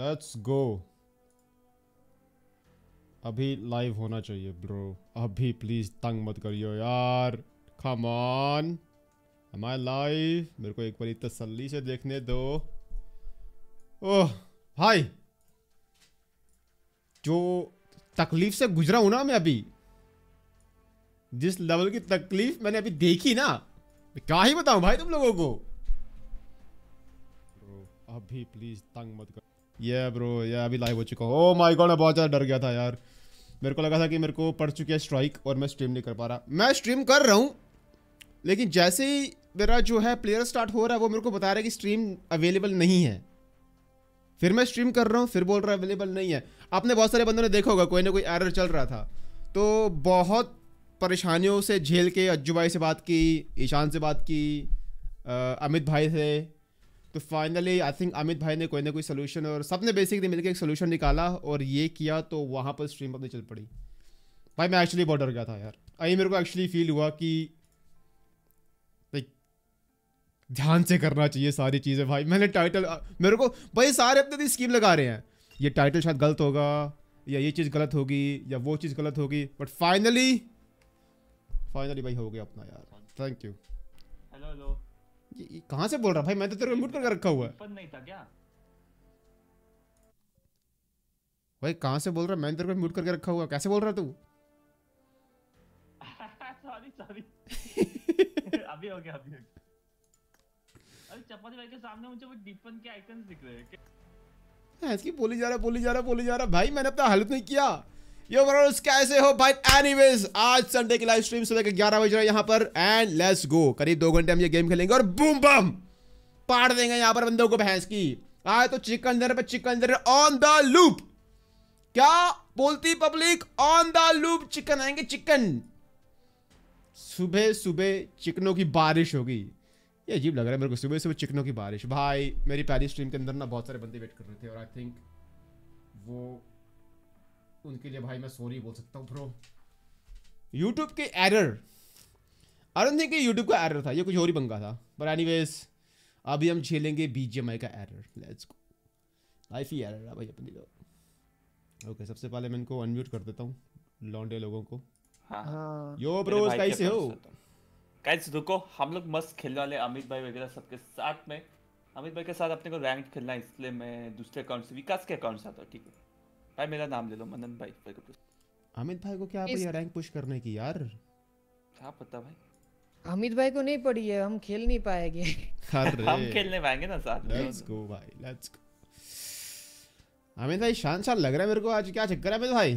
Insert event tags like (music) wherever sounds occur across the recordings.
Let's go अभी live होना चाहिए ब्रो अभी प्लीज तंग मत करियो यार come on am I live मेरे को एक बार तसल्ली से देखने दो ओह हाय जो तकलीफ से गुजरा हूं ना मैं अभी जिस लेवल की तकलीफ मैंने अभी देखी ना क्या ही बताऊं भाई तुम लोगों को अभी प्लीज तंग मत कर ये ब्रो ये अभी लाइव हो चुका हो माय गॉड मैं बहुत ज़्यादा डर गया था यार मेरे को लगा था कि मेरे को पड़ चुकी है स्ट्राइक और मैं स्ट्रीम नहीं कर पा रहा मैं स्ट्रीम कर रहा हूँ लेकिन जैसे ही मेरा जो है प्लेयर स्टार्ट हो रहा है वो मेरे को बता रहा है कि स्ट्रीम अवेलेबल नहीं है फिर मैं स्ट्रीम कर रहा हूँ फिर बोल रहा है अवेलेबल नहीं है आपने बहुत सारे बंदों ने देखा होगा कोई ना कोई एरर चल रहा था तो बहुत परेशानियों से झेल के अज्जू भाई से बात की ईशान से बात की अमित भाई से तो फाइनली आई थिंक अमित भाई ने कोई ना कोई सोल्यूशन और सबने बेसिकली मिलकर एक सोल्यूशन निकाला और ये किया तो वहाँ पर स्ट्रीम अपनी चल पड़ी भाई मैं एक्चुअली बॉर्डर गया था यार अभी मेरे को एक्चुअली फील हुआ कि ध्यान से करना चाहिए सारी चीज़ें भाई मैंने टाइटल मेरे को भाई सारे अपने अपनी स्कीम लगा रहे हैं ये टाइटल शायद गलत होगा या ये चीज़ गलत होगी या वो चीज़ गलत होगी बट फाइनली फाइनली भाई हो गया अपना यार थैंक यू हेलो हेलो कहां से बोल रहा भाई मैं तो तेरे को म्यूट करके रखा हुआ है नहीं था क्या भाई कहां से बोल रहा मैं तेरे को म्यूट करके रखा हुआ कैसे बोल रहा तू सॉरी (laughs) सॉरी (laughs) अभी हो गया अभी हो गया अरे चपाती भाई के सामने मुझे वो दीपन के आइकंस दिख रहे हैं क्या हाँ, इसकी बोली जा रहा बोली जा रहा बोली जा रहा भाई मैंने अपना हालत नहीं किया यो कैसे हो भाई एनीवेज आज संडे की लाइव स्ट्रीम सुबह के 11 बज रहा है यहाँ पर एंड लेट्स गो करीब दो घंटे हम ये गेम खेलेंगे और बूम बम पाड़ देंगे यहाँ पर बंदों को भैंस की आए तो चिकन डिनर पर chicken dinner on the loop क्या बोलती public on the loop chicken आएंगे चिकन सुबह सुबह चिकनों की बारिश होगी ये अजीब लग रहा है मेरे को सुबह सुबह चिकनों की बारिश भाई मेरी पहली स्ट्रीम के अंदर ना बहुत सारे बंदे वेट कर रहे थे और आई थिंक वो उनके लिए भाई मैं सॉरी बोल सकता हूँ ब्रो यूट्यूब के error Arun don't think YouTube का एरर था ये कुछ और ही बंगा था पर एनी अभी हम झेलेंगे बीजेएमआई का एरर लेट्स गो लाइफ ही एरर है भाई अपनी लोग तो. ओके सबसे पहले मैं इनको अनम्यूट कर देता हूँ लॉन्डे लोगों को यो ब्रो कैसे हो कैसे रुको हम लोग मस्त खेलने वाले अमित भाई वगैरह सबके साथ में अमित भाई के साथ अपने को रैंक खेलना है इसलिए मैं दूसरे अकाउंट से विकास के अकाउंट से आता हूँ ठीक है भाई मेरा नाम ले लो मनन भाई भाई को अमित भाई को क्या पड़ी है रैंक पुश करने की यार क्या पता भाई अमित भाई को नहीं पड़ी है हम खेल नहीं पाएंगे (laughs) हम खेलने पाएंगे ना साथ लेट्स गो भाई लेट्स गो अमित भाई शान शान लग रहा है मेरे को आज क्या चक्कर है अमित भाई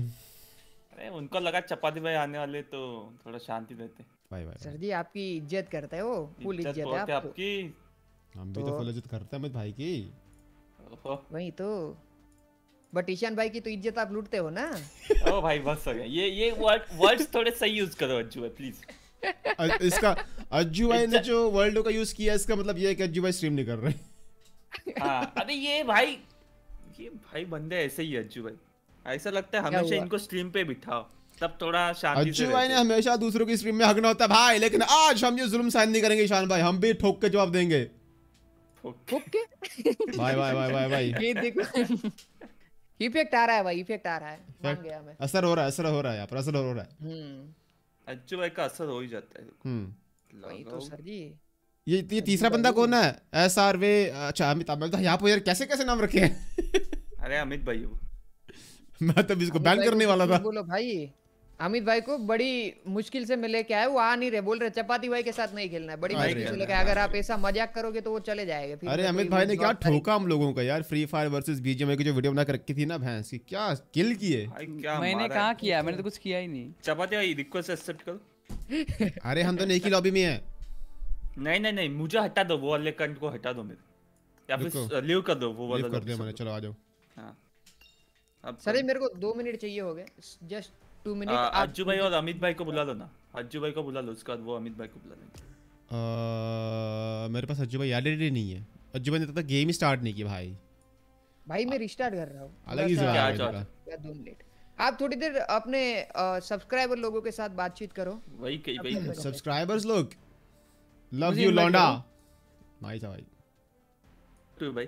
अरे उनको लगा चपाती भाई आने वाले तो थोड़ा शांति देते भाई भाई सर जी आपकी इज्जत करता है वो फुल इज्जत है आपकी हम भी तो फुल तो- इज्जत करते हैं अमित भाई की वही तो बट ईशान भाई की तो इज्जत आप लूटते हो ना ओ भाई बस हो गया ये ये वर्ड वर्ड्स थोड़े सही यूज करो अज्जू भाई प्लीज इसका अज्जू भाई ने जो वर्ल्ड का यूज किया इसका मतलब ये है कि अज्जू भाई स्ट्रीम नहीं कर रहे हां अरे ये भाई ये भाई बंदे ऐसे ही अज्जू भाई ऐसा लगता है हमेशा इनको स्ट्रीम पे बिठाओ तब थोड़ा शांति से अज्जू भाई ने हमेशा दूसरों की स्ट्रीम में हगना होता है भाई लेकिन आज हम ये जुल्म सहन नहीं करेंगे ईशान भाई हम भी ठोक के जवाब देंगे ठोक के भाई भाई भाई भाई भाई (laughs) ये देखो इफेक्ट आ रहा है भाई इफेक्ट आ रहा है मान गया मैं असर हो रहा है असर हो रहा है यहां पर असर हो रहा है हम्म अच्छे भाई का असर हो ही जाता है हम्म वही तो सर जी ये ये तीसरा बंदा कौन है एस आर वे अच्छा अमित अमित यहाँ पर यार कैसे कैसे नाम रखे हैं अरे अमित भाई (laughs) मैं तो इसको बैन करने वाला था बोलो भाई अमित भाई को बड़ी मुश्किल से मिले क्या है वो आ नहीं रहे बोल रहे चपाती भाई के साथ नहीं खेलना है बड़ी हाँ, मुश्किल से हाँ, लेके हाँ, अगर आप ऐसा मजाक करोगे तो वो चले जाएंगे फिर अरे तो अमित भाई ने क्या ठोका हम लोगों का यार फ्री फायर वर्सेस बीजीएमआई की जो वीडियो बना कर रखी थी ना भैंस की क्या किल किए मैंने कहा किया मैंने तो कुछ किया ही नहीं चपाती भाई रिक्वेस्ट एक्सेप्ट करो अरे हम तो एक ही लॉबी में है नहीं नहीं नहीं मुझे हटा दो वो वाले कंट को हटा दो मेरे या फिर लीव कर दो वो वाला कर दिया मैंने चलो आ जाओ हां अब सर मेरे को 2 मिनट चाहिए हो गए जस्ट 2 मिनट अज्जू भाई और अमित भाई को बुला लो ना अज्जू भाई को बुला लो उसका वो अमित भाई को बुला लेंगे uh, मेरे पास अज्जू भाई याद नहीं है अज्जू भाई ने तो गेम ही स्टार्ट नहीं किया भाई भाई मैं रिस्टार्ट कर रहा हूं अलग ही जगह क्या 2 मिनट आप थोड़ी देर अपने सब्सक्राइबर uh, लोगों के साथ बातचीत करो वही कही भाई सब्सक्राइबर्स लोग लव यू लौंडा साहब भाई तू भाई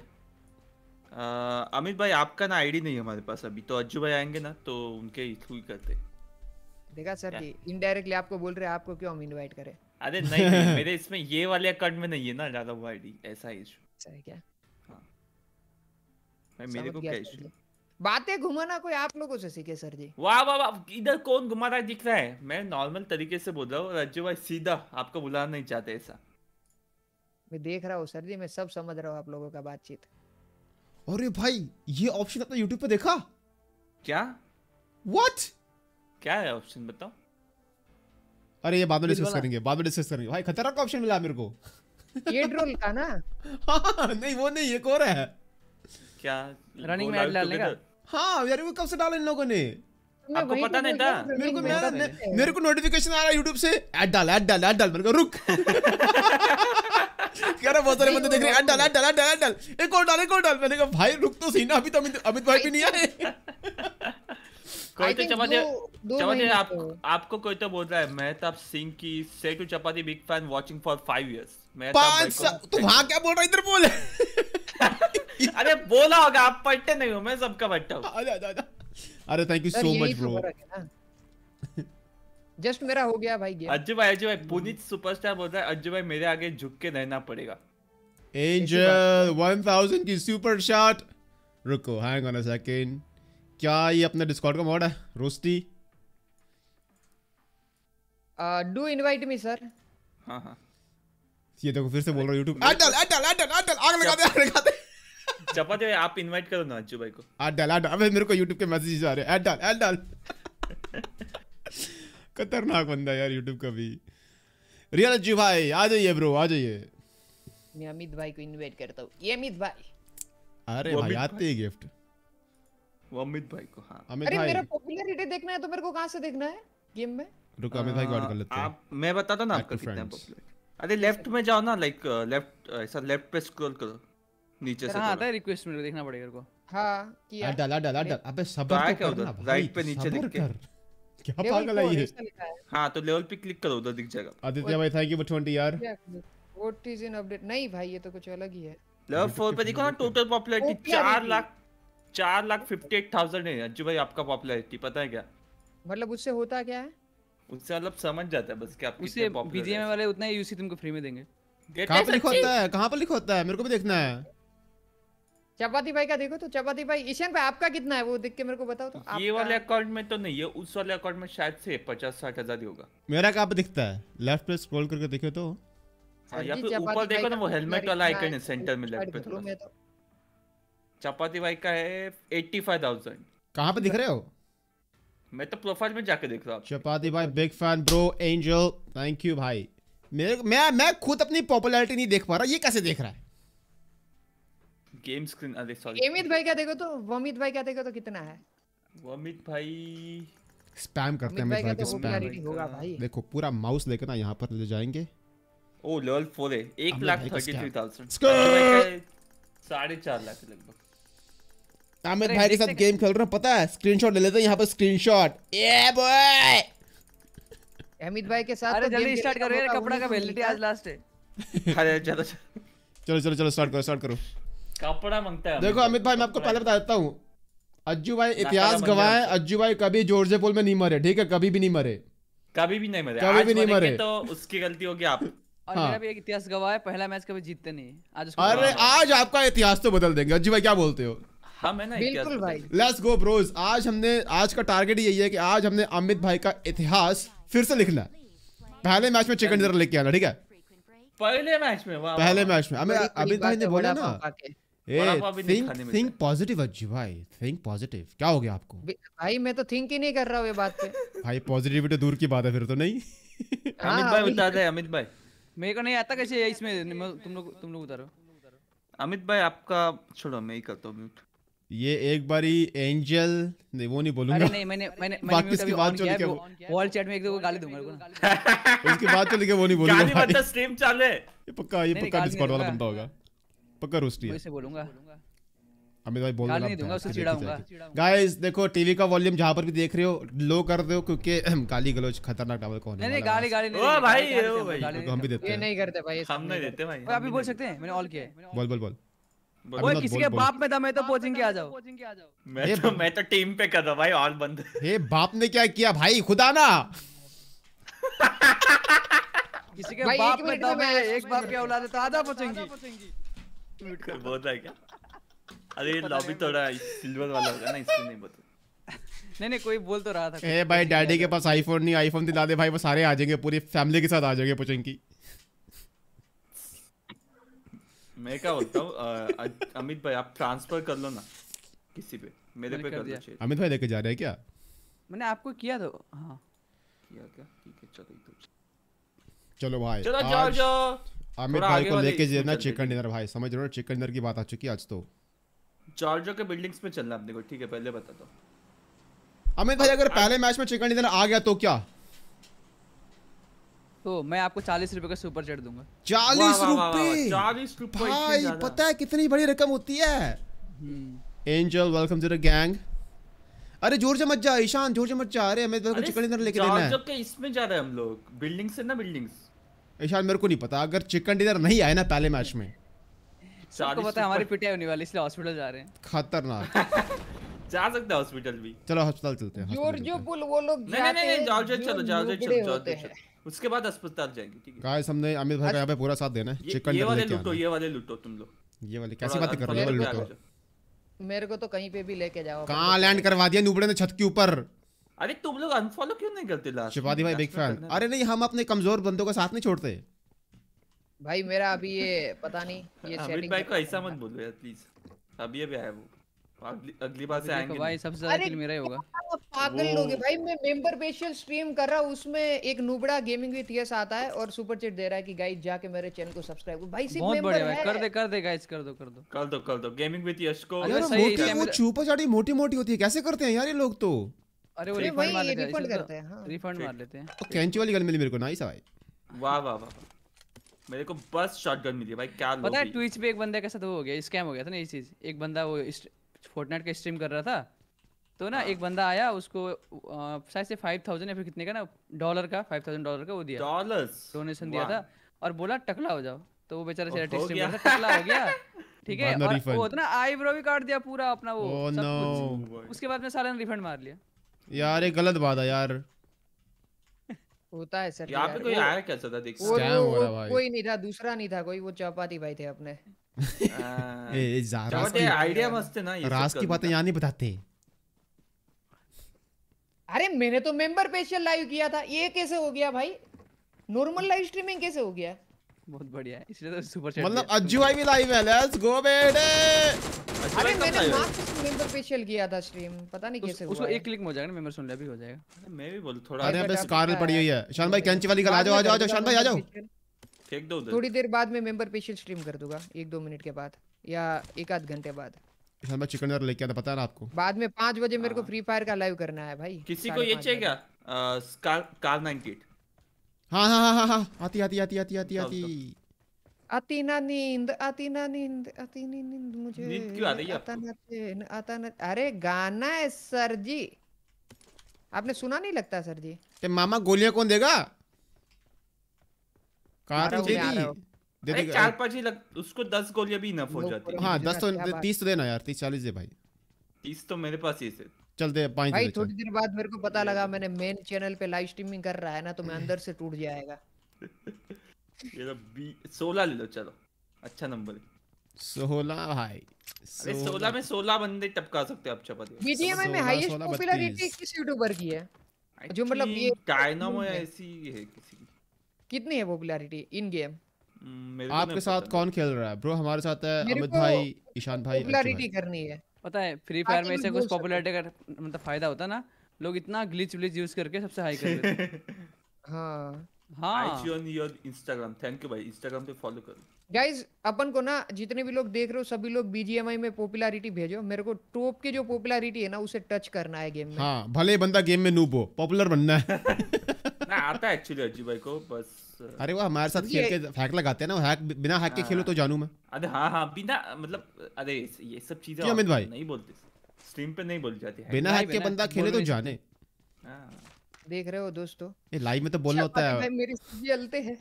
आ, अमित भाई आपका ना आईडी नहीं है हमारे पास अभी तो अज्जू भाई आएंगे ना तो उनके थ्रू ही करते देखा सर जी इनडायरेक्टली आपको बोल रहे हैं आपको क्यों हम इनवाइट करें अरे नहीं, नहीं मेरे इसमें ये वाले अकाउंट में नहीं है ना ज्यादा वो आईडी ऐसा इशू ऐसा है क्या हां भाई मेरे को क्या इशू बातें घुमाना कोई आप लोगों से सीखे सर जी वाह वाह वाह इधर कौन घुमा रहा दिख रहा है मैं नॉर्मल तरीके से बोल रहा हूँ अज्जू भाई सीधा आपको बुलाना नहीं चाहते ऐसा मैं देख रहा हूँ सर जी मैं सब समझ रहा हूँ आप लोगों का बातचीत अरे भाई ये ऑप्शन आपने यूट्यूब पे देखा क्या व्हाट क्या है ऑप्शन बताओ अरे ये बाद में डिस्कस करेंगे बाद में डिस्कस करेंगे भाई खतरनाक ऑप्शन मिला मेरे को ये ड्रोन का ना (laughs) हाँ नहीं वो नहीं ये कौन है क्या रनिंग में ऐड डालने का हाँ यार वो कब से डाला इन लोगों ने आपको पता नहीं था मेरे को मेरा मेरे को नोटिफिकेशन आ रहा है YouTube से ऐड डाल ऐड डाल ऐड डाल मेरे को रुक (laughs) बहुत सारे बंदे देख रहे हैं एक और डाल एक और डाल मैंने कहा भाई रुक तो सही ना अभी तो अमित भाई भी नहीं आए कोई तो चपाती चपाती आप, आपको कोई तो बोल रहा है मेहताब सिंह की टू Chapati big fan watching for five years पांच तू वहां क्या बोल रहा इधर बोल अरे बोला होगा आप पट्टे नहीं हो मैं सबका पढ़ता हूँ अरे thank you so much bro just मेरा हो गया भाई गेम अज्जू भाई अज्जू भाई पुनीत सुपरस्टार बोल रहा है अज्जू भाई मेरे आगे झुक के रहना पड़ेगा एंजल 1000 की सुपर शॉट रुको हैंग ऑन अ सेकंड क्या ये अपना डिस्कॉर्ड का मॉड है रोस्टी uh do invite me sir हां हां ये देखो फिर से बोल रहा YouTube अटल अटल अटल अटल आग लगा दे आग लगा दे चपाती भाई आप इनवाइट करो ना अज्जू भाई को अटल अटल अबे मेरे को YouTube के मैसेजेस आ रहे हैं अटल अटल (laughs) खतरनाक बंदा यार YouTube का भी रियल जी भाई आ जाइए ब्रो आ जाइए मैं अमित भाई को इनवाइट करता हूं ये अमित भाई अरे भाई आते ही गिफ्ट वो अमित भाई को हां अमित भाई अरे मेरा पॉपुलैरिटी देखना है तो मेरे को कहां से देखना है गेम में रुको अमित भाई गॉड कर लेते हैं आप मैं बताता हूं ना आपका कितना पॉपुलर अरे लेफ्ट में जाओ ना लाइक लेफ्ट uh, uh, ऐसा लेफ्ट पे स्क्रॉल करो नीचे से हां आता है रिक्वेस्ट में देखना पड़ेगा मेरे को हां किया डाला डाला डाला अबे तो सब्र कर राइट पे नीचे देख के क्या पागल है ये हां तो लेवल पे क्लिक करो उधर दिख जाएगा आदित्य भाई थैंक यू फॉर 20 यार व्हाट इज इन अपडेट नहीं भाई ये तो कुछ अलग ही है लव 4 पे देखो ना टोटल पॉपुलैरिटी 4 लाख 4 लाख 58000 है अज्जू भाई आपका पॉपुलैरिटी पता है क्या मतलब उससे होता क्या है उससे मतलब समझ जाता है बस कि आप उससे बीजीएम वाले उतना ही यूसी तुमको फ्री में देंगे कहां पे लिखा होता है कहां पे लिखा होता है मेरे को भी देखना है चपाती भाई का देखो तो चपाती भाई ईशान भाई आपका कितना है वो देख के मेरे को बताओ तो ये वाले अकाउंट में तो नहीं है उस वाले अकाउंट में शायद से पचास साठ हजार ही होगा मेरा कहाँ पे दिखता है लेफ्ट पे स्क्रॉल करके देखो तो या हाँ, फिर ऊपर देखो ना वो हेलमेट तो वाला आइकन है सेंटर में लेफ्ट पे थोड़ा तो? चपाती भाई का है एट्टी फाइव थाउजेंड कहाँ पे दिख रहे हो मैं तो प्रोफाइल में जाके देख रहा हूँ चपाती भाई big fan bro Angel thank you भाई मेरे मैं मैं खुद अपनी पॉपुलैरिटी नहीं देख पा रहा ये कैसे देख रहा है गेम स्क्रीन अरे सॉरी अमित भाई क्या देखो तो वमित भाई क्या देखो तो कितना है वमित भाई स्पैम करते हैं अमित भाई के तो स्पैम होगा भाई देखो पूरा माउस लेकर ना यहां पर ले जाएंगे ओ लेवल 4 है 1 लाख 33000 साढ़े चार लाख लगभग अमित भाई के साथ गेम खेल रहा पता है स्क्रीनशॉट ले लेते हैं यहाँ पर स्क्रीनशॉट ये बॉय अमित भाई के साथ अरे तो जल्दी स्टार्ट करो यार कपड़ा का वैलिडिटी आज लास्ट है अरे ज्यादा चलो चलो चलो स्टार्ट करो स्टार्ट करो कपड़ा मांगता है देखो अमित भाई मैं आपको पहले बता देता हूँ अज्जू भाई इतिहास गवाए अज्जू भाई कभी जोरजेपुर में नहीं मरे ठीक है कभी भी नहीं मरे कभी भी नहीं मरे कभी भी नहीं मरे तो उसकी गलती होगी आप (laughs) और हाँ। मेरा भी एक इतिहास गवाह है पहला मैच कभी जीतते नहीं आज अरे हाँ, हाँ। आज आपका इतिहास तो बदल देंगे अज्जू भाई क्या बोलते हो हम है ना बिल्कुल भाई लेट्स गो ब्रोज आज हमने आज का टारगेट यही है कि आज हमने अमित भाई का इतिहास फिर से लिखना पहले मैच में चिकन डिनर लेके आना ठीक है पहले मैच में पहले मैच में अमित भाई ने बोला ना थिंक पॉजिटिव अच्छी भाई थिंक पॉजिटिव क्या हो गया आपको भाई मैं तो थिंक ही नहीं कर रहा हूँ ये बात पे भाई पॉजिटिविटी दूर की बात है फिर तो नहीं (laughs) अमित हाँ, भाई बताते हैं अमित भाई मेरे को नहीं आता कैसे इसमें तुम लोग तुम लोग उतारो अमित भाई आपका छोड़ो मैं ही करता हूँ म्यूट ये एक बारी एंजल नहीं वो नहीं बोलूंगा अरे नहीं मैंने मैंने मैंने उसके बाद जो लिखा वॉल चैट में एक दो गाली दूंगा उसके बाद जो लिखा वो नहीं बोलूंगा गाली मतलब स्ट्रीम चालू है ये पक्का ये पक्का डिस्कॉर्ड वाला बंदा होगा पक्का रोस्टी है बोलूंगा अमित भाई बोल नहीं तो। दूंगा गाइस देखो टीवी का वॉल्यूम जहां पर भी देख रहे हो लो कर दो क्योंकि (clears throat) गाली गलोच खतरनाक टावर कौन है नहीं गाली गाली नहीं ओ भाई ओ भाई तो हम भी देते हैं ये नहीं करते भाई हम नहीं देते भाई अभी बोल सकते हैं मैंने ऑल किया है बोल बोल बोल ओए किसी के बाप में दम है तो कोचिंग के आ जाओ मैं तो मैं तो टीम पे कर रहा भाई ऑल बंद हे बाप ने क्या किया भाई खुदा ना किसी के बाप में दम है एक बाप की औलाद है तो आधा पहुंचेंगी कर (laughs) बहुत है क्या अरे लॉबी थोड़ा सिल्वर (laughs) वाला होगा ना नहीं बता नहीं नहीं कोई बोल तो रहा था ए भाई डैडी के पास आईफोन नहीं आईफोन दिला दे भाई वो सारे आ जाएंगे पूरी फैमिली के साथ आ जाएंगे मैं क्या बोलता हूँ अमित भाई आप ट्रांसफर कर लो ना किसी पे मेरे पे कर दो अमित भाई लेके जा रहे हैं क्या मैंने आपको किया तो हाँ किया क्या ठीक है चलो चलो भाई चलो जाओ जाओ आमिर भाई को लेके जाना चिकन डिनर भाई समझ रहे हो चिकन डिनर की बात आ चुकी है आज तो जॉर्जो के बिल्डिंग्स में चलना अपने को ठीक है पहले बता दो अमित भाई अगर पहले मैच में चिकन डिनर आ गया तो क्या तो मैं आपको चालीस रुपए का सुपर चढ़ दूंगा चालीस रुपए भाई पता है कितनी बड़ी रकम होती है Angel welcome to the gang अरे जोर से मत जा ईशान जोर से मत जा अरे हमें चिकन डिनर लेके देना है के इसमें जा रहे हैं हम लोग बिल्डिंग से ना बिल्डिंग्स शायद मेरे को नहीं पता अगर चिकन डिनर नहीं आए ना पहले मैच में सबको पता है हमारी पिटाई होने वाली इसलिए हॉस्पिटल जा रहे हैं खतरनाक जा सकते हैं हॉस्पिटल भी चलो हॉस्पिटल चलते हैं जोर जो पुल वो लोग नहीं नहीं नहीं जाओ चलो जाओ चलो जाओ उसके बाद अस्पताल जाएंगे ठीक है गाइस हमने अमित भाई का यहां पे पूरा साथ देना है चिकन ये वाले लूटो ये वाले लूटो तुम लोग ये वाले कैसी बातें कर रहे हो लूटो मेरे को तो कहीं पे भी लेके जाओ कहां लैंड करवा दिया नूबड़े ने छत के ऊपर अरे तुम लोग अनफॉलो क्यों नहीं करते लास्ट शिवादी भाई बिग फैन अरे नहीं हम अपने कमजोर बंदों का साथ नहीं छोड़ते भाई मेरा अभी ये पता नहीं ये सेटिंग भाई को ऐसा मत बोलो यार प्लीज अभी अभी आया वो अगली अगली बार से आएंगे भाई सबसे ज्यादा किल मेरा ही होगा पागल लोग भाई मैं मेंबर स्पेशल स्ट्रीम कर रहा हूं उसमें एक नूबड़ा गेमिंग विद टीएस आता है और सुपर चैट दे रहा है कि गाइस जाके मेरे चैनल को सब्सक्राइब करो भाई सिर्फ मेंबर है कर दे कर दे गाइस कर दो कर दो कर दो कर दो गेमिंग विद टीएस को यार मोटी वो चूपा चाटी मोटी मोटी होती है कैसे करते हैं यार ये लोग तो अरे वो रिफंड तो हाँ। मार लेते हैं रिफंड हां रिफंड मार लेते हैं ओ कैंची वाली गन मिली मेरे को नाइस है भाई वाह वाह वाह मेरे को बस शॉटगन मिली भाई क्या लोग पता है ट्विच पे एक बंदे के साथ तो वो हो गया स्कैम हो गया था ना ये चीज एक बंदा वो फोर्टनाइट का स्ट्रीम कर रहा था तो ना हाँ। एक बंदा आया उसको शायद से 5000 या फिर कितने का ना डॉलर का 5000 डॉलर का वो दिया डॉलर्स डोनेशन दिया था और बोला टकला हो जाओ तो वो बेचारा चैरिटी स्ट्रीम कर रहा था टकला हो गया (laughs) ठीक है और वो ना आईब्रो भी काट दिया पूरा अपना वो oh, सब कुछ उसके बाद में सारे ने रिफंड मार लिया यार ये गलत बात है यार होता है सर यहाँ पे कोई आया क्या था देख स्कैम हो रहा भाई कोई नहीं था दूसरा नहीं था कोई वो चौपाती भाई थे अपने हाँ। (laughs) ए जारा आइडिया मस्त है ना ये रास की बातें यहाँ नहीं बताते अरे मैंने तो मेंबर स्पेशल लाइव किया था ये कैसे हो गया भाई नॉर्मल लाइव स्ट्रीमिंग कैसे हो गया बहुत बढ़िया है इसलिए तो सुपर चैट मतलब अज्जू भाई भी लाइव है लेट्स गो बेटे अरे मैंने मार्च मेंबर स्पेशल किया था स्ट्रीम पता नहीं कैसे उसको एक क्लिक में हो जाएगा मेंबर सुन ले अभी हो जाएगा मैं भी बोल थोड़ा अरे बस कारल पड़ी हुई है शान भाई कैंची वाली का आ जाओ आ जाओ शान भाई आ जाओ फेंक दो उधर थोड़ी देर बाद मैं मेंबर स्पेशल स्ट्रीम कर दूंगा 1 2 मिनट के बाद या 1-2 घंटे बाद शान भाई चिकन डिनर लेके आता पता है ना आपको बाद में 5 बजे मेरे को फ्री हाँ। फायर का लाइव करना है भाई किसी को ये चाहिए क्या कार कार 98 हाँ हाँ हाँ हाँ हाँ आती आती आती आती आती आती आती ना नींद आती ना नींद आती नी नींद मुझे नींद क्यों आ रही है आता ना चैन आता ना अरे गाना है सर जी आपने सुना नहीं लगता सर जी ते मामा गोलियां कौन देगा कहाँ तो दे दी दे दी चार पांच ही लग उसको दस गोलियां भी इनफ हो जाती हाँ दस तो तीस तो देना यार तीस चालीस दे भाई तीस तो मेरे पास ही से चलते हैं भाई थोड़ी देर बाद मेरे को पता लगा मैंने मेन चैनल पे लाइव स्ट्रीमिंग कर रहा है ना तो मैं अंदर से टूट जाएगा (laughs) ये तो बी सोलह ले लो चलो अच्छा नंबर सोलह भाई अरे सोलह में सोलह बंदे टपका सकते हैं आप चपाती बीटीएमआई में हाईएस्ट पॉपुलैरिटी किस यूट्यूबर की है जो मतलब ये डायनामो hmm. ऐसी है किसी की कितनी है पॉपुलैरिटी इन गेम आपके साथ कौन खेल रहा है ब्रो हमारे साथ है अमित भाई ईशान भाई पॉपुलैरिटी करनी है पता है फ्री फायर में ऐसे कुछ पॉपुलैरिटी का मतलब फायदा होता ना लोग इतना ग्लिच व्लिच यूज करके सबसे हाई कर देते (laughs) हाँ हाँ on your Instagram thank you भाई इंस्टाग्राम पे फॉलो करो गाइस अपन को ना जितने भी लोग देख रहे हो सभी लोग बीजीएमआई में पॉपुलैरिटी भेजो मेरे को टॉप के जो पॉपुलैरिटी है ना उसे टच करना है गेम में हाँ भले बंदा गेम में नूब हो पॉपुलर बनना है (laughs) ना आता है एक्चुअली अजी भाई को बस अरे वो हमारे साथ खेल के हैक लगाते हैं ना हैक बिना हैक के हाँ। खेलो तो जानू मैं अरे हाँ हाँ बिना मतलब अरे ये सब चीजें अमित भाई नहीं बोलते स्ट्रीम पे नहीं बोल जाती बिना हैक के बंदा खेले तो जाने हाँ। देख रहे हो दोस्तों ये लाइव में तो बोलना होता अच्छा, है मेरी जलते हैं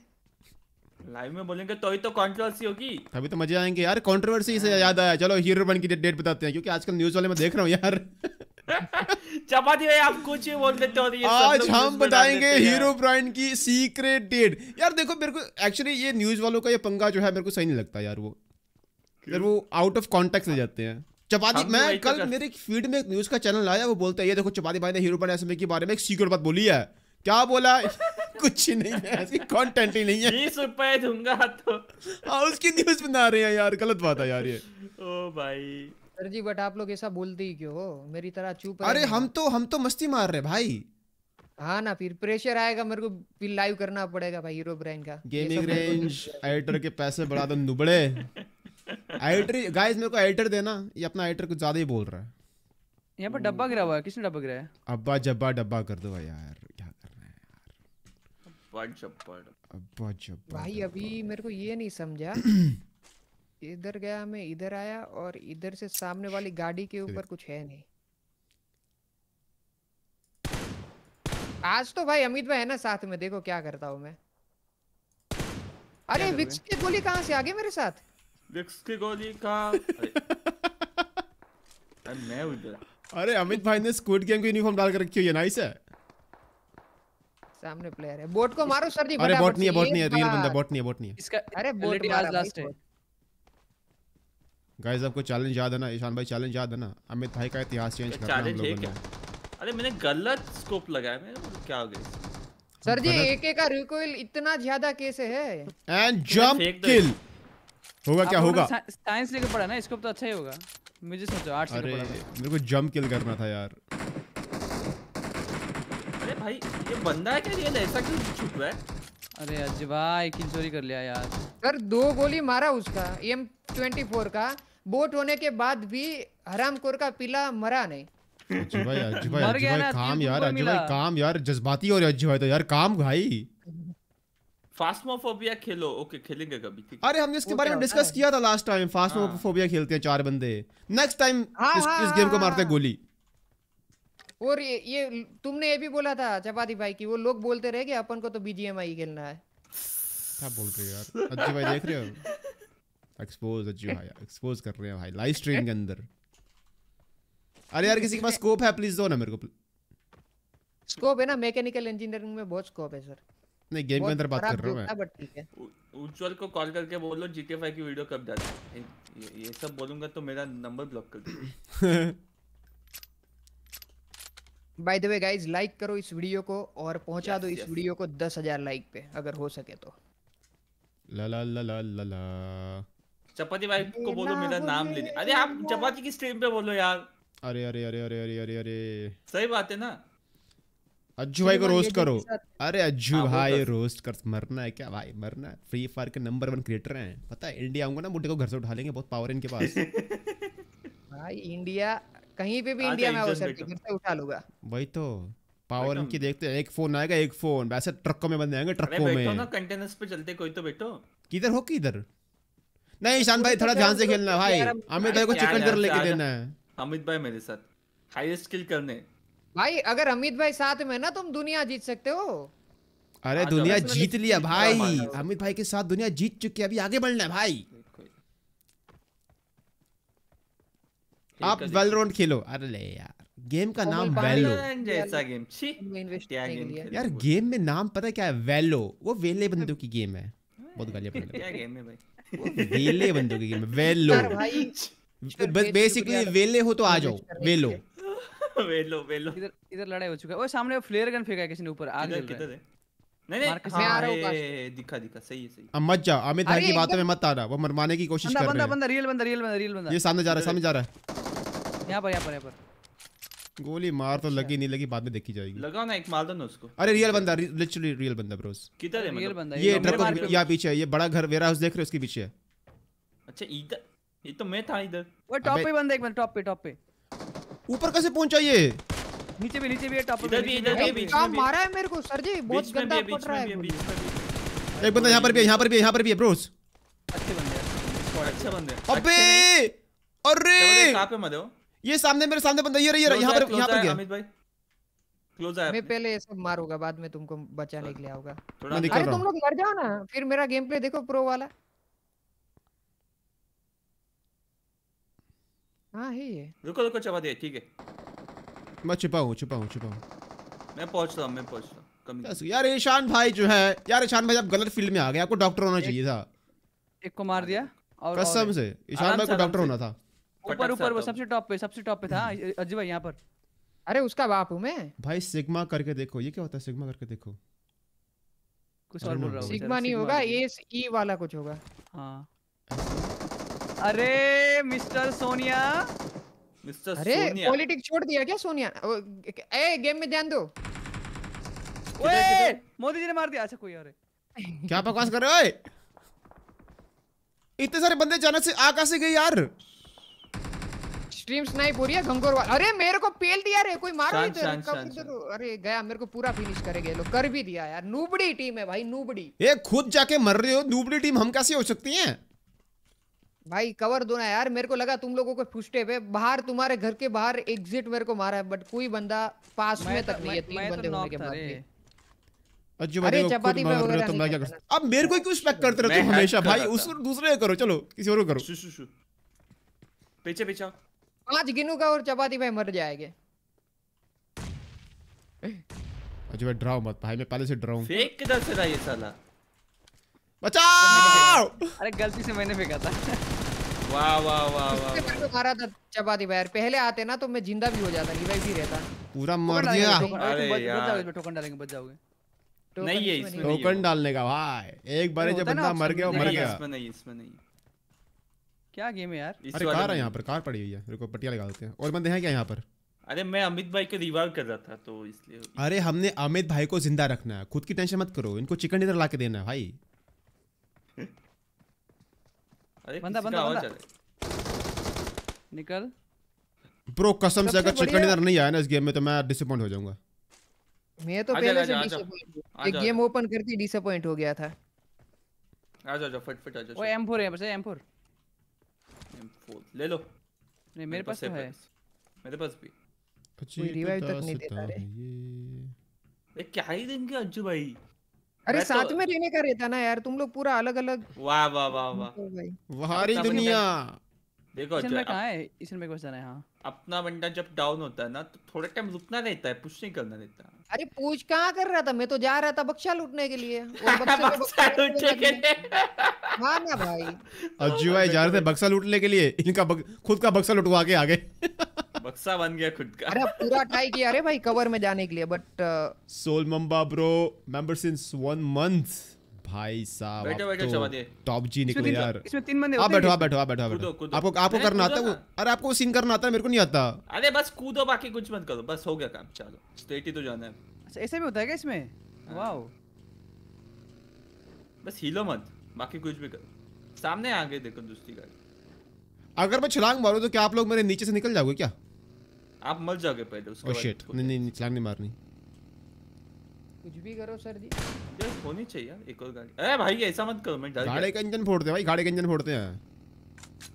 लाइव में बोलेंगे तो ही तो कंट्रोवर्सी होगी तभी तो मजे आएंगे यार कंट्रोवर्सी से याद आया चलो हीरो बन की डेट बताते हैं क्योंकि आजकल न्यूज वाले में देख रहा हूँ यार (laughs) चपाती भाई आप कुछ भी बोल सकते हो आज हम बताएंगे हीरो ब्रांड की सीक्रेट डेट यार देखो मेरे को एक्चुअली ये न्यूज वालों का ये पंगा जो है मेरे को सही नहीं लगता यार वो यार वो आउट ऑफ कॉन्टेक्ट ले जाते हैं चपाती मैं कल मेरे फीड में एक न्यूज का चैनल आया वो बोलता है ये देखो चपाती भाई ने हीरो ब्रांड एसएमए के बारे में एक सीक्रेट बात बोली है क्या बोला (laughs) कुछ नहीं है ऐसी कंटेंट ही नहीं है बीस रुपए दूंगा तो हाँ उसकी न्यूज बना रहे हैं यार गलत बात है यार ये ओ भाई सर जी बट आप लोग ऐसा बोलते ही क्यों हो मेरी तरह चुप अरे हम तो हम तो मस्ती मार रहे भाई हाँ ना फिर प्रेशर आएगा मेरे को फिर लाइव करना पड़ेगा भाई हीरो ब्रांड का गेमिंग रेंज एडिटर के पैसे बढ़ा दो नुबड़े एडिटर गाइस मेरे को एडिटर देना ये अपना एडिटर कुछ ज्यादा ही बोल रहा है यहाँ पर डब्बा गिरा हुआ है किसने डब्बा गिराया अब्बा जब्बा डब्बा कर दो भाई यार क्या कर करना है यार अब्बा जब्बा अब्बा जब्बा भाई अभी मेरे को ये नहीं समझा (clears throat) इधर गया मैं इधर आया और इधर से सामने वाली गाड़ी के ऊपर कुछ है नहीं आज तो भाई अमित भाई है ना साथ में देखो क्या करता हूँ मैं अरे विक्स की गोली कहाँ से आ गई मेरे साथ विक्स की गोली कहाँ अरे मैं उधर अरे अमित भाई ने स्क्विड गेम की यूनिफॉर्म डाल कर रखी हुई है नाइस है सामने प्लेयर है बोट को मारो सर जी अरे बोट नहीं है बोट नहीं है रियल बंदा बोट नहीं है बोट नहीं है इसका अरे बोट लास्ट है गाइस आपको चैलेंज याद है ना ईशान भाई चैलेंज याद है ना अमित भाई का इतिहास चेंज करना हम लोगों ने अरे मैंने गलत स्कोप लगाया मैंने क्या हो गया सर जी एके का रिकॉइल इतना ज्यादा कैसे है एंड जंप किल होगा क्या होगा साइंस लेके पढ़ा ना इसको तो अच्छा ही होगा मुझे सोचो 8 से पढ़ा था मेरे को जंप किल करना था यार अरे भाई ये बंदा है क्या रियल ऐसा क्यों छुप रहा है अरे अजय भाई किल चोरी कर लिया यार सर दो गोली मारा उसका एम एम24 का बोट होने के बाद भी हरामखोर का पीला मरा नहीं भाई भाई भाई काम यार भाई काम यार जज्बाती हो रहे भाई तो यार काम भाई फास्मोफोबिया खेलो ओके खेलेंगे कभी अरे हमने इसके बारे में डिस्कस किया था लास्ट हाँ। टाइम फास्मोफोबिया खेलते हैं चार बंदे नेक्स्ट टाइम हाँ, इस हाँ, इस गेम को मारते गोली और ये, ये तुमने ये भी बोला था चपाती भाई की वो लोग बोलते रहे कि अपन को तो बीजीएमआई खेलना है क्या बोलते हो यार अज्जी भाई देख रहे हो (laughs) एक्सपोज अज्जू भाई एक्सपोज कर रहे हैं भाई लाइव स्ट्रीम के अंदर अरे यार किसी के पास स्कोप (laughs) है प्लीज दो ना मेरे को स्कोप है ना मैकेनिकल इंजीनियरिंग में बहुत स्कोप है सर नहीं गेम के अंदर बात कर रहा हूं मैं उज्जवल को कॉल करके बोल लो GTA 5 की वीडियो कब डाल ये, ये सब बोलूंगा तो मेरा नंबर ब्लॉक कर दो by the way guys like करो इस वीडियो को और पहुंचा yes, दो इस yes. वीडियो को 10000 लाइक पे अगर हो सके तो ला ला ला ला ला ला चपाती भाई को बोलो मेरा नाम लेने अरे आप चपाती की स्ट्रीम पे बोलो यार अरे अरे अरे अरे अरे अरे अरे सही बात है ना अज्जू भाई को रोस्ट करो अरे अज्जू हाँ, भाई रोस्ट कर मरना है क्या भाई मरना है फ्री फायर के नंबर वन क्रिएटर हैं पता है इंडिया आऊंगा ना मुंडे को घर से उठा लेंगे बहुत पावर है इनके पास (laughs) भाई इंडिया कहीं पे भी इंडिया हाँ, तो में हो सकती घर से उठा लूंगा वही तो पावर इनकी देखते हैं एक फोन आएगा एक फोन वैसे ट्रकों में बंद आएंगे ट्रकों में ना कंटेनर्स पे चलते कोई तो बैठो किधर हो किधर नहीं ईशान भाई थोड़ा ध्यान से खेलना भाई अमित भाई को चिकन कर लेके देना है अमित भाई मेरे साथ हाईएस्ट किल करने भाई अगर अमित भाई साथ में ना तुम दुनिया जीत सकते हो अरे दुनिया जीत लिया भाई अमित भाई के साथ दुनिया जीत चुकी है अभी आगे बढ़ना है भाई आप वेल राउंड खेलो अरे ले यार गेम का नाम वेलो तो जैसा गेम छी यार गेम में नाम पता क्या है वेलो वो वेले बंदों की गेम है बहुत गलत है क्या गेम है भाई वेले बंदों की गेम वेलो तो बस बेसिकली वेले हो तो आ जाओ वेलो (laughs) वेलो वेलो इधर इधर लड़ाई हो चुका है ओए सामने फ्लेयर गन फेंका है किसी ने ऊपर आग जल रहा है नहीं नहीं हाँ, मैं आ रहा हूं दिखा दिखा सही है सही अब मत जा अमित भाई की बातों में मत आना वो मरवाने की कोशिश कर रहा है बंदा बंदा रियल बंदा रियल बंदा रियल बंदा ये सामने जा रहा है सामने जा रहा है यहां पर यहां पर यहां पर गोली मार तो लगी अच्छा। नहीं लगी बाद में देखी जाएगी लगा ना एक मार दो ना उसको अरे रियल बंदा लिटरली रियल बंदा ब्रोस किधर है रियल मतलब? बंदा ये ट्रक यहाँ पीछे है ये बड़ा घर वेयर हाउस देख रहे हो उसके पीछे है अच्छा इधर ये तो मैं था इधर वो टॉप पे बंदा एक मिनट टॉप पे टॉप पे ऊपर कैसे पहुंचा ये नीचे भी नीचे भी है टॉप पे इधर भी इधर भी बीच में मारा है मेरे को सर जी बहुत गंदा पड़ रहा है एक बंदा यहां पर भी है यहां पर भी है यहां पर भी है ब्रोस अच्छे बंदे अच्छे बंदे अबे अच्छा, अरे कहां पे मदो ये सामने मेरे सामने बंदा ये रही रहा यहाँ पर यहाँ पर गया अमित भाई क्लोज आया मैं पहले ये सब मारूंगा बाद में तुमको बचाने के लिए आऊंगा अरे तुम लोग मर जाओ ना फिर मेरा गेम प्ले देखो प्रो वाला हाँ है ये रुको रुको चबा दे ठीक है मैं छिपा हूँ छिपा हूँ छिपा हूँ मैं पहुँच रहा हूँ मैं पहुँच रहा हूँ यार ईशान भाई जो है यार ईशान भाई आप गलत फील्ड में आ गए आपको डॉक्टर होना चाहिए था एक को मार दिया और कसम से ईशान भाई को डॉक्टर होना था ऊपर ऊपर वो सबसे टॉप पे सबसे टॉप पे था हम्म। अजय भाई यहाँ पर अरे उसका बाप हूँ मैं भाई सिग्मा करके देखो ये क्या होता है सिग्मा करके देखो कुछ और बोल रहा हूँ सिग्मा नहीं होगा ये ई वाला कुछ होगा हाँ अरे मिस्टर सोनिया मिस्टर अरे पॉलिटिक्स छोड़ दिया क्या सोनिया ए गेम में ध्यान दो ओए मोदी जी ने मार दिया अच्छा कोई और क्या बकवास कर रहे हो इतने सारे बंदे जाने से आकाश से गए यार स्ट्रीम स्नाइप हो रही है घंगोर वाला अरे मेरे को पेल दिया रे कोई मारो तो इधर कब इधर अरे गया मेरे को पूरा फिनिश करेंगे लोग कर भी दिया यार नूबड़ी टीम है भाई नूबड़ी ये खुद जाके मर रहे हो नूबड़ी टीम हम कैसे हो सकती है भाई कवर दो ना यार मेरे को लगा तुम लोगों को फुस्टे पे बाहर तुम्हारे घर के बाहर एग्जिट मेरे को मारा है बट कोई बंदा पास में तो- तक नहीं है तीन तो बंदे होने के बाद अरे चपाती पे वगैरह तुम क्या कर अब मेरे को क्यों स्पेक करते रहते हो हमेशा भाई उस दूसरे करो चलो किसी और को करो पीछे पीछे पांच गिनूंगा और चपाती भाई मर जाएंगे अजय भाई डराओ मत भाई मैं पहले से डराऊं फेंक किधर से रहा ये साला बचाओ अरे गलती से मैंने फेंका था वाह वाह वाह वाह मैं तो मारा था चपाती भाई पहले आते ना तो मैं जिंदा भी हो जाता नहीं भाई भी रहता पूरा मर गया अरे यार टोकन डालेंगे बच जाओगे नहीं है इसमें टोकन डालने का भाई एक बार जब बंदा मर गया मर गया इसमें नहीं इसमें नहीं क्या गेम है यार अरे कार है यहाँ पर कार पड़ी हुई है रुको पटिया लगा देते हैं और बंदे हैं क्या यहाँ पर अरे मैं अमित भाई को रिवाइव कर रहा था तो इसलिए अरे हमने अमित भाई को जिंदा रखना है खुद की टेंशन मत करो इनको चिकन डिनर ला के देना है भाई (laughs) अरे बंदा बंदा बंदा निकल ब्रो कसम से अगर चिकन डिनर नहीं आया ना इस गेम में तो मैं डिसअपॉइंट हो जाऊंगा मैं तो पहले से डिसअपॉइंट एक गेम ओपन करके डिसअपॉइंट हो गया था आ जाओ फटाफट आ जाओ ओ M4 है बस M4 M4 ले लो नहीं मेरे पास है मेरे पास भी कोई रिवाइव तक नहीं देता रे ये क्या ही देंगे अज्जू भाई अरे साथ तो... में रहने का रहता ना यार तुम लोग पूरा अलग अलग वाह वाह वाह वाह वहारी दुनिया देखो अच्छा भाई कहां है इसमें मेरे को जाना है हां अपना बंदा जब डाउन होता है ना तो थोड़ा टाइम रुकना रहता है पुश नहीं करना रहता अरे पूछ कहाँ कर रहा था मैं तो जा रहा था बक्सा लूटने के लिए हाँ ना भाई अज्जू भाई जा रहे थे हाँ, बक्सा लूटने के लिए इनका खुद का बक्सा लुटवा के आगे बक्सा बन गया खुद का अरे पूरा ट्राई किया अरे भाई कवर में जाने के लिए but uh, soul mamba bro member since one month भाई साहब टॉप तो जी निकले यार इसमें तीन बंदे आप बैठो आप बैठो आप बैठो आपको आपको करना आता है अरे आपको सीन करना आता है मेरे को नहीं आता अरे बस कूदो बाकी कुछ मत करो बस हो गया काम चलो स्ट्रेट ही तो जाना है अच्छा ऐसे भी होता है क्या इसमें वाओ हाँ। बस हिलो मत बाकी कुछ भी करो सामने आ गए देखो दूसरी गाड़ी अगर मैं छलांग मारूं तो क्या आप लोग मेरे नीचे से निकल जाओगे क्या आप मर जाओगे पहले उसके oh, बाद ओह शिट नहीं नहीं छलांग नहीं मारनी कुछ भी करो सर जी जस्ट होनी चाहिए यार एक और गाड़ी ए भाई ऐसा मत करो मैं डर गाड़ी का इंजन फोड़ते हैं भाई गाड़ी का इंजन फोड़ते हैं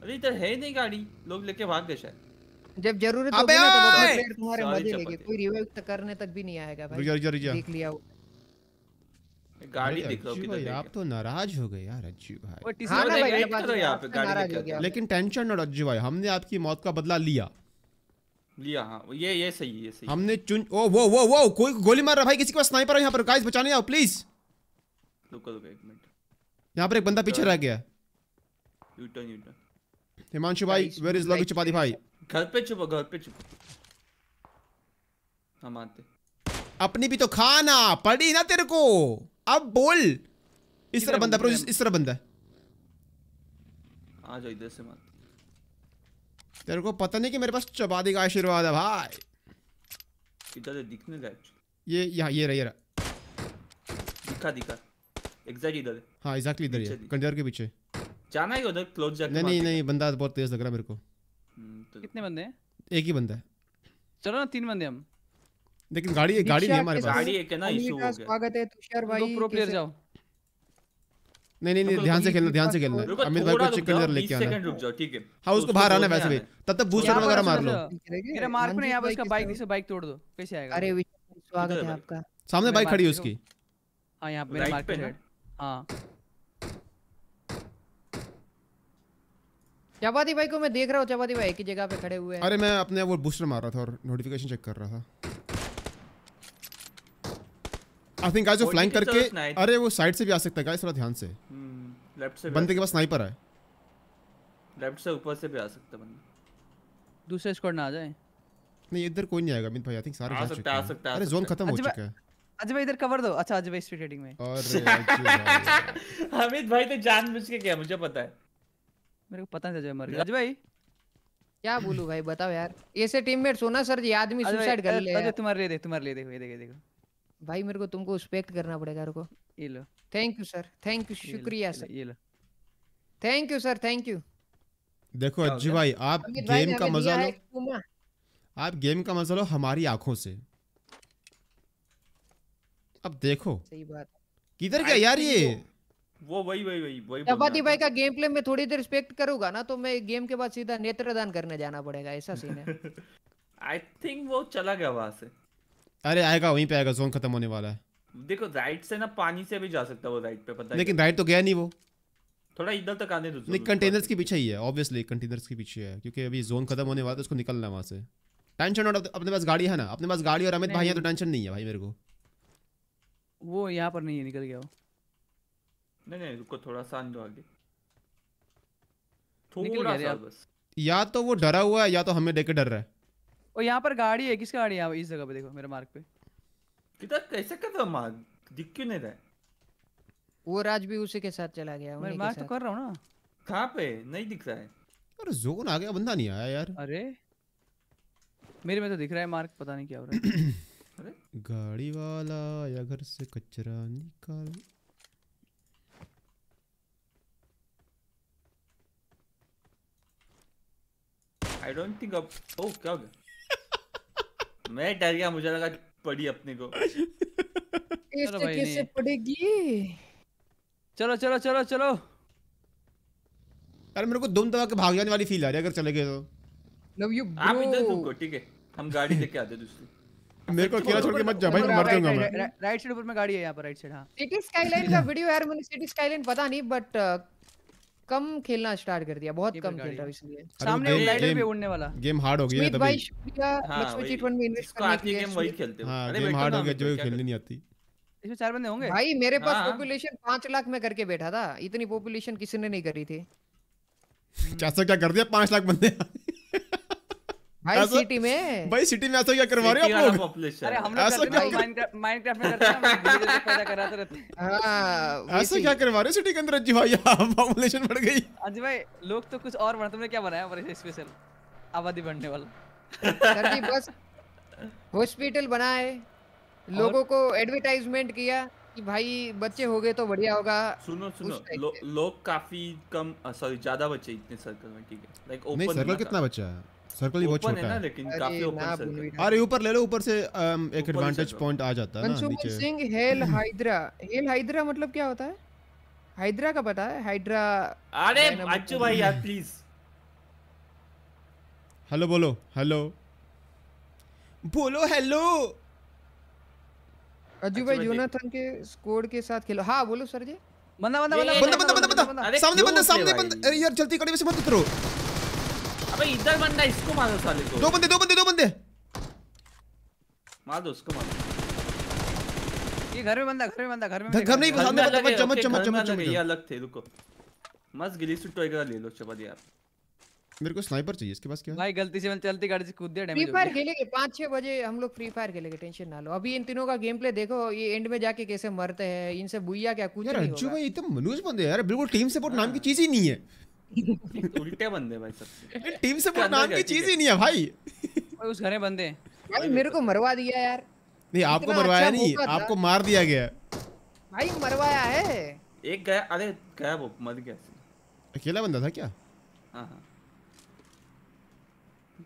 अरे इधर है ही नहीं गाड़ी लोग लेके भाग गए शायद जब जरूरत होगी ना तो तब तुम्हारे मजे लेंगे कोई रिवाइव करने तक भी नहीं आएगा भाई रुक जा रुक जा देख लिया गाड़ी दिख रहा आप तो नाराज हो गए यार अज्जू भाई हाँ तो लेकिन टेंशन ना अज्जू भाई हमने आपकी मौत का बदला लिया हाँ, ये ये सही है सही हमने चुन ओ वो वो वो कोई गोली मार रहा भाई किसी के पास स्नाइपर है यहाँ पर गाइस बचाने आओ प्लीज रुको रुको एक मिनट यहाँ पर एक बंदा पीछे रह गया यू टर्न हिमांशु भाई वेयर इज लव चपाती भाई घर पे छुपो घर पे छुपो हम आते अपनी भी तो खाना पड़ी ना तेरे को अब बोल इस तरह बंदा इस तरह बंदा आ जाओ इधर से मार तेरे को पता नहीं कि मेरे पास चपाती का आशीर्वाद है भाई इधर दिखने लायक ये यहाँ ये रहा ये रहा दिखा दिखा एग्जैक्टली इधर हाँ एग्जैक्टली इधर है कंटेनर के पीछे जाना ही उधर क्लोज जाके नहीं नहीं नहीं बंदा बहुत तेज लग रहा मेरे को हम्म, तो कितने बंदे हैं एक ही बंदा है चलो ना तीन बंदे हम लेकिन गाड़ी गाड़ी नहीं हमारे पास गाड़ी एक है ना इशू हो गया स्वागत है तुषार भाई दो प्रो प्लेयर जाओ नहीं नहीं नहीं ध्यान से खेलना ध्यान से खेलना अमित भाई को चिकन इधर लेके आना सेकंड रुक जाओ ठीक है हां उसको बाहर आना वैसे भी तब तक बूस्टर वगैरह मार लो मेरा मार पे यहां पर उसका बाइक इसे बाइक तोड़ दो कैसे आएगा अरे स्वागत है आपका सामने बाइक खड़ी है उसकी हां यहां पे मेरा मार्क पे हां चपाती भाई को मैं देख रहा हूं चपाती भाई एक ही जगह पे खड़े हुए हैं अरे मैं अपने वो बूस्टर मार रहा था और नोटिफिकेशन चेक कर रहा था आई थिंक गाइस जो फ्लैंक करके अरे वो साइड से भी आ सकता है गाइस थोड़ा ध्यान से लेफ्ट हम्म, से बंदे के पास स्नाइपर है लेफ्ट से ऊपर से भी आ सकता बंदा दूसरे स्क्वाड ना आ जाए नहीं इधर कोई नहीं आएगा अमित भाई आई थिंक सारे आ सकता है आ सकता है अरे जोन खत्म हो चुका है अजय भाई इधर कवर दो अच्छा अजय भाई स्पीड रेटिंग में अरे अमित भाई तो जान बुझ के क्या मुझे पता है मेरे को पता नहीं अजय मर गया अजय भाई क्या बोलूं भाई बताओ यार ऐसे टीममेट्स हो ना सर ये आदमी सुसाइड कर ले अजय तुम्हारे लिए देख तुम्हारे लिए देखो ये देखो देखो भाई मेरे को तुमको रिस्पेक्ट करना पड़ेगा रुको ये लो thank you sir thank you शुक्रिया सर ये लो thank you sir thank you देखो अज्जी भाई आप गेम का मजा लो तो आप गेम का मजा लो हमारी आंखों से अब देखो सही बात किधर गया यार ये वो वही वही वही वही चपाती भाई का गेम प्ले में थोड़ी देर रिस्पेक्ट करूंगा ना तो मैं गेम के बाद सीधा नेत्रदान करने जाना पड़ेगा ऐसा सीन है आई (laughs) थिंक वो चला गया वहां से अरे आएगा वहीं पे आएगा जोन खत्म होने वाला है देखो राइट से ना पानी से भी जा सकता है वो राइट पे पता है लेकिन राइट तो गया नहीं वो थोड़ा इधर तक आने दो नहीं कंटेनर्स के पीछे ही है ऑब्वियसली कंटेनर्स के पीछे है क्योंकि अभी जोन खत्म होने वाला है तो उसको निकलना है वहाँ से टेंशन नॉट अपने पास गाड़ी है ना अपने पास गाड़ी और अमित भाई है तो टेंशन नहीं है भाई मेरे को वो यहाँ पर नहीं है निकल गया वो नहीं नहीं रुको थोड़ा सा आने आगे थोड़ा सा बस या तो वो डरा हुआ है या तो हमें देख के डर रहा है और यहाँ पर गाड़ी है किसकी गाड़ी है इस जगह पे देखो मेरे मार्ग पे किधर कैसे कर मार्ग दिख क्यों नहीं रहा वो राज भी उसी के साथ चला गया मैं मार्ग तो कर रहा हूँ ना कहाँ पे नहीं दिख रहा है अरे जोन आ गया बंदा नहीं आया यार अरे मेरे में तो दिख रहा है मार्ग पता नहीं क्या हो रहा है (clears throat) अरे गाड़ी वाला या घर से कचरा निकाल I don't think of. Oh, क्या हो गया? मैं डर गया मुझे लगा पड़ी अपने को (laughs) चलो भाई कैसे पड़ेगी चलो चलो चलो चलो अरे मेरे को दम दबा के भाग जाने वाली फील आ रही है अगर चले गए तो लव यू ब्रो आप इधर रुको ठीक है हम गाड़ी लेके आते दूसरी (laughs) मेरे को अकेला छोड़ के मत जा भाई (laughs) मैं मर जाऊंगा मैं राइट साइड ऊपर में गाड़ी है यहां पर राइट साइड हां सिटी स्काईलाइन का वीडियो यार मुझे सिटी स्काईलाइन पता नहीं बट कम खेलना स्टार्ट कर दिया बहुत कम खेल रहा सामने पे उड़ने वाला गेम हार्ड हो गई तभी लक्ष्मी में इन्वेस्ट करने गेम हार्ड हो गया हाँ, हाँ, जो खेलने नहीं आती इसमें चार बंदे होंगे भाई मेरे पास पॉपुलेशन हाँ। पांच लाख में करके बैठा था इतनी पॉपुलेशन किसी ने नहीं करी थी क्या कर दिया पांच लाख बंदे भाई सिटी में भाई सिटी में ऐसा क्या करवा रहे हो आप लोग अरे हम लोग ऐसा क्या माइनक्राफ्ट में करते हैं हाँ, क्या करवा रहे हो सिटी के अंदर अज्जी भाई पॉपुलेशन हाँ, बढ़ गई अज्जी भाई लोग तो कुछ और बना तुमने क्या बनाया हमारे स्पेशल आबादी बढ़ने वाला सर बस हॉस्पिटल बनाए लोगों को एडवर्टाइजमेंट किया कि भाई बच्चे हो गए तो बढ़िया होगा सुनो सुनो लोग लो काफी कम सॉरी ज्यादा बच्चे इतने सर्कल में ठीक है लाइक ओपन नहीं सर्कल कितना बच्चा है सर्कल ही बहुत छोटा है लेकिन काफी ओपन सर्कल अरे ऊपर ले लो ऊपर से एक एडवांटेज पॉइंट आ जाता है ना नीचे सिंह हेल हाइड्रा हेल हाइड्रा मतलब क्या होता है हाइड्रा का पता है हाइड्रा अरे अच्छू भाई यार प्लीज हेलो बोलो हेलो बोलो हेलो अजू भाई जोनाथन के स्कोर के साथ खेलो हां बोलो सर जी बंदा बंदा बंदा बंदा बंदा बंदा सामने बंदा सामने बंदा अरे यार जल्दी कड़ी में से मत उतरो इधर बंदा इसको मारो साले को दो बंदे दो बंदे दो बंदे मार दो उसको मार ये घर में बंदा घर में बंदा घर में घर नहीं सामने बंदा चम्मच चम्मच चम्मच ये अलग थे रुको मस्त गिली सुट टॉय का ले लो चबा दिया मेरे को स्नाइपर चाहिए इसके पास क्या भाई गलती से मैं चलती गाड़ी से कूद दिया डैमेज फ्री फायर खेलेंगे 5 6 बजे हम लोग फ्री फायर खेलेंगे टेंशन ना लो अभी इन तीनों का गेम प्ले देखो ये एंड में जाके कैसे मरते हैं इनसे बुइया क्या कुछ नहीं होगा यार अच्छू भाई ये तो मनुज बंदे यार बिल्कुल टीम सपोर्ट नाम की हाँ। चीज ही नहीं है (laughs) उल्टे बंदे भाई सब टीम से नाम की चीज ही नहीं है भाई भाई उस घरे बंदे भाई मेरे को मरवा दिया यार नहीं आपको मरवाया अच्छा नहीं आपको मार दिया गया भाई मरवाया है एक गया अरे गया वो मर गया अकेला बंदा था क्या हां हाँ।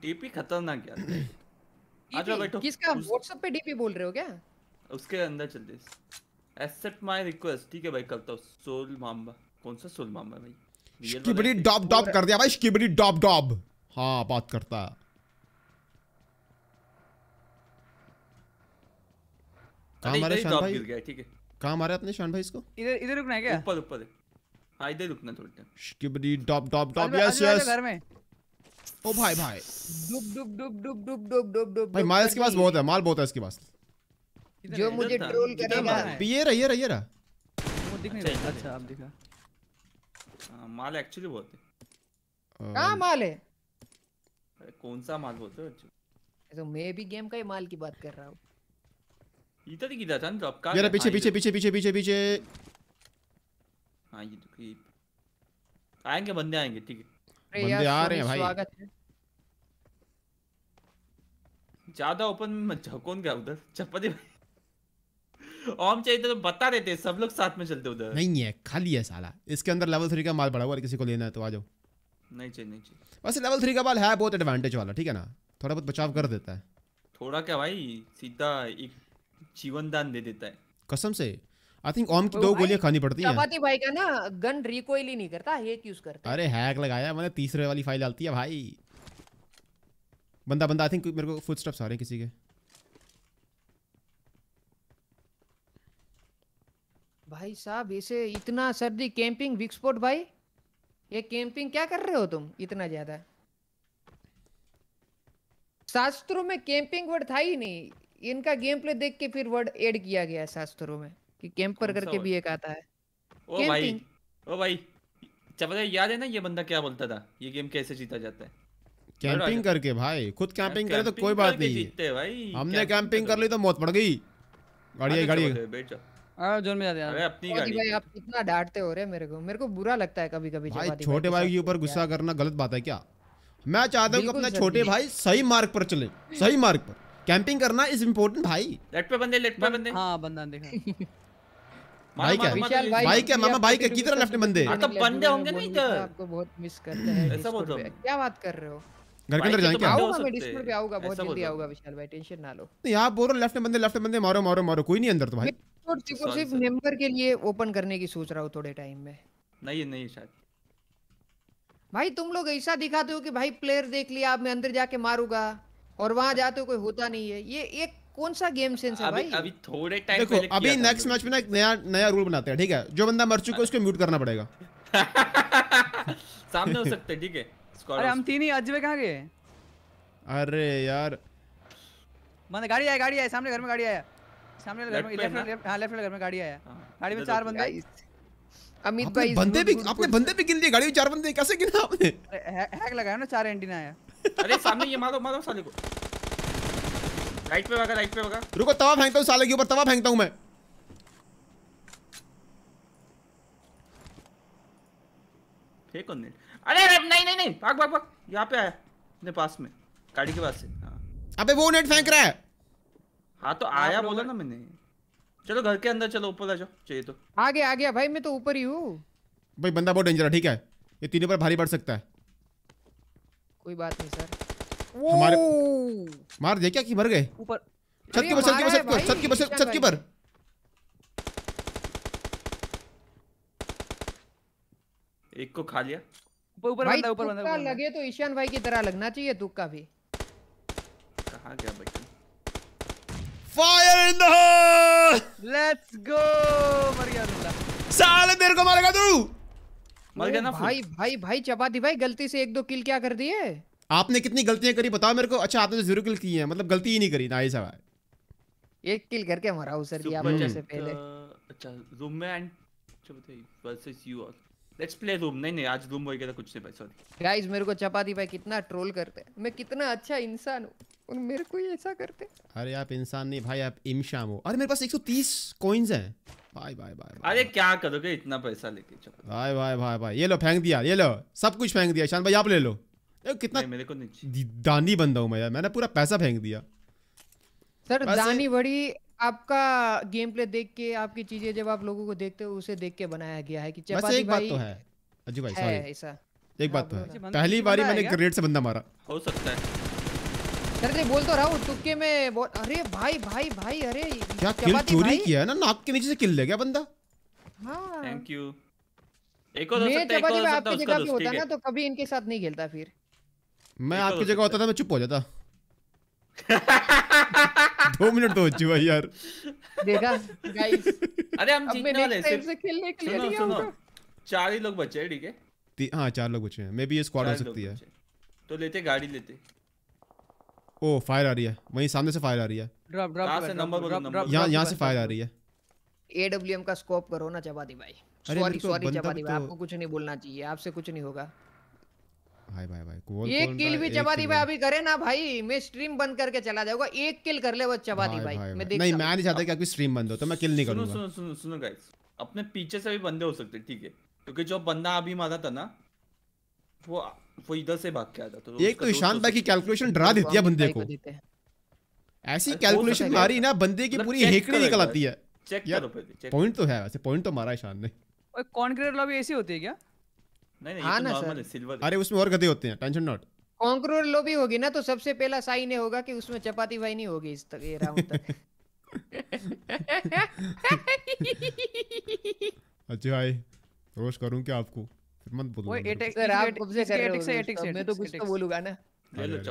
डीपी खतरनाक यार (clears throat) आ जाओ बैठो किसका व्हाट्सएप पे डीपी बोल रहे हो क्या उसके अंदर चल दे एक्सेप्ट माय रिक्वेस्ट ठीक है भाई करता हूं सोल मामबा कौन सा सोल मामबा भाई शिकिबरी डॉप डॉप कर दिया भाई शिकिबरी डॉप डॉप हाँ बात करता कहाँ मारा शान भाई ठीक है कहा मारे अपने शान भाई इसको इधर इधर रुकना है क्या ऊपर ऊपर हाँ इधर रुकना थोड़ी टाइम शिकिबरी डॉप डॉप डॉप यस यस ओ भाई भाई डुब डुब डुब डुब डुब डुब डुब डुब भाई माल इसके पास बहुत है माल बहुत है इसके पास जो मुझे ट्रोल करेगा ये रहा ये रहा ये रहा वो दिख नहीं अच्छा, रहा अच्छा आप दिखा माल एक्चुअली बहुत है कहाँ माल है अरे कौन सा माल बोलते हो तो मैं भी गेम का ही माल की बात कर रहा हूँ इधर ही था ना तो अब मेरा पीछे पीछे पीछे पीछे पीछे पीछे हाँ ये तो क्रीप आएंगे बंदे आएंगे ठीक है बंदे आ रहे हैं भाई ज्यादा ओपन में मत जाओ कौन गया उधर चपति ओम चाहिए तो बता देते सब लोग साथ में चलते उधर नहीं है खाली है साला इसके अंदर लेवल थ्री का माल पड़ा हुआ है किसी को लेना है तो आ जाओ नहीं चाहिए नहीं चाहिए वैसे लेवल थ्री का माल है बहुत एडवांटेज वाला ठीक है ना थोड़ा बहुत बचाव कर देता है थोड़ा क्या भाई सीधा एक जीवन दान दे देता है कसम से आई थिंक ओम की दो गोलियां खानी पड़ती हैं चपाती भाई का ना गन रिकॉइल ही नहीं करता हेट यूज करता है अरे हैक लगाया मैंने तीसरे वाली फाइल डालती है भाई बंदा बंदा आई थिंक मेरे को फुटस्टेप्स आ रहे हैं किसी के भाई साहब ऐसे इतना सर्दी कैंपिंग विक्सपोर्ट भाई ये कैंपिंग क्या कर रहे हो तुम इतना ज्यादा शास्त्रों में कैंपिंग वर्ड था ही नहीं इनका गेम प्ले देख के फिर वर्ड ऐड किया गया शास्त्रों में कि कैंपर करके भी एक आता है ओ भाई ओ भाई चपता याद है ना ये बंदा क्या बोलता था ये गेम कैसे जीता जाता है कैंपिंग करके भाई खुद कैंपिंग करे तो कोई बात नहीं जीतते भाई हमने कैंपिंग कर ली तो मौत पड़ गई गाड़ी गाड़ी बैठ जाओ हाँ, जोन में जाते हैं अरे अपनी गाड़ी भाई आप कितना डांटते हो रहे मेरे को मेरे को बुरा लगता है कभी-कभी भाई छोटे भाई के ऊपर गुस्सा करना गलत बात है क्या मैं चाहता हूँ अपना छोटे भाई सही मार्ग पर चले सही मार्ग पर कैंपिंग करना इज इम्पोर्टेंट भाई लेट पे बंदे लेट पे बंदे हाँ बंदा देखा (laughs) भाई क्या भाई क्या मामा भाई क्या कितना लेफ्ट बंदे हाँ, तो बंदे होंगे नहीं तो आपको बहुत मिस करते हैं ऐसा बोल रहे क्या बात कर रहे हो घर के अंदर जाएंगे क्या आऊंगा मैं डिस्प्ले पे आऊंगा बहुत जल्दी आऊंगा विशाल भाई टेंशन ना लो यहां बोल रहे हो लेफ्ट बंदे लेफ्ट बंदे मारो मारो मारो कोई नहीं अंदर तो भाई डिस्कॉर्ड तो डिस्कॉर्ड सिर्फ मेंबर के लिए ओपन करने की सोच रहा हूँ थोड़े टाइम में नहीं नहीं शायद भाई तुम लोग ऐसा दिखाते हो कि भाई प्लेयर देख लिया अब मैं अंदर जाके मारूंगा और वहां जाते हो कोई होता नहीं है ये एक कौन सा गेम सेंस है भाई अभी थोड़े टाइम देखो अभी नेक्स्ट मैच में ना एक नया नया रूल बनाते हैं ठीक है जो बंदा मर चुका है उसको म्यूट करना पड़ेगा (laughs) सामने हो सकते ठीक है अरे हम तीन ही अजवे कहाँ गए अरे यार मैंने गाड़ी आया गाड़ी आया सामने घर में गाड़ी आया सामने घर में लेफ्ट लेफ्ट हां लेफ्ट वाले घर में गाड़ी आया हाँ। गाड़ी में चार बंदे अमित भाई बंदे भी आपने बंदे भी गिन लिए गाड़ी में चार बंदे कैसे गिना आपने हैक लगाया ना चार एंटीना आया (laughs) अरे सामने ये मारो मारो साले को राइट पे भागा राइट पे भागा रुको तवा फेंकता हूं साले के ऊपर तवा फेंकता हूं मैं फेंको नेट अरे नहीं नहीं नहीं भाग भाग भाग यहां पे आया अपने पास में गाड़ी के पास से हां अबे वो नेट फेंक रहा है हाँ तो आया बोला ना मैंने चलो घर के अंदर चलो ऊपर आ जाओ चाहिए तो आगे गया आ गया भाई मैं तो ऊपर ही हूँ भाई बंदा बहुत डेंजर है ठीक है ये तीनों पर भारी पड़ सकता है कोई बात नहीं सर हमारे मार दे क्या की मर गए ऊपर छत के ऊपर छत के ऊपर छत के ऊपर छत के ऊपर एक को खा लिया ऊपर ऊपर बंदा ऊपर बंदा लगे तो ईशान भाई की तरह लगना चाहिए तुक्का भी कहां गया भाई fire in the hole let's go मर गया दूल्हा साले तेरे को मारेगा तू मर गया ना भाई भाई भाई चपाती भाई गलती से एक दो किल क्या कर दिए आपने कितनी गलतियां करी बताओ मेरे को अच्छा आपने तो जीरो किल किए हैं मतलब गलती ही नहीं करी ना है भाई एक किल करके हमारा उसे दिया आप से uh, पहले अच्छा रूम में एंड चलो बताइए versus you all let's play room नहीं नहीं आज रूम वगैरह कुछ नहीं भाई सॉरी गाइस मेरे को चपाती भाई कितना ट्रोल करते हैं मैं कितना अच्छा इंसान हूं और मेरे को ये ऐसा करते अरे आप इंसान नहीं भाई आप इमशाम हो अरे मेरे पास 130 कॉइंस हैं भाई भाई भाई अरे क्या करोगे इतना पैसा लेके चलो भाई भाई भाई भाई ये लो फेंक दिया ये लो सब कुछ फेंक दिया शान भाई आप ले लो कितना मेरे को दानी बंदा हूं मैं यार मैंने पूरा पैसा फेंक दिया सर दानी बड़ी आपका गेम प्ले देख के आपकी चीजें जब आप लोगों को देखते हो उसे देख के बनाया गया है कि चपाती एक बात तो है अजू भाई सॉरी एक बात तो हाँ, है पहली बारी मैंने ग्रेड से बंदा मारा हो सकता है अरे बोल तो रहा हूँ तुक्के में अरे भाई भाई भाई अरे क्या किल चोरी किया है ना नाक के नीचे से किल ले गया बंदा थैंक हाँ। यू एक और हो सकता है एक और हो सकता है उसका होता ना तो कभी इनके साथ नहीं खेलता फिर मैं आपकी जगह होता था मैं चुप हो जाता (laughs) (laughs) दो मिनट तो बची भाई यार देखा अरे हम जीतने वाले से खेलने के लिए सुनो सुनो चार ही लोग बचे हैं ठीक है हाँ चार लोग बचे हैं मे बी ये स्क्वाड हो सकती है तो लेते गाड़ी लेते ओ फायर आ रही है वहीं सामने से फायर आ रही है ड्रॉप ड्रॉप से नंबर बोलो यहां यहां से फायर आ रही है एडब्ल्यूएम का स्कोप करो ना चबादी भाई सॉरी सॉरी चबादी भाई तो आपको कुछ नहीं बोलना चाहिए आपसे कुछ नहीं होगा भाई भाई भाई कौन ये किल भी चपाती भाई अभी करे ना भाई मैं स्ट्रीम बंद करके चला जाऊंगा एक किल कर ले वो चपाती भाई, भाई, भाई, मैं देख नहीं मैं नहीं चाहता कि आपकी स्ट्रीम बंद हो तो मैं किल नहीं करूंगा सुनो सुनो सुनो गाइस अपने पीछे से भी बंदे हो सकते ठीक है क्योंकि जो बंदा अभी मारा था ना वो वो इधर से भाग के आता तो एक तो ईशान भाई की कैलकुलेशन डरा देती है बंदे को ऐसी कैलकुलेशन मारी ना बंदे की मतलब पूरी हेकड़ी निकल आती है चेक करो पॉइंट तो है वैसे पॉइंट तो मारा ईशान ने कॉन्क्रीट लॉबी ऐसी होती है क्या नहीं नहीं हाँ तो नॉर्मल है सिल्वर अरे उसमें और गति होते हैं टेंशन नॉट कॉन्क्रोर भी होगी ना तो सबसे पहला साई ने होगा कि उसमें चपाती भाई नहीं होगी इस तक ये राउंड तक (laughs) अच्छा भाई रोश करूं क्या आपको फिर मत बोलो ओए सर आप कब से कर रहे हो मैं तो कुछ तो बोलूंगा ना ले लो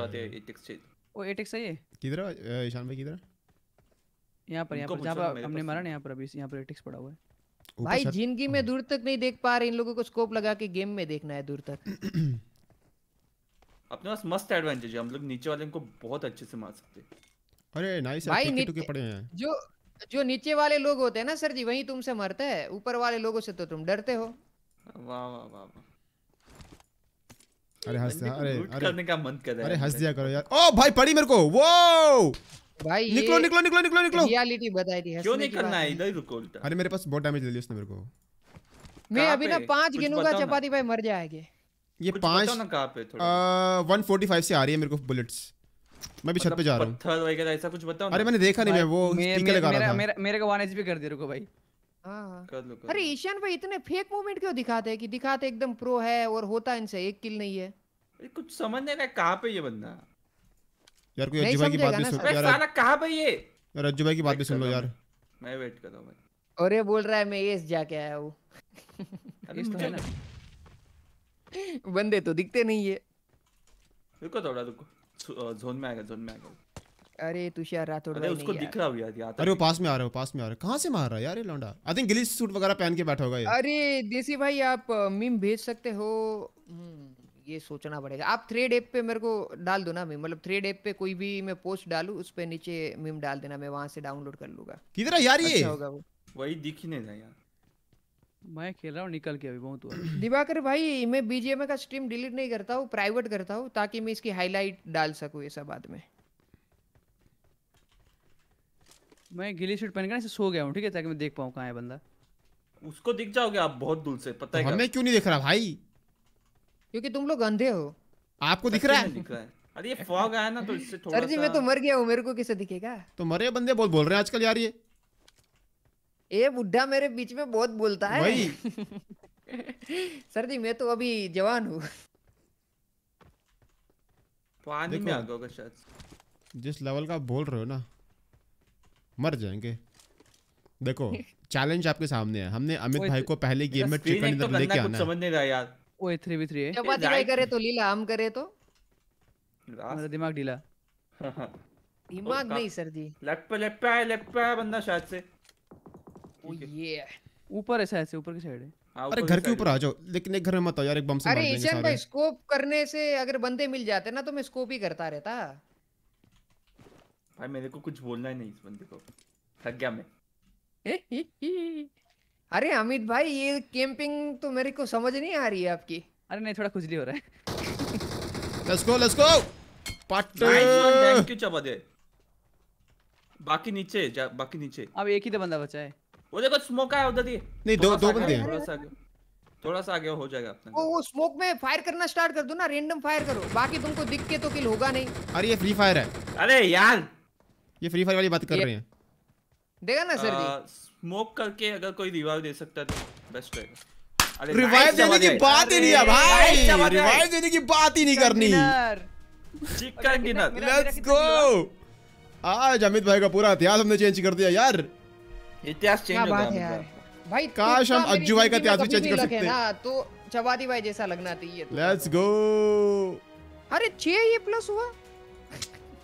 से ओ सही है किधर ईशान भाई किधर यहां पर यहां पर जहां पर हमने तो। मारा ना यहां पर अभी यहां पर एटिक्स पड़ा हुआ है भाई जिंदगी में हाँ। दूर तक नहीं देख पा रहे इन लोगों को स्कोप लगा के गेम में देखना है दूर तक (clears throat) अपने पास मस्त एडवांटेज है हम लोग नीचे वाले को बहुत अच्छे से मार सकते अरे नाइस भाई नीचे के पड़े हैं जो जो नीचे वाले लोग होते हैं ना सर जी वही तुमसे मरते हैं ऊपर वाले लोगों से तो तुम डरते हो वाह वाह वाह अरे हंस अरे अरे करने का मन कर रहा है अरे हंस दिया करो यार ओ भाई पड़ी मेरे को वो भाई निकलो निकलो निकलो निकलो निकलो रियलिटी बता दी है क्यों नहीं करना है इधर रुको उल्टा अरे मेरे पास बहुत डैमेज ले लिया उसने मेरे को मैं अभी ना 5 गिनूंगा चपाती भाई मर जाएंगे ये पांच ना कहां पे थोड़ा 145 से आ रही है मेरे को बुलेट्स मैं भी छत पे मतलब जा रहा हूं पत्थर वगैरह ऐसा कुछ बताओ अरे मैंने देखा नहीं मैं वो टीके लगा रहा था मेरा मेरे को 1 एचपी कर दे रुको भाई हाँ। कर लो अरे ईशान भाई इतने फेक मूवमेंट क्यों दिखाते हैं कि दिखाते एकदम प्रो है और होता इनसे एक किल नहीं है कुछ समझ नहीं आ रहा कहां पे ये बंदा यार कोई अज्जू भाई की बात भी सुन यार साला कहां भाई ये यार अज्जू भाई की बात भी सुन लो यार मैं वेट कर रहा हूं भाई अरे बोल रहा है मैं एस जाके आया हूं अरे तो है ना बंदे तो दिखते नहीं है रुको थोड़ा रुको जोन में आएगा जोन में आ गया अरे तुषार राठौड़ अरे उसको दिख रहा हूं यार यार अरे वो पास में आ रहा है पास में आ रहा है कहां से मार रहा है यार ये लौंडा आई थिंक गिली सूट वगैरह पहन के बैठा होगा ये अरे देसी भाई आप मीम भेज सकते हो हम्म। ये सोचना पड़ेगा आप थ्रेड ऐप पे मेरे को डाल दो ना मीम मतलब थ्रेड ऐप पे कोई भी मैं पोस्ट डालू उस पे नीचे मीम डाल देना मैं वहां से डाउनलोड कर लूंगा किधर है यार ये अच्छा होगा वो वही दिख ही नहीं रहा यार मैं खेल रहा हूँ निकल के अभी बहुत दिवाकर भाई मैं बीजेएम का स्ट्रीम डिलीट नहीं करता हूँ प्राइवेट करता हूँ ताकि मैं इसकी हाईलाइट डाल सकूँ ये सब बाद में मैं गिली शूट पहन कर सो गया हूँ ठीक है ताकि मैं देख पाऊँ कहाँ है बंदा उसको दिख जाओगे आप बहुत दूर से पता है तो हमें क्यों नहीं देख रहा भाई क्योंकि तुम लोग अंधे हो आपको दिख रहा है अरे ये फॉग आया ना तो इससे थोड़ा सर जी मैं तो मर गया हूँ मेरे को किसे दिखेगा तो मरे बंदे बहुत बोल रहे हैं आजकल यार ये बुढ़ा मेरे बीच में बहुत बोलता है (laughs) सर जी मैं तो अभी जवान हूँ पानी में आ शायद जिस लेवल का बोल रहे हो ना मर जाएंगे देखो चैलेंज (laughs) आपके सामने है हमने अमित भाई तो- को पहले गेम में ट्रिक तो लेके आना समझ नहीं रहा यार ओए 3v3 है eh? चपाती भाई करे तो लीला हम करे तो मेरा दिमाग ढीला (laughs) दिमाग नहीं सर जी लेफ्ट पे लेफ्ट पे है लेफ्ट पे है बंदा शायद से ओ ये ऊपर है शायद से ऊपर की साइड है अरे घर के ऊपर आ जाओ लेकिन एक घर में मत आओ यार एक बम से अरे ईशान भाई स्कोप करने से अगर बंदे मिल जाते ना तो मैं स्कोप ही करता रहता भाई मेरे को कुछ बोलना ही नहीं इस बंदे को थक गया मैं (laughs) अरे अमित भाई ये कैंपिंग तो मेरे को समझ नहीं आ रही है आपकी अरे नहीं थोड़ा खुजली हो रहा है लेट्स गो लेट्स गो पट थैंक यू चबा दे बाकी नीचे जा बाकी नीचे अब एक ही तो बंदा बचा है वो देखो स्मोक आया उधर ही नहीं दो दो बंदे हैं थोड़ा सा आगे थोड़ा सा आगे हो जाएगा अपना वो, वो स्मोक में फायर करना स्टार्ट कर दो ना रैंडम फायर करो बाकी तुमको दिख के तो किल होगा नहीं अरे ये फ्री फायर है अरे यार ये फ्री फायर वाली बात कर रहे हैं देखा ना सर जी स्मोक करके अगर कोई रिवाइव दे सकता तो बेस्ट रहेगा रिवाइव देने की बात ही नहीं है भाई रिवाइव देने की बात ही नहीं करनी चिकन डिनर लेट्स गो आज अमित भाई का पूरा इतिहास हमने चेंज कर दिया यार इतिहास चेंज होगा यार भाई काश हम अज्जू भाई का इतिहास भी चेंज कर सकते ना तो चवादी भाई जैसा लगना चाहिए लेट्स गो तो। अरे छे ये प्लस हुआ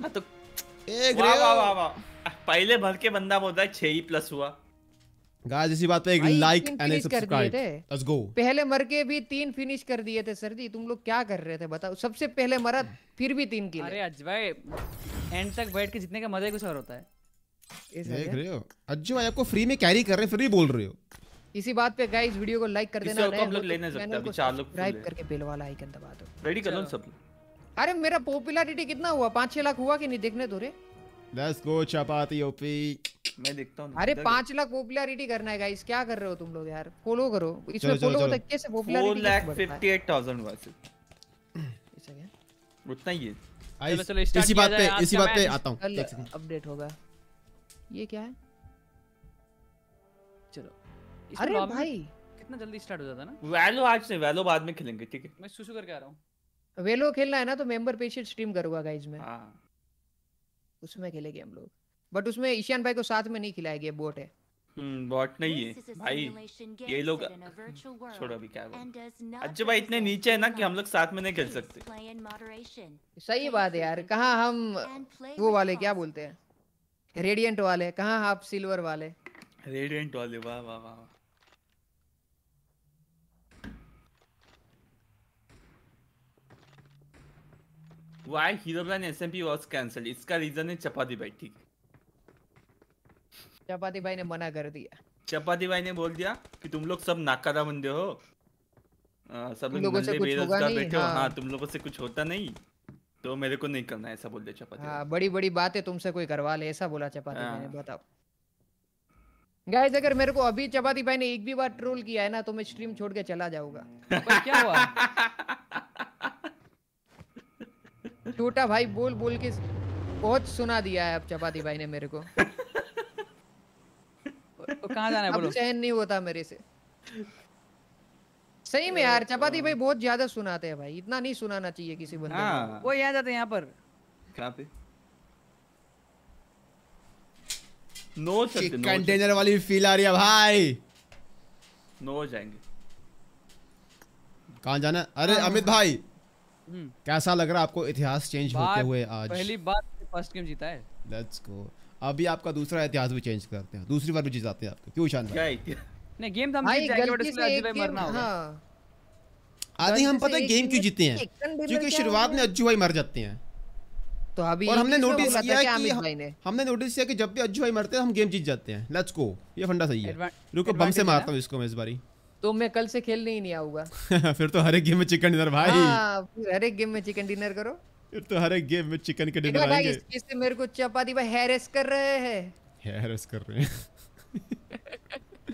हाँ तो एक वाह वाह वाह पहले भर के बंदा बोलता है छे ही प्लस हुआ गाइस इसी बात पे एक like and subscribe let's go पहले मर के भी तीन फिनिश कर दिए थे सर जी तुम लोग क्या कर रहे थे बताओ सबसे पहले मरा फिर भी तीन किल अरे अज भाई एंड तक बैठ के जीतने का मजा ही कुछ और होता है देख रहे हो अज भाई आपको फ्री में कैरी कर रहे हैं फिर भी बोल रहे हो इसी बात पे गाइस वीडियो को लाइक कर देना हम लोग लेने सकते हैं अभी चार लोग सब्सक्राइब करके बेल वाला आइकन दबा दो रेडी कर लो सब अरे मेरा पॉपुलैरिटी कितना हुआ 5 6 लाख हुआ कि नहीं देखने दो रे लेट्स गो चपाती ओपी मैं देखता हूँ अरे पांच लाख पॉपुलैरिटी करना है गाइस क्या कर रहे हो तुम लोग यार फॉलो करो इसमें फॉलो होता है कैसे पॉपुलैरिटी 458000 हुआ सिर्फ (clears throat) उतना ही है चलो चलो स्टार्ट इसी बात पे इसी बात पे आता हूं एक सेकंड अपडेट होगा ये क्या है चलो अरे भाई कितना जल्दी स्टार्ट हो जाता है ना वैलो आज से वैलो बाद में खेलेंगे ठीक है मैं सुसु करके आ रहा हूं वेलो खेलना है ना तो मेंबर पेशेंट स्ट्रीम करूंगा गाइस मैं हां उसमें खेलेंगे हम लोग बट उसमें ईशान भाई को साथ में नहीं खिलाया गया बोट है हम्म, बॉट नहीं है भाई ये लोग हम्म, छोड़ो अभी क्या अच्छा भाई इतने नीचे है ना कि हम लोग साथ में नहीं खेल सकते सही बात है यार कहा हम वो वाले क्या बोलते हैं रेडियंट वाले कहा आप सिल्वर वाले रेडियंट वाले वाह वाह वाह वा। Why Herobrine SMP was cancelled? इसका रीजन है चपाती भाई ठीक चपाती भाई ने मना कर दिया चपाती भाई ने बोल दिया कि तुम लोग सब नाकादा बंदे हो सब बैठे हाँ।, हाँ तुम लोगों से कुछ होता नहीं तो मेरे को नहीं करना ऐसा बोल दिया चपाती हाँ बड़ी बड़ी बात है तुमसे कोई करवा ले ऐसा बोला चपाती भाई ने हाँ. बताओ गाइस अगर मेरे को अभी चपाती भाई ने एक भी बार ट्रोल किया है ना तो मैं स्ट्रीम छोड़ के चला जाऊंगा क्या हुआ (laughs) छोटा भाई बोल बोल के बहुत सुना दिया है अब चपाती भाई ने मेरे को कहाँ जाना है बोलो चैन नहीं होता मेरे से (laughs) सही में यार चपाती भाई बहुत ज्यादा सुनाते हैं भाई इतना नहीं सुनाना चाहिए किसी बंदे को हाँ। वो यहाँ जाते हैं यहाँ पर कहाँ पे नो चलते कंटेनर वाली फील आ रही है भाई नो जाएंगे कहाँ जाना अरे हाँ। अमित भाई हम्म। कैसा लग रहा है आपको इतिहास चेंज होते हुए आज पहली बार फर्स्ट गेम जीता है लेट्स गो अभी आपका दूसरा इतिहास भी चेंज करते हैं दूसरी बार भी जीत जाते हैं आपके क्यों शानदार नहीं गेम तो हम हाँ, जीत जाएंगे बट इसमें अज्जू भाई मरना होगा हां आदि हम पता है गेम क्यों जीते हैं क्योंकि शुरुआत में अज्जू भाई मर जाते हैं तो अभी और हमने नोटिस किया कि हमने नोटिस किया कि जब भी अज्जू भाई मरते हैं हम गेम जीत जाते हैं लेट्स गो ये फंडा सही है रुको बम से मारता हूं इसको मैं इस बारी तो मैं कल से खेलने ही नहीं आऊंगा (laughs) फिर तो हर एक गेम में चिकन डिनर भाई हां हर एक गेम में चिकन डिनर करो ये तो हर एक गेम में चिकन के डिनर आएंगे इससे मेरे को चपाती पर हैरेस कर रहे हैं हैरेस कर रहे हैं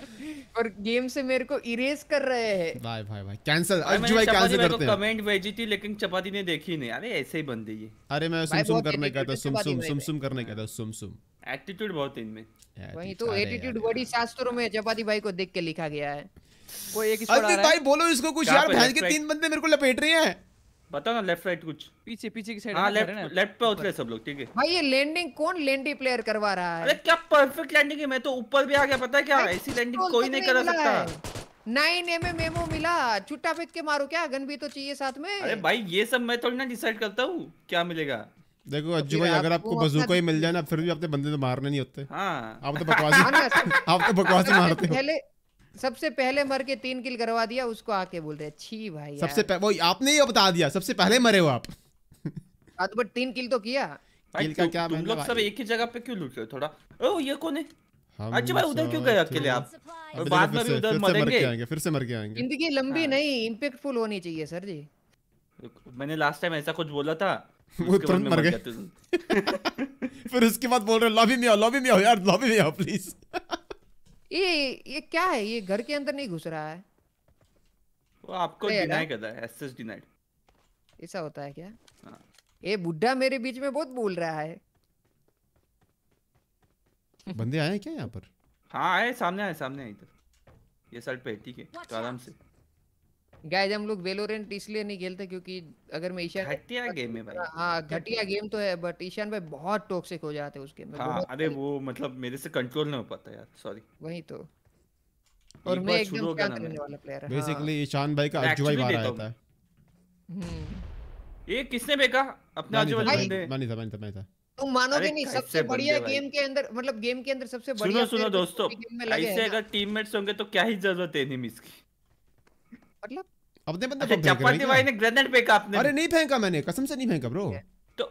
(laughs) और गेम से मेरे को इरेज कर रहे हैं भाई भाई भाई कैंसिल अज्जू भाई कैंसिल करते हैं कमेंट भेजी थी लेकिन चपाती ने देखी नहीं अरे ऐसे ही बंदे ये अरे मैं सुमसुम करने का था सुमसुम सुमसुम करने का था सुमसुम एटीट्यूड बहुत इनमें वही तो एटीट्यूड बड़ी शास्त्रों में चपाती भाई को देख के लिखा गया है कोई एक भाई बोलो इसको कुछ यार भैंस के तीन बंदे मेरे को लपेट रहे हैं बताओ ना लेफ्ट राइट कुछ पीछे पीछे की साइड हां लेफ्ट लेफ्ट पे उतरे सब लोग ठीक है भाई ये लैंडिंग कौन लैंडी प्लेयर करवा रहा है अरे क्या परफेक्ट लैंडिंग है मैं तो ऊपर भी आ गया पता है क्या ऐसी लैंडिंग कोई नहीं कर सकता नाइन एम एम एमओ मिला छुट्टा फेंक के मारो क्या गन भी तो चाहिए साथ में अरे भाई ये सब मैं थोड़ी ना डिसाइड करता हूं क्या मिलेगा देखो तो अज्जू भाई अगर आपको बंदूका ही मिल जाए ना फिर भी अपने तो बंदे तो मारने नहीं होते हाँ। आप तो बकवास हाँ आप तो बकवास हाँ मारते हो पहले सबसे पहले मर के तीन किल करवा दिया उसको आके बोल रहे छी भाई सबसे वो आपने ये बता दिया सबसे पहले मरे हो आप हाँ, तो बट तीन किल तो किया किल का क्या तुम लोग सब एक ही जगह पे क्यों लूट रहे हो थोड़ा ओ ये कौन है अच्छा भाई उधर क्यों गए अकेले आप बाद में भी उधर मरेंगे फिर से मर के आएंगे जिंदगी लंबी हाँ। नहीं इंपैक्टफुल होनी चाहिए सर जी मैंने लास्ट टाइम ऐसा कुछ बोला था (laughs) वो तुरंत मर गए (laughs) फिर उसके बाद बोल रहे लॉबी में आओ लॉबी में आओ यार लॉबी में आओ प्लीज (laughs) ये ये क्या है ये घर के अंदर नहीं घुस रहा है वो आपको डिनाई करता है एसएस डिनाइड ऐसा होता है क्या हाँ। ये बुड्ढा मेरे बीच में बहुत बोल रहा है बंदे आए क्या यहाँ पर हाँ आए सामने आए सामने आए इधर ये साइड पे ठीक है तो आराम से गाइस हम लोग वेलोरेंट इसलिए नहीं खेलते क्योंकि अगर मैं ईशान घटिया गेम है भाई हां घटिया गेम तो है बट ईशान भाई बहुत टॉक्सिक हो जाते हैं उसके में हां अरे वो मतलब मेरे से कंट्रोल नहीं हो पाता यार सॉरी वही तो और मैं एकदम क्या करने वाला प्लेयर बेसिकली ईशान भाई का अजवाई मार आता है हम्म। ये किसने फेंका अपने आजू बाजू बंदे मैं था मैं था मैं था तुम मानोगे नहीं सबसे बढ़िया गेम के अंदर मतलब गेम के अंदर सबसे बढ़िया सुनो सुनो तो दोस्तों ऐसे अगर टीममेट्स होंगे तो क्या ही जरूरत है एनिमीज की मतलब अपने बंदे अच्छा, को चपाती भाई ने ग्रेनेड फेंका आपने अरे नहीं फेंका मैंने कसम से नहीं फेंका ब्रो तो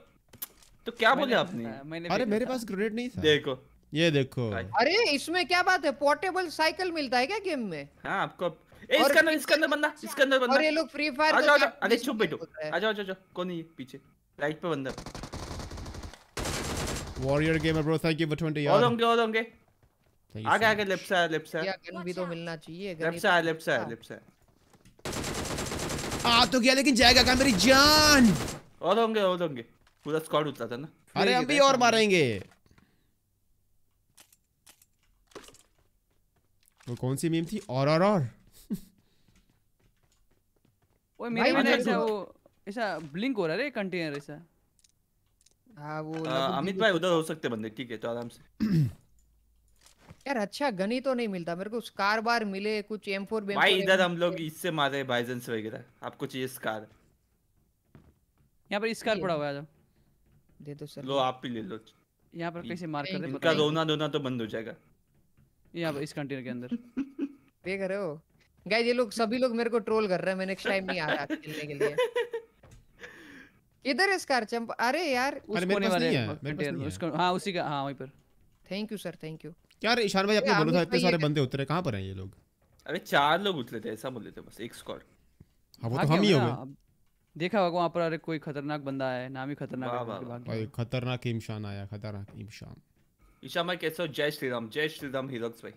तो क्या बोले आपने हाँ, अरे मेरे पास ग्रेनेड नहीं था देखो ये देखो अरे इसमें क्या बात है पोर्टेबल साइकिल मिलता है क्या गेम में हां आपको ए, इसके अंदर इसके अंदर बंदा इसके अंदर बंदा और ये लोग फ्री फायर आ जाओ अरे चुप बैठो आ जाओ आ जाओ कौन है ये पीछे राइट पे बंदा warrior gamer bro thank you for 20 यार और होंगे और होंगे आगे आगे left side left side gun भी तो मिलना चाहिए left side left side left side आ हाँ, तो गया लेकिन जाएगा क्या मेरी जान और होंगे और होंगे पूरा स्क्वाड उतरा था ना अरे हम भी और मारेंगे वो कौन सी मीम थी और और और (laughs) ओए मेरे में ऐसा तो- वो ऐसा ब्लिंक हो रहा है रे कंटेनर ऐसा हां वो हाँ, अमित भाई उधर हो सकते बंदे ठीक है तो आराम से (clears throat) यार अच्छा गनी तो नहीं मिलता मेरे को स्कार बार मिले कुछ एम फोर भाई इधर हम लोग इससे मारे बाइजंस वगैरह आपको चाहिए स्कार यहाँ पर स्कार पड़ा हुआ है दे दो सर लो आप भी ले लो यहाँ पर कैसे मार कर इनका रोना दोना तो बंद हो जाएगा यहाँ पर इस कंटेनर के अंदर पे (laughs) कर रहे हो गाइस ये लोग सभी लोग मेरे को ट्रोल कर रहे हैं मैं नेक्स्ट टाइम नहीं आ रहा खेलने के लिए इधर है स्कार चंप अरे यार उस कोने वाले कंटेनर उसको हां उसी का हां वहीं पर thank you sir thank you यार ईशान भाई आपने बोला था इतने सारे बंदे उतरे कहाँ पर हैं ये लोग अरे चार लोग उतरे थे ऐसा बोले थे बस एक स्क्वाड हाँ वो तो हम ही हो गए देखा होगा वहाँ पर अरे कोई खतरनाक बंदा है नाम ही खतरनाक भाई खतरनाक इमशान आया खतरनाक इमशान ईशान भाई कैसे हो जय श्री राम जय श्री राम हीरोक्स भाई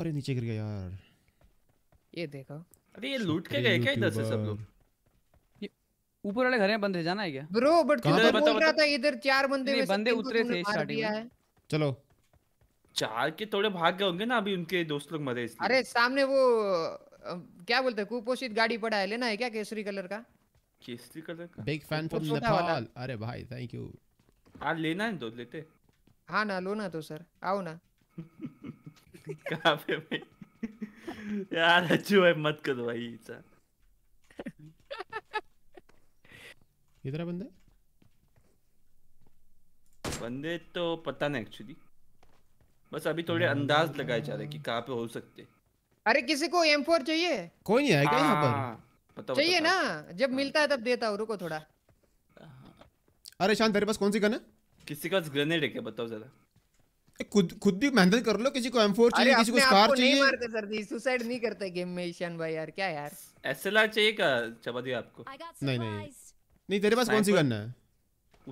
अरे नीचे गिर गया यार ये देखो अरे ये लूट के गए क्या इधर से सब लोग ऊपर वाले घर में बंदे जाना है क्या ब्रो बट बोल रहा था इधर चार बंदे बंदे उतरे थे स्टार्टिंग में चलो चार के थोड़े भाग गए होंगे ना अभी उनके दोस्त लोग मरे इसलिए अरे सामने वो क्या बोलते हैं कुपोषित गाड़ी पड़ा है लेना है क्या केसरी कलर का केसरी कलर का बिग फैन फ्रॉम नेपाल अरे भाई थैंक यू हां लेना है दो लेते हां ना लो ना तो सर आओ ना (laughs) कहां पे भाई यार अच्छू भाई मत करो भाई इच्छा कितना बंदे बंदे तो पता नहीं एक्चुअली बस अभी थोड़े अंदाज लगाए जा रहे कि कहाँ पे हो सकते अरे किसी को एम फोर चाहिए कोई नहीं आएगा यहाँ पर हाँ, चाहिए ना जब मिलता है तब देता हूँ रुको थोड़ा अरे शांत तेरे पास कौन सी गन है किसी का ग्रेनेड है क्या बताओ जरा खुद खुद भी मेहनत कर लो किसी को M4 चाहिए किसी को स्कार चाहिए नहीं मारते सर जी सुसाइड नहीं करते गेम में ईशान भाई यार क्या यार एसएलआर चाहिए का चबा दिया आपको नहीं नहीं नहीं तेरे पास कौन सी गन है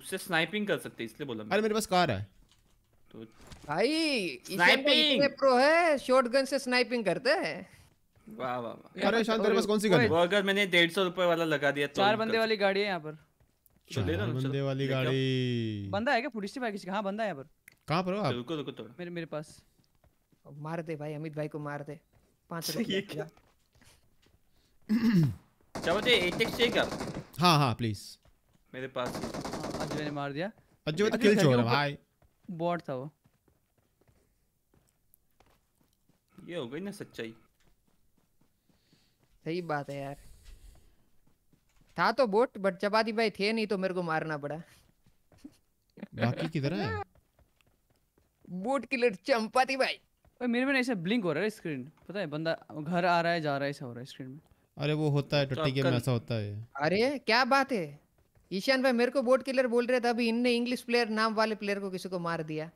उससे स्नाइपिंग कर सकते इसलिए बोला अरे मेरे पास कार है तो भाई स्नाइपिंग प्रो है शॉटगन से स्नाइपिंग करते हैं वाह वाह वाह अरे शांत तेरे पास कौन सी गन है बर्गर मैंने 150 रुपए वाला लगा दिया तो चार बंदे वाली गाड़ी है यहां पर चले ना बंदे वाली गाड़ी बंदा है क्या पुलिस से भाई किसी कहां बंदा है यहां पर कहां पर हो आप रुको रुको थोड़ा मेरे मेरे पास मार दे भाई अमित भाई को मार दे 5 रुपए (laughs) ये क्या चलो जी एटेक से कर हां हां प्लीज मेरे पास आज हाँ, मैंने मार दिया अजय तो किल छोड़ रहा भाई बॉट था वो ये हो गई ना सच्चाई सही बात है यार था तो बोट बट चपाती भाई थे नहीं तो मेरे को मारना पड़ा बाकी किधर है बोट किलर चंपाती भाई ओए मेरे में ऐसा ब्लिंक हो रहा है स्क्रीन पता है बंदा घर आ रहा है जा रहा है ऐसा हो रहा है स्क्रीन में अरे वो होता है टट्टी तो गेम में ऐसा होता है अरे क्या बात है ईशान भाई मेरे को बोट किलर बोल रहे थे अभी इनने इंग्लिश प्लेयर नाम वाले प्लेयर को किसी को मार दिया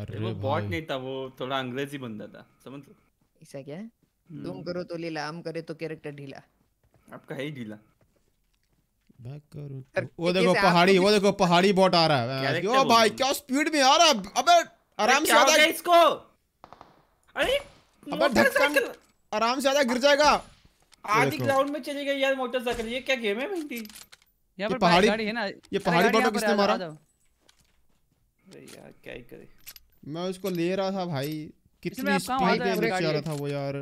अरे वो बॉट नहीं था वो थोड़ा अंग्रेजी बंदा था समझ लो ऐसा क्या है हम्म। तुम करो तो लीला हम करे तो कैरेक्टर ढीला आपका है ही ढीला मैं करूं तो... वो देखो पहाड़ी वो देखो पहाड़ी बॉट आ रहा है ओ भाई क्या स्पीड में आ रहा है अबे आराम से आधा इसको अरे अबे धक्का आराम से आधा गिर जाएगा आधी ग्राउंड में चली गई यार मोटरसाइकिल ये क्या गेम है भाई ये पहाड़ी है ना ये पहाड़ी बॉट किसने मारा अरे क्या ही करे मैं उसको ले रहा था भाई कितनी स्पीड में लेके रहा था वो यार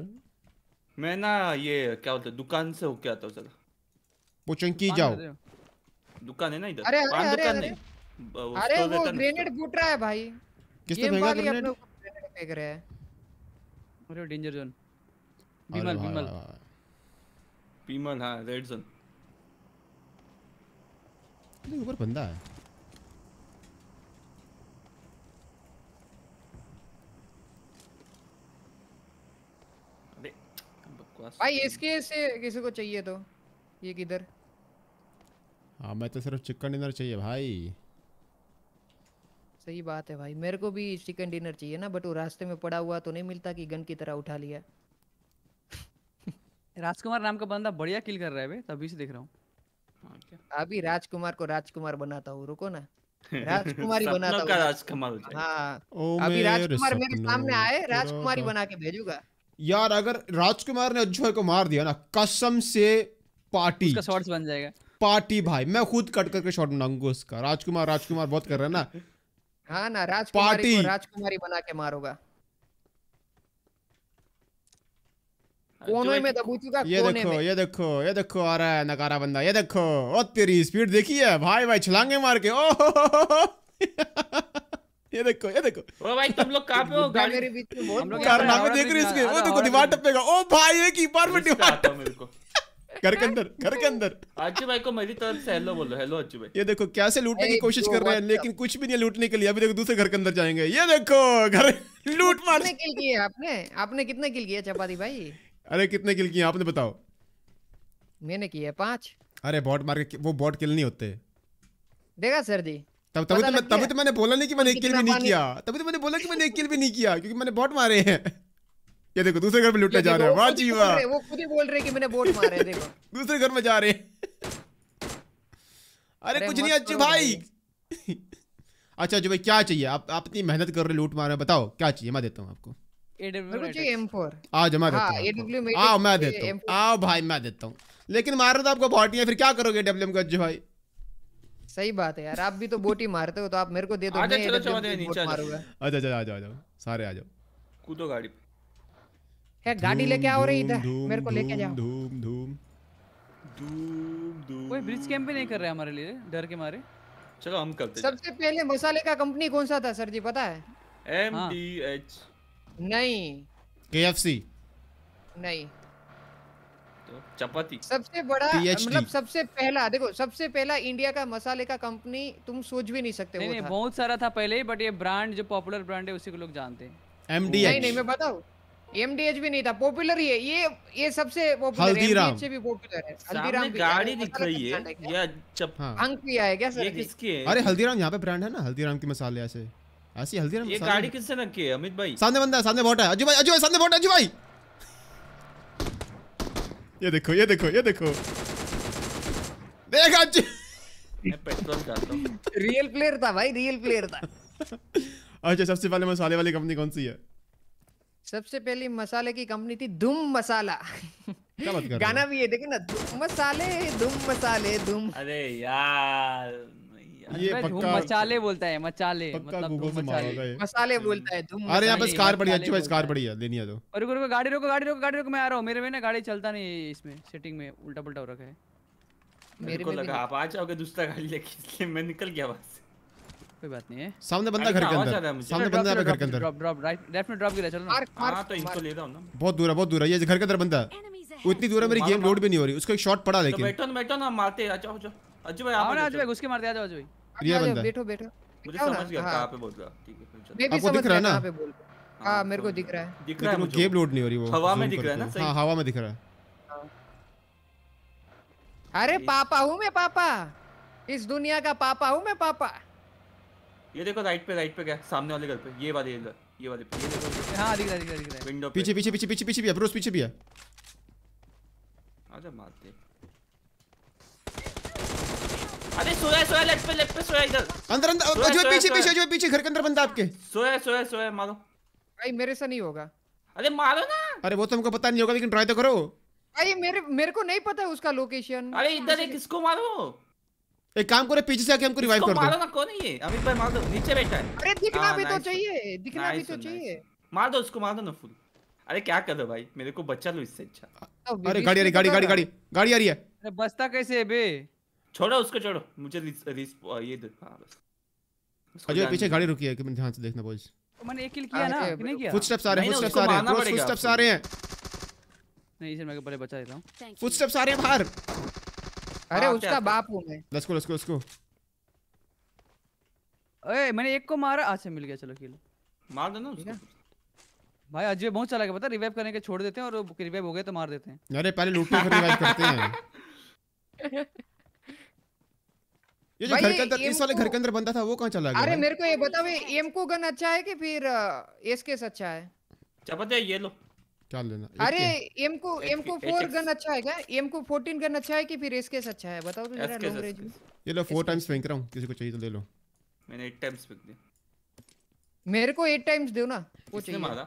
मैं ना ये क्या बोलते दुकान से होके आता हूँ चला चंकी जाओ दुकान है ना इधर अरे अरे अरे अरे वो ग्रेनेड फूट रहा है भाई किसने फेंका ग्रेनेड फेंक रहे है हाँ, अरे डेंजर जोन बीमल बीमल बीमल हां रेड जोन ऊपर बंदा है पास भाई इसके से किसी को चाहिए तो ये किधर हाँ मैं तो सिर्फ चिकन डिनर चाहिए भाई सही बात है भाई मेरे को भी चिकन डिनर चाहिए ना बट वो रास्ते में पड़ा हुआ तो नहीं मिलता कि गन की तरह उठा लिया (laughs) राजकुमार नाम का बंदा बढ़िया किल कर रहा है तभी से देख रहा हूँ हाँ, अभी राजकुमार को राजकुमार बनाता हूँ रुको ना (laughs) राजकुमारी बनाता हूँ राजकुमार हाँ अभी राजकुमार मेरे सामने आए राजकुमारी बना के भेजूंगा यार अगर राजकुमार ने अक्षय को मार दिया ना कसम से पार्टी शॉर्ट बन जाएगा पार्टी भाई मैं खुद कट करके शॉर्ट बनाऊंगा उसका राजकुमार राजकुमार बहुत कर रहा है ना हाँ ना राजकुमारी राजकुमारी बना के मारूंगा ये देखो में। ये देखो ये देखो आ रहा है नकारा बंदा ये देखो ओ तेरी स्पीड देखी है भाई भाई छलांगे मार के ओ (laughs) ये देखो ये देखो ओ भाई तुम लोग कहां पे हो (laughs) गाड़ी मेरे बीच में बहुत कारनामे देख रहे इसके हाँ, ओ देखो दीवार टपकेगा ओ भाई ये कीपर में दीवार टप मेरे को घर के अंदर घर के अंदर अज्जू भाई को मेरी तरफ से हेलो बोलो हेलो अज्जू भाई ये देखो कैसे लूटने की कोशिश कर रहे हैं लेकिन कुछ भी नहीं लूटने के लिए अभी देखो दूसरे घर के अंदर जाएंगे ये देखो घर लूट मारने किल किए आपने आपने कितने किल किए चपाती भाई अरे कितने किल किए आपने बताओ मैंने किए पांच अरे बॉट मार के वो बॉट किल नहीं होते देखा सर जी तब तभी तो मैं तभी तो मैंने बोला नहीं कि मैंने एक किल भी नहीं किया तभी तो मैंने बोला कि मैंने एक किल भी नहीं किया क्योंकि मैंने बॉट मारे हैं (laughs) ये देखो दूसरे घर में लुटने जा रहे हैं वाह जी वाह वो खुद ही बोल रहे हैं कि मैंने बॉट मारे हैं (laughs) देखो दूसरे घर में जा रहे हैं (laughs) अरे कुछ नहीं अच्छी भाई अच्छा जो भाई क्या चाहिए आप आप इतनी मेहनत कर रहे लूट मार रहे बताओ क्या चाहिए मैं देता हूँ आपको आज मैं हाँ, देता हूँ हाँ, आओ मैं देता हूँ आओ भाई मैं देता हूँ लेकिन मारो तो आपको बॉट है फिर क्या करोगे डब्ल्यू एम का भाई सही बात है यार आप भी तो बोटी मारते हो तो आप मेरे को दे दो आ जाओ चलो चलो नीचे आ जाओ अच्छा अच्छा आ जाओ आ जाओ सारे आ जाओ कूदो गाड़ी है गाड़ी लेके आओ रे इधर मेरे को लेके जाओ धूम धूम धूम धूम कोई ब्रिज कैंप भी नहीं कर रहे हमारे लिए डर के मारे चलो हम करते हैं सबसे पहले मसाले का कंपनी कौन सा था सर जी पता है एम डी एच नहीं के एफ सी नहीं चपाती सबसे बड़ा मतलब सबसे पहला देखो सबसे पहला इंडिया का मसाले का कंपनी तुम सोच भी नहीं सकते नहीं, वो नहीं बहुत सारा था पहले ही बट ये ब्रांड जो पॉपुलर ब्रांड है उसी को लोग जानते हैं एमडीएच नहीं नहीं मैं बताऊं एमडीएच भी नहीं था पॉपुलर ही है ये ये सबसे पॉपुलर हल्दीराम भी पॉपुलर है हल्दीराम गाड़ी दिख रही है या चप हाँ। अंक भी आया क्या सर ये किसकी है अरे हल्दीराम यहाँ पे ब्रांड है ना हल्दीराम के मसाले ऐसे ऐसी हल्दीराम ये गाड़ी किससे रखी है अमित भाई सामने बंदा सामने बोट है अजू भाई अजू भाई सामने बोट है अजू भाई ये देखो ये देखो ये देखो देखा रियल प्लेयर था भाई रियल प्लेयर था अच्छा सबसे पहले मसाले वाली कंपनी कौन सी है सबसे पहली मसाले की कंपनी थी धूम मसाला क्या बात कर गाना भी है देखे ना धूम मसाले धूम मसाले धूम अरे यार ये पक्का मसाले बोलता है मसाले मतलब गूगल से मारा ये मसाले बोलता है धूम अरे यहां पे कार बढ़िया अच्छी भाई कार बढ़िया लेनी है तो रुको रुको गाड़ी रोको गाड़ी रोको गाड़ी रोको मैं आ रहा हूं मेरे में ना गाड़ी चलता नहीं इसमें सेटिंग में उल्टा पलटा हो रखा है मेरे को लगा आप आ जाओगे दूसरा गाड़ी लेके इसलिए मैं निकल गया वहां से कोई बात नहीं है सामने बंदा घर के अंदर सामने बंदा है घर के अंदर ड्रॉप ड्रॉप राइट लेफ्ट में ड्रॉप गिरा चलो हां तो इनको ले रहा हूं ना बहुत दूर है बहुत दूर है ये घर के अंदर बंदा उतनी दूर है मेरी गेम लोड भी नहीं हो रही उसको एक शॉट पड़ा तो लेकिन बैठो ना बैठो ना मारते आ जाओ जाओ अजय भाई आ जाओ अजय भाई घुस के मारते आ जाओ अजय भाई प्रिया बंदा है बैठो बैठो मुझे समझ गया हाँ। कहां पे बोल रहा ठीक है मैं भी समझ रहा कहां पे बोल रहा हां हाँ, मेरे को दिख रहा है दिख रहा है मुझे गेम लोड नहीं हो रही वो हवा में दिख रहा है ना सही हां हवा में दिख रहा है अरे पापा हूं मैं पापा इस दुनिया का पापा हूं मैं पापा ये देखो राइट पे राइट पे क्या सामने वाले घर पे ये वाले इधर ये वाले पे ये देखो हां दिख रहा है दिख रहा दिख रहा विंडो पीछे पीछे पीछे पीछे पीछे भी है ब्रोस पीछे भी है आजा मारते हैं अरे सोया सोया लेफ्ट पे लेफ्ट पे सोया इधर अंदर अंदर अजय पीछे पीछे अजय पीछे घर के अंदर बंदा आपके सोया सोया सोया मारो भाई मेरे से नहीं होगा अरे मारो ना अरे वो तो हमको पता नहीं होगा लेकिन ट्राई तो करो भाई मेरे मेरे को नहीं पता है उसका लोकेशन अरे इधर एक किसको मारो एक काम करो पीछे से आके हमको रिवाइव कर दो मारो ना कौन है ये अमित भाई मार दो नीचे बैठा है अरे दिखना हाँ, भी तो चाहिए दिखना भी तो चाहिए मार दो उसको मार दो ना फुल अरे क्या कर दो भाई मेरे को बचा लो इससे अच्छा अरे गाड़ी अरे गाड़ी गाड़ी गाड़ी गाड़ी आ रही है अरे बस्ता कैसे है बे छोड़ो उसको छोड़ो मुझे रिस, रिस, ये हाँ बस अजय पीछे गाड़ी रुकी है कि मैं ध्यान से देखना बॉयज मैंने एक किल किया ना कि नहीं किया फुटस्टेप्स आ रहे हैं फुटस्टेप्स आ रहे हैं फुटस्टेप्स आ रहे हैं नहीं इसे मैं पहले बचा देता हूं फुटस्टेप्स आ रहे हैं बाहर अरे उसका बाप हूं मैं let's go let's go let's go ओए मैंने एक को मारा आ से मिल गया चलो किल मार दो ना उसको भाई अजय बहुत चला गया पता रिवाइव करने के छोड़ देते हैं और रिवाइव हो गए तो मार देते हैं अरे पहले लूटते फिर रिवाइव करते हैं (laughs) ये जो घर के अंदर इस वाले घर के अंदर बंदा था वो कहां चला गया अरे मेरे को ये बता भाई एम को गन अच्छा है कि फिर एसकेस अच्छा है चपत ये लो क्या लेना अरे एम को एम को 4 गन अच्छा है क्या एम को 14 गन अच्छा है कि फिर एसकेस अच्छा है बताओ तो मेरा लॉन्ग रेंज ये लो 4 टाइम्स फेंक रहा हूं किसी को चाहिए तो ले लो मैंने 8 टाइम्स फेंक दिया मेरे को 8 टाइम्स दो ना वो चाहिए मारा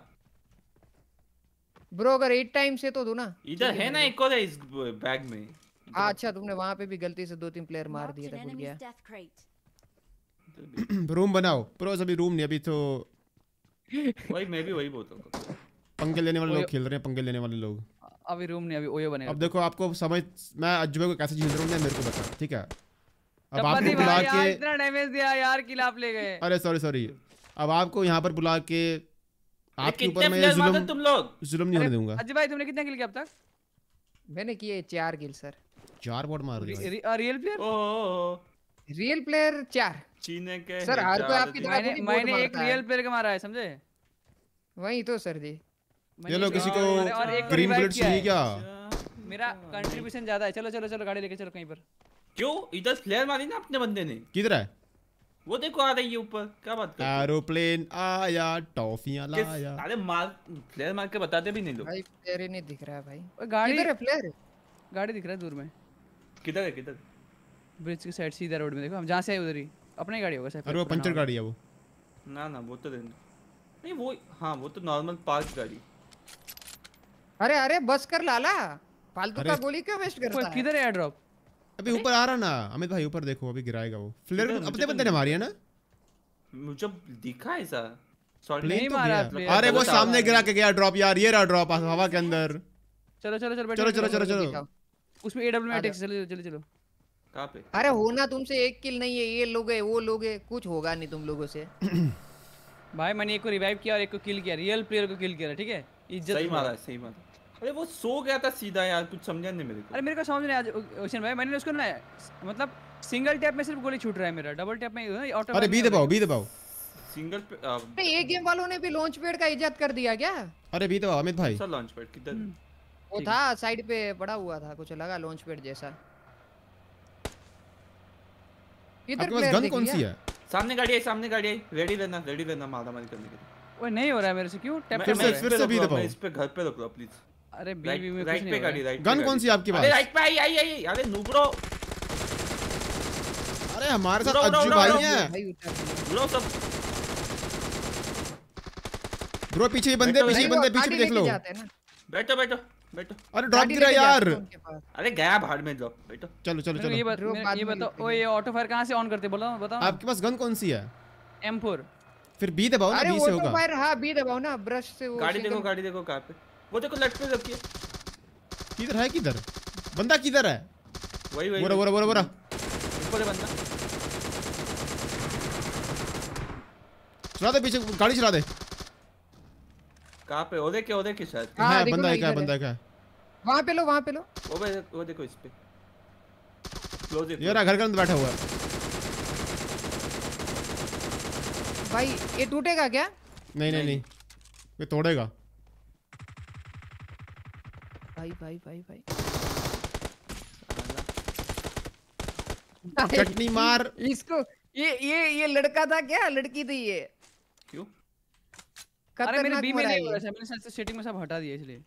ब्रो अगर 8 टाइम्स है तो दो ना इधर है ना एक और है इस बैग में तो अच्छा तुमने वहां पे भी गलती से दो तीन प्लेयर मार दिए थे भूल गया रूम (clears throat) बनाओ प्रोस अभी रूम नहीं अभी तो भाई मैं भी वही बोलता हूं पंगे लेने वाले लोग खेल रहे हैं पंगे लेने वाले लोग अभी रूम नहीं अभी ओयो बनेगा अब देखो आपको समझ मैं अजबे को कैसे झेल रहा हूं मेरे को बता ठीक है अब आपको बुला के इतना डैमेज दिया यार किल आप ले गए अरे सॉरी सॉरी अब आपको यहां पर बुला के आपके ऊपर मैं जुल्म तुम लोग जुल्म नहीं होने दूंगा अजय भाई तुमने कितने किल किए अब तक मैंने किए चार किल सर चार बॉट मार रही है रियल प्लेयर ओ रियल प्लेयर चार चीने के सर हर कोई आपकी मैंने मैंने एक रियल प्लेयर का मारा है समझे वही तो सर जी ये लो किसी को ग्रीन बुलेट चाहिए क्या अच्छा। मेरा कंट्रीब्यूशन ज्यादा है चलो चलो चलो गाड़ी लेके चलो कहीं पर क्यों इधर फ्लेयर मारी ना अपने बंदे ने किधर है वो देखो आ रही है ऊपर क्या बात कर एरोप्लेन आया टॉफियां लाया अरे मार फ्लेयर मार के बताते भी नहीं लोग भाई फ्लेयर ही नहीं दिख रहा है भाई गाड़ी इधर है फ्लेयर गाड़ी दिख रहा है दूर में किधर है किधर ब्रिज के साइड सीधा रोड में देखो हम जहाँ से आए उधर ही अपना गाड़ी होगा सर अरे वो पंचर गाड़ी है वो ना ना वो तो नहीं वो हाँ वो तो नॉर्मल पार्क गाड़ी अरे अरे बस कर लाला फालतू का गोली क्यों वेस्ट करता है किधर है एयर ड्रॉप अभी ऊपर आ रहा ना अमित भाई ऊपर देखो अभी गिराएगा वो फ्लेयर अपने तो बंदे ने मारी है ना मुझे दिखा ऐसा नहीं तो मारा अरे तो वो सामने गिरा के गया ड्रॉप यार ये रहा ड्रॉप हवा के अंदर चलो चलो चलो चलो चलो चलो चलो उसमें ए डब्ल्यू में अटैक चलो चलो चलो कहां पे अरे होना तुमसे एक किल नहीं है ये लोग है वो लोग है कुछ होगा नहीं तुम लोगों से (clears throat) भाई मैंने एक को रिवाइव किया और एक को किल किया रियल प्लेयर को किल किया ठीक है इज्जत सही मारा सही मारा अरे वो सो गया था सीधा यार कुछ समझ नहीं मेरे को अरे मेरे को समझ नहीं आया ओशन भाई मैंने उसको ना मतलब सिंगल टैप में सिर्फ गोली छूट रहा है मेरा डबल टैप में ऑटो अरे बी दबाओ बी दबाओ सिंगल पे ये गेम वालों ने भी लॉन्च पैड का इज्जत कर दिया क्या अरे बी दबाओ अमित भाई सर लॉन्च पैड किधर हम्म। वो था साइड पे पड़ा हुआ था कुछ लगा लॉन्च पैड जैसा इधर प्लेयर गन कौन सी है सामने गाड़ी है सामने गाड़ी है रेडी रहना रेडी रहना मारा मारी करने के लिए ओए नहीं हो रहा है मेरे से क्यों टैप फिर से फिर से भी दबाओ इस पे घर पे रख लो प्लीज अरे बीवी में राइट पे गाड़ी राइट गन कौन सी आपके पास अरे राइट पे आई आई आई अरे नूब ब्रो अरे हमारे साथ अज्जू भाई हैं ब्रो सब ब्रो पीछे ये बंदे पीछे बंदे पीछे देख लो बैठो बैठो बैठो अरे ड्रॉप गिरा यार अरे गया भाड़ में जाओ बैठो चलो चलो चलो ये बत, ये बताओ ओए ऑटो फायर कहां से ऑन करते बोलो बताओ आपके पास गन कौन सी है M4 फिर बी दबाओ ना बी से होगा अरे फायर हां बी दबाओ ना ब्रश से वो गाड़ी देखो गाड़ी देखो कहां पे वो देखो लेफ्ट पे रखी है किधर है किधर बंदा किधर है वही वही बोरा बोरा बोरा बोरा ऊपर है बंदा चला दे पीछे गाड़ी चला दे कहां पे ओदे के ओदे के शायद हां हाँ, बंदा है क्या बंदा वहां पे लो वहां पे लो वो देखो इस पे क्लोज ये रहा घर के अंदर बैठा हुआ है भाई ये टूटेगा क्या नहीं नहीं नहीं ये तोड़ेगा भाई भाई भाई भाई चटनी मार इसको ये ये ये लड़का था क्या लड़की थी ये अरे मेरे बी में नहीं हो रहा है मैंने शायद सेटिंग में सब हटा दिया इसलिए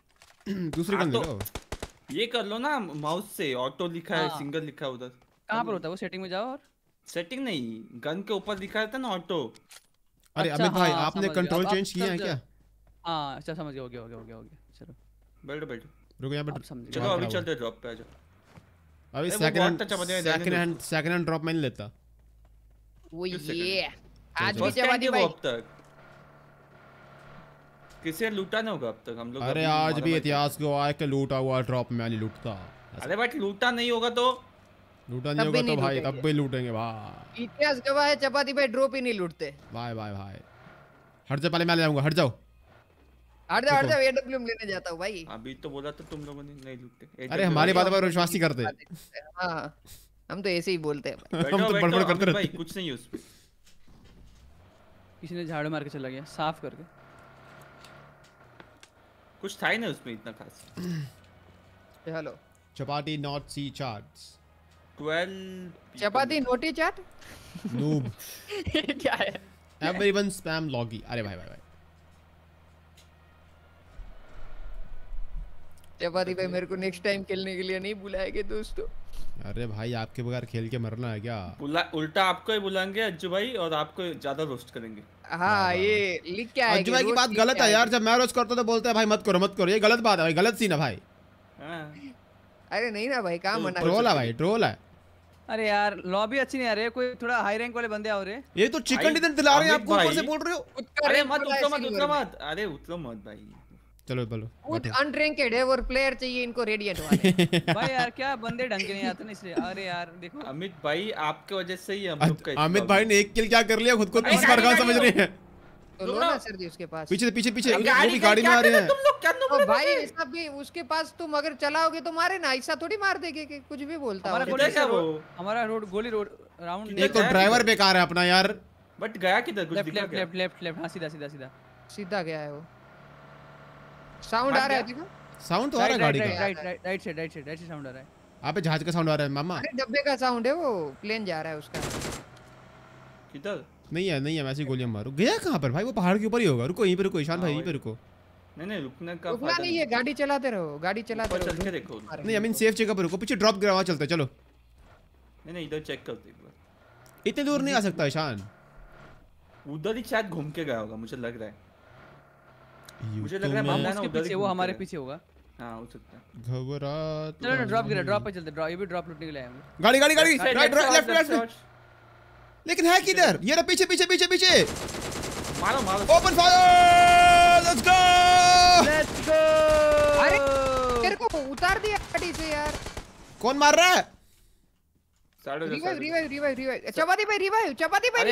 (clears throat) दूसरी हाँ, कर तो लो ये कर लो ना माउस से ऑटो लिखा है सिंगल हाँ। लिखा है उधर कहां पर होता है वो सेटिंग में जाओ और सेटिंग नहीं गन के ऊपर लिखा रहता है ना ऑटो अरे अच्छा, अमित भाई हाँ, आपने कंट्रोल चेंज किया है क्या हां अच्छा समझ गया हो गया हो गया हो गया चलो बैठो बैठो रुको यहां पे चलो अभी चलते ड्रॉप पे आ जाओ अभी second hand second hand second hand drop मैं नहीं लेता वो ये आज भी जवानी भाई किसे लूटा नहीं होगा अब तक हम लोग अरे आज भी इतिहास को आया कि लूटा हुआ ड्रॉप में अली लूटता अरे बट लूटा नहीं होगा तो लूटा नहीं होगा तो भाई तब भी लूटेंगे भाई इतिहास गवाह है चपाती भाई ड्रॉप ही नहीं लूटते बाय बाय भाई हट जा पहले मैं ले जाऊंगा हट जाओ हट जा हट जा एडब्ल्यूएम लेने जाता हूं भाई अभी तो बोला था तुम लोगों ने नहीं लूटते अरे हमारी बात पर विश्वास ही करते हां हम तो ऐसे ही बोलते हैं (laughs) हम तो बड़बड़ करते रहते भाई कुछ नहीं है उस पे किसी ने झाड़ू मार के चला गया साफ करके कुछ था ही नहीं उसमें इतना खास हेलो (clears throat) चपाती नॉट सी चार्ट्स 12 चपाती नोटी चाट नूब क्या है एवरीवन स्पैम लॉगी अरे भाई भाई भाई चपाती भाई मेरे को नेक्स्ट टाइम खेलने के लिए नहीं बुलाएंगे दोस्तों अरे भाई आपके बगैर खेल के मरना है क्या उल्टा आपको ही बुलाएंगे अज्जू भाई और आपको ज्यादा रोस्ट करेंगे हाँ ये लिख क्या अज्जू भाई की बात गलत है यार जब मैं रोस्ट करता तो बोलते भाई मत करो मत करो ये गलत बात है भाई गलत सीन है भाई हाँ। अरे नहीं ना भाई काम ट्रोल तो है भाई ट्रोल है अरे यार लॉबी अच्छी नहीं आ रही कोई थोड़ा हाई रैंक वाले बंदे आ रहे ये तो चिकन दिला रहे हैं आपको ऊपर से बोल रहे हो अरे मत मत मत अरे उतरो मत भाई चलो चलो कुछ अनरैंकेड है और प्लेयर चाहिए इनको रेडिएंट वाले (laughs) भाई यार क्या बंदे ढंग के नहीं आते ना इसलिए अरे यार देखो अमित भाई आपके वजह से ही हम लोग का अमित भाई ने एक किल क्या कर लिया खुद को तीस बार का समझ रहे हैं तो लो ना सर जी उसके पास पीछे पीछे पीछे गाड़ी, भी गाड़ी में आ रहे हैं तुम लोग क्या तो भाई ऐसा भी उसके पास तुम अगर चलाओगे तो मारे ना ऐसा थोड़ी मार देंगे कि कुछ भी बोलता हमारा गोली क्या वो हमारा रोड गोली रोड राउंड एक तो ड्राइवर बेकार है अपना यार बट गया किधर कुछ दिखा लेफ्ट लेफ्ट लेफ्ट हां सीधा सीधा सीधा सीधा गया है वो तो साउंड आ रहा है देखो साउंड तो आ रहा है गाड़ी का right right right side right side right sound आ रहा है आप पे जहाज का साउंड आ रहा है मामा अरे डब्बे का साउंड है वो प्लेन जा रहा है उसका किधर नहीं है नहीं है वैसे ऐसी गोलियां मारो गया कहां पर भाई वो पहाड़ के ऊपर ही होगा रुको यहीं पे रुको ईशान भाई हाँ, यहीं पे रुको नहीं नहीं रुकने का रुकना नहीं है गाड़ी चलाते रहो गाड़ी चलाते रहो चल के देखो नहीं आई मीन सेफ जगह पर रुको पीछे ड्रॉप गिरावा चलते चलो नहीं नहीं इधर चेक करते एक बार इतने दूर नहीं आ सकता ईशान उधर ही शायद घूम के गया होगा मुझे लग रहा है मुझे लग रहा है उसके पीछे वो हमारे पीछे होगा हां हो सकता है घबरा चलो ड्रॉप ड्रॉप पे चलते ड्रॉप ये भी ड्रॉप लूटने के लिए आए गाड़ी गाड़ी गाड़ी राइट राइट लेफ्ट लेफ्ट लेकिन है किधर ये रहा पीछे पीछे पीछे पीछे मारो मारो open fire let's go let's go अरे तेरे को उतार दिया गाड़ी से यार कौन मार रहा है revive revive revive revive revive revive revive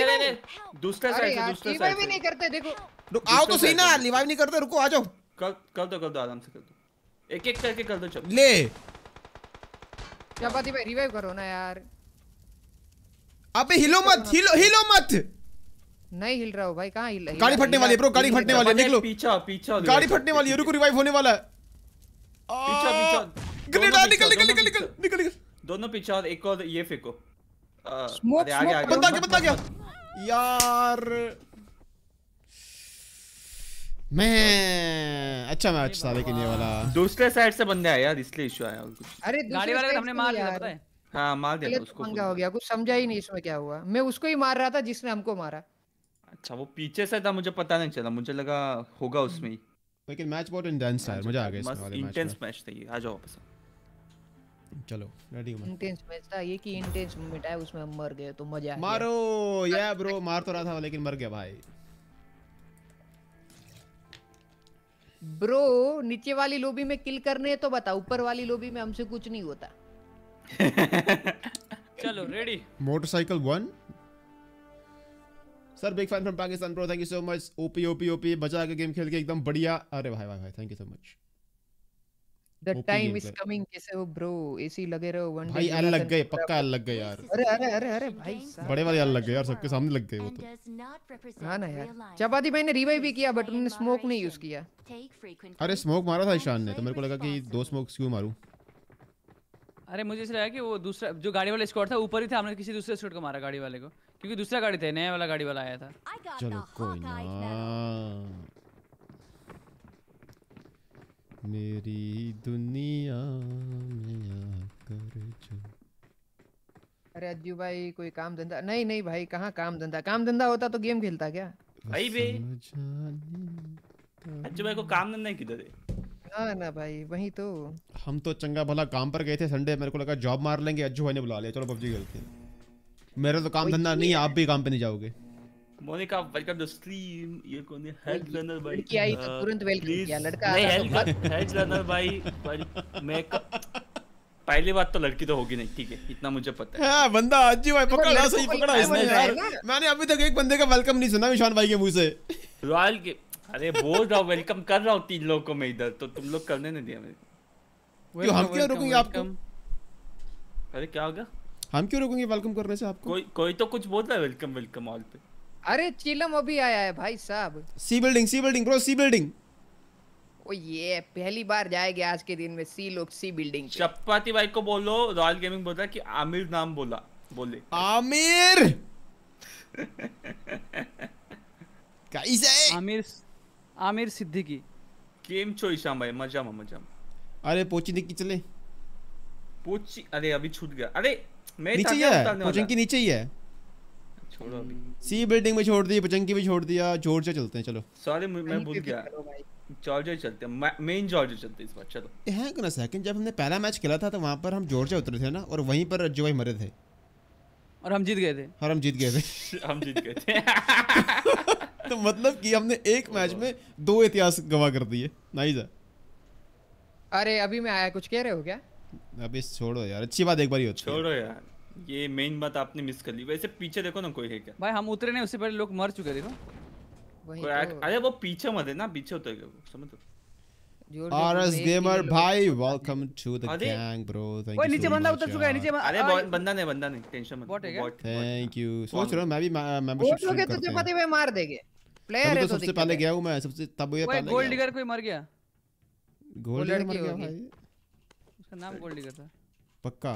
revive revive करो ना यार गाड़ी फटने वाली गाड़ी फटने वाली गाड़ी फटने वाली रुको रिवाइव होने वाला है निकल निकल निकल निकल निकल दोनों पीछे और एक और ये फेंको यार स्मोक बंदा मैं अच्छा मैच सारे के लिए वाला दूसरे साइड से बंदे आए यार इसलिए इशू आया कुछ अरे गाड़ी वाले हमने हाँ, मार दिया पता है हां मार दिया उसको पंगा हो गया कुछ समझा ही नहीं इसमें क्या हुआ मैं उसको ही मार रहा था जिसने हमको मारा अच्छा वो पीछे से था मुझे पता नहीं चला मुझे लगा होगा उसमें हम्म। लेकिन मैच बहुत इंटेंस था मजा आ गया इसमें वाले मैच इंटेंस मैच था ये आ जाओ वापस आ चलो रेडी हूं इंटेंस मैच था ये कि इंटेंस मिनट है उसमें हम मर गए तो मजा आया मारो या ब्रो मार तो रहा था लेकिन मर गया भाई ब्रो नीचे वाली लॉबी में किल करने है तो बता ऊपर वाली लॉबी में हमसे कुछ नहीं होता (laughs) चलो ready motorcycle 1 sir big fan from Pakistan bro thank you so much OP OP OP बचा के गेम खेल के एकदम बढ़िया अरे भाई भाई भाई thank you so much the time is coming कैसे हो ब्रो एसी लगे रहो वन भाई अल लग गए पक्का अल लग गए यार अरे अरे अरे अरे भाई बड़े वाले अल लग गए यार सबके सामने लग गए वो तो हां ना यार चपाती भाई ने रिवाइव भी किया बट उन्होंने स्मोक नहीं यूज किया अरे स्मोक मारा था ईशान ने तो मेरे को लगा कि दो स्मोक्स क्यों मारूं अरे मुझे ऐसा लगा कि वो दूसरा जो गाड़ी वाला स्क्वाड था ऊपर ही था हमने किसी दूसरे स्क्वाड को मारा गाड़ी वाले को क्योंकि दूसरा गाड़ी था नया वाला गाड़ी वाला आया था चलो कोई ना मेरी दुनिया में आकर जो अरे अज्जू भाई कोई काम धंधा नहीं नहीं भाई कहाँ काम धंधा काम धंधा होता तो गेम खेलता क्या भाई बे अज्जू भाई को काम धंधा किधर है ना ना भाई वही तो हम तो चंगा भला काम पर गए थे संडे मेरे को लगा जॉब मार लेंगे अज्जू भाई ने बुला लिया चलो पबजी खेलते हैं मेरा तो काम धंधा तो नहीं है आप भी काम पे नहीं जाओगे मोनिका वेलकम टू स्ट्रीम ये कौन है हेल्थ लर्नर भाई क्या ही तो uh, तुरंत वेलकम किया लड़का नहीं हेल्थ हेल्थ लर्नर भाई पर मैं पहली बात तो लड़की तो होगी नहीं ठीक है इतना मुझे पता है हाँ, बंदा आज जी भाई पकड़ ला सही पकड़ा इसने यार मैंने अभी तक एक बंदे का वेलकम नहीं सुना विशान भाई के मुंह से रॉयल के अरे बोल रहा हूं वेलकम कर रहा हूं तीन लोगों को मैं इधर तो तुम लोग करने नहीं दिया मेरे क्यों हम क्यों रुकेंगे आपको अरे क्या हो गया हम क्यों रुकेंगे वेलकम करने से आपको कोई कोई तो कुछ बोल रहा है वेलकम वेलकम ऑल पे अरे चिलम अभी आया है भाई साहब C building C building bro C building ओ ये पहली बार जाएंगे आज के दिन में सी लोग सी बिल्डिंग चपाती भाई को बोलो रॉयल गेमिंग बोला कि आमिर नाम बोला बोले आमिर (laughs) कैसे आमिर आमिर सिद्दीकी गेम चॉइस ईशान भाई मजा में मजा में अरे पोची निकी चले पोची अरे अभी छूट गया अरे मैं नीचे ही है पोचिंग के नीचे ही है छोड़ो अभी हम्म। सी बिल्डिंग में छोड़ दी पचंकी में छोड़ दिया जॉर्जिया चलते हैं चलो सॉरी मैं भूल गया जॉर्जिया चलते हैं मेन जॉर्जिया चलते हैं इस बार चलो है ना सेकंड जब हमने पहला मैच खेला था तो वहां पर हम जॉर्जिया उतरे थे ना और वहीं पर जो भाई मरे थे और हम जीत गए थे और हम जीत गए थे (laughs) हम जीत गए थे (laughs) तो मतलब कि हमने एक मैच में दो इतिहास गवा कर दिए नाइस अरे अभी मैं आया कुछ कह रहे हो क्या अभी छोड़ो यार अच्छी बात एक बार ही हो छोड़ो यार ये मेन बात आपने मिस कर ली वैसे पीछे देखो ना कोई है क्या भाई हम उतरे नहीं उससे पहले लोग मर चुके देखो तो। अरे वो पीछे मत है ना पीछे होता है समझ लो आरएस गेमर भाई welcome to the gang bro thank you नीचे बंदा उतर चुका है नीचे अरे बंदा नहीं बंदा नहीं टेंशन मत बॉट थैंक यू सोच रहा हूं मैं भी मेंबरशिप लोगे तो हैं तुझे पता है मार देंगे प्लेयर है तो, तो सबसे पहले गया हूं मैं सबसे तब ये पहले गोल्ड डिगर कोई मर गया गोल्ड डिगर मर गया भाई उसका नाम गोल्ड डिगर था पक्का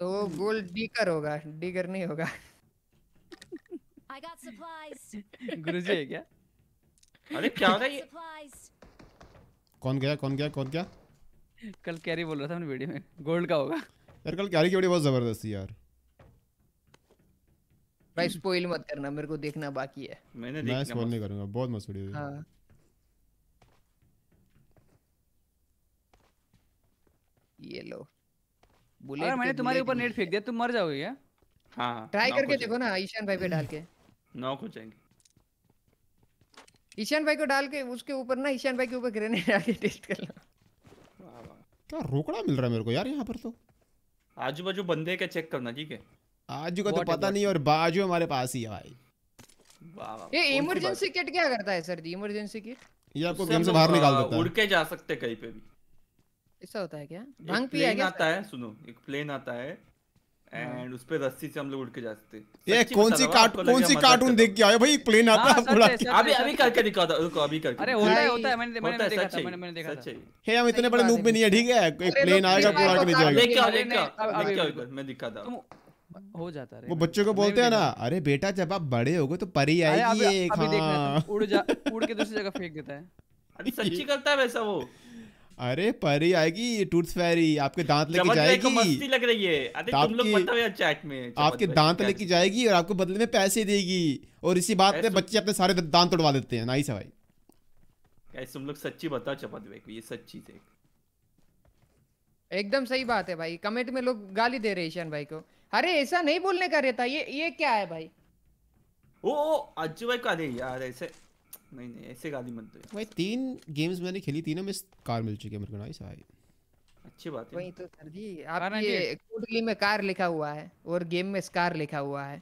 तो वो गोल (laughs) डीकर होगा डीकर नहीं होगा आई गॉट सप्लाइज गुरुजी है क्या अरे क्या हो गया ये कौन गया कौन गया कौन गया कल कैरी बोल रहा था अपनी वीडियो में गोल्ड का होगा यार कल कैरी की वीडियो बहुत जबरदस्त थी यार भाई स्पॉइल मत करना मेरे को देखना बाकी है मैंने देखना मैं स्पॉइल नहीं करूंगा बहुत मस्त वीडियो है हां ये लो बुलेट मैंने तुम्हारे ऊपर नेट फेंक दिया तुम मर जाओगे क्या हां ट्राई करके देखो ना ईशान भाई पे डाल के नॉक हो जाएंगे ईशान भाई को डाल के उसके ऊपर ना ईशान भाई के ऊपर ग्रेनेड डाल के टेस्ट कर लो वाह वाह क्या रोकड़ा मिल रहा है मेरे को यार यहां पर तो आजू बाजू बंदे का चेक करना ठीक है आजू का तो पता नहीं और बाजू हमारे पास ही है भाई ये इमरजेंसी किट क्या करता है सर जी इमरजेंसी किट ये आपको गेम से बाहर निकाल देता है उड़ के जा सकते कहीं पे भी ऐसा होता है क्या भांग पी आ गया आता है सुनो एक प्लेन आता है एंड हाँ। उस पे रस्सी से हम लोग उड़ के जाते ये कौन सी कार्ट कौन सी कार्टून देख के आए भाई प्लेन हाँ, आता है उड़ा अभी अभी करके दिखा दो रुको अभी करके अरे होता है होता है मैंने मैंने देखा था मैंने मैंने देखा था हे हम इतने बड़े नूब में नहीं है ठीक है एक प्लेन आएगा पूरा तो के जाएगा देख क्या देख क्या देख के इधर मैं दिखा दूं हो जाता है वो बच्चों को बोलते हैं ना अरे बेटा जब आप बड़े होगे तो परी आएगी एक हां उड़ जा उड़ के दूसरी जगह फेंक देता है अरे सच्ची करता है वैसा वो अरे परी आएगी टूथ फेरी आपके दांत लेके जाएगी मस्ती लग रही है तुम लोग बताओ चैट में आपके दांत लेके जाएगी और आपको बदले में पैसे देगी और इसी बात में बच्चे अपने सारे दांत तोड़वा देते हैं नाइस है भाई गाइस तुम लोग सच्ची बताओ चपत भाई ये सच्ची थे एकदम सही बात है भाई कमेंट में लोग गाली दे रहे ईशान भाई को अरे ऐसा नहीं बोलने का रहता ये ये क्या है भाई ओ अज्जू भाई का दे यार ऐसे नहीं नहीं ऐसे गाली मत दो भाई तीन गेम्स मैंने खेली तीनों में कार मिल चुकी है मेरे को नाइस भाई अच्छी बात है वही तो सर जी आप ये कुंडली में कार लिखा हुआ है और गेम में स्कार लिखा हुआ है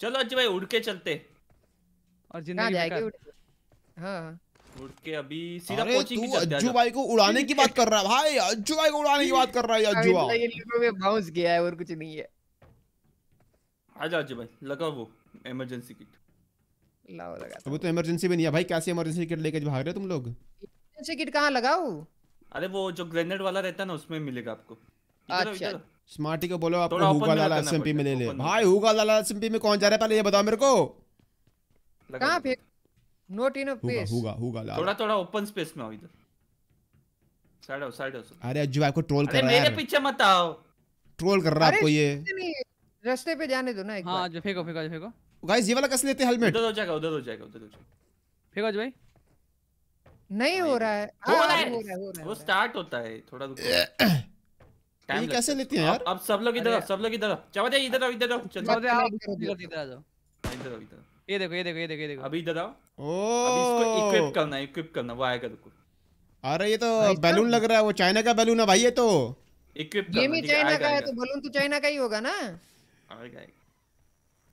चलो अच्छी भाई उड़ के चलते और जिंदगी में कार हां उड़ के अभी सीधा कोचिंग की चलते अज्जू भाई को उड़ाने की बात कर रहा है भाई अज्जू भाई को उड़ाने की बात कर रहा है अज्जू तो भाई ये में बाउंस गया है और कुछ नहीं है आ जा अज्जू भाई लगा वो इमरजेंसी किट लाओ लगा अबे तो इमरजेंसी भी नहीं है भाई कैसे इमरजेंसी किट लेके भाग रहे हो तुम लोग इमरजेंसी किट कहां लगाओ अरे वो जो ग्रेनेड वाला रहता है ना उसमें मिलेगा आपको अच्छा स्मार्टी को बोलो आपको हुगा लाला एसएमपी में ले ले भाई हुगा लाला एसएमपी में कौन जा रहा है पहले ये बताओ मेरे को कहां पे नोट इन अ प्लेस हुगा हुगा लाला थोड़ा थोड़ा ओपन स्पेस में आओ इधर साइड आओ साइड आओ अरे अज्जू आपको ट्रोल कर रहा है मेरे पीछे मत आओ ट्रोल कर रहा है आपको ये रास्ते पे जाने दो ना एक हाँ, बार हां जो फेंको फेंको फेंको गाइस ये वाला कैसे लेते हैं हेलमेट उधर हो जाएगा उधर हो जाएगा उधर हो जाएगा फेंको भाई नहीं हो रहा है हो रहा हाँ, है वो स्टार्ट होता है थोड़ा रुको टाइम (coughs) कैसे लेते हैं यार अब सब लोग इधर आओ सब लोग इधर आओ चलो दे इधर आओ इधर आओ चलो हाँ, इधर आओ इधर आओ इधर आओ इधर ये देखो ये देखो ये देखो ये देखो अभी इधर आओ ओ अभी इसको इक्विप करना है इक्विप करना वो आएगा रुको अरे ये तो बैलून लग रहा है वो चाइना का बैलून है भाई ये तो इक्विप ये भी चाइना का है तो बैलून तो चाइना का ही होगा ना आएगा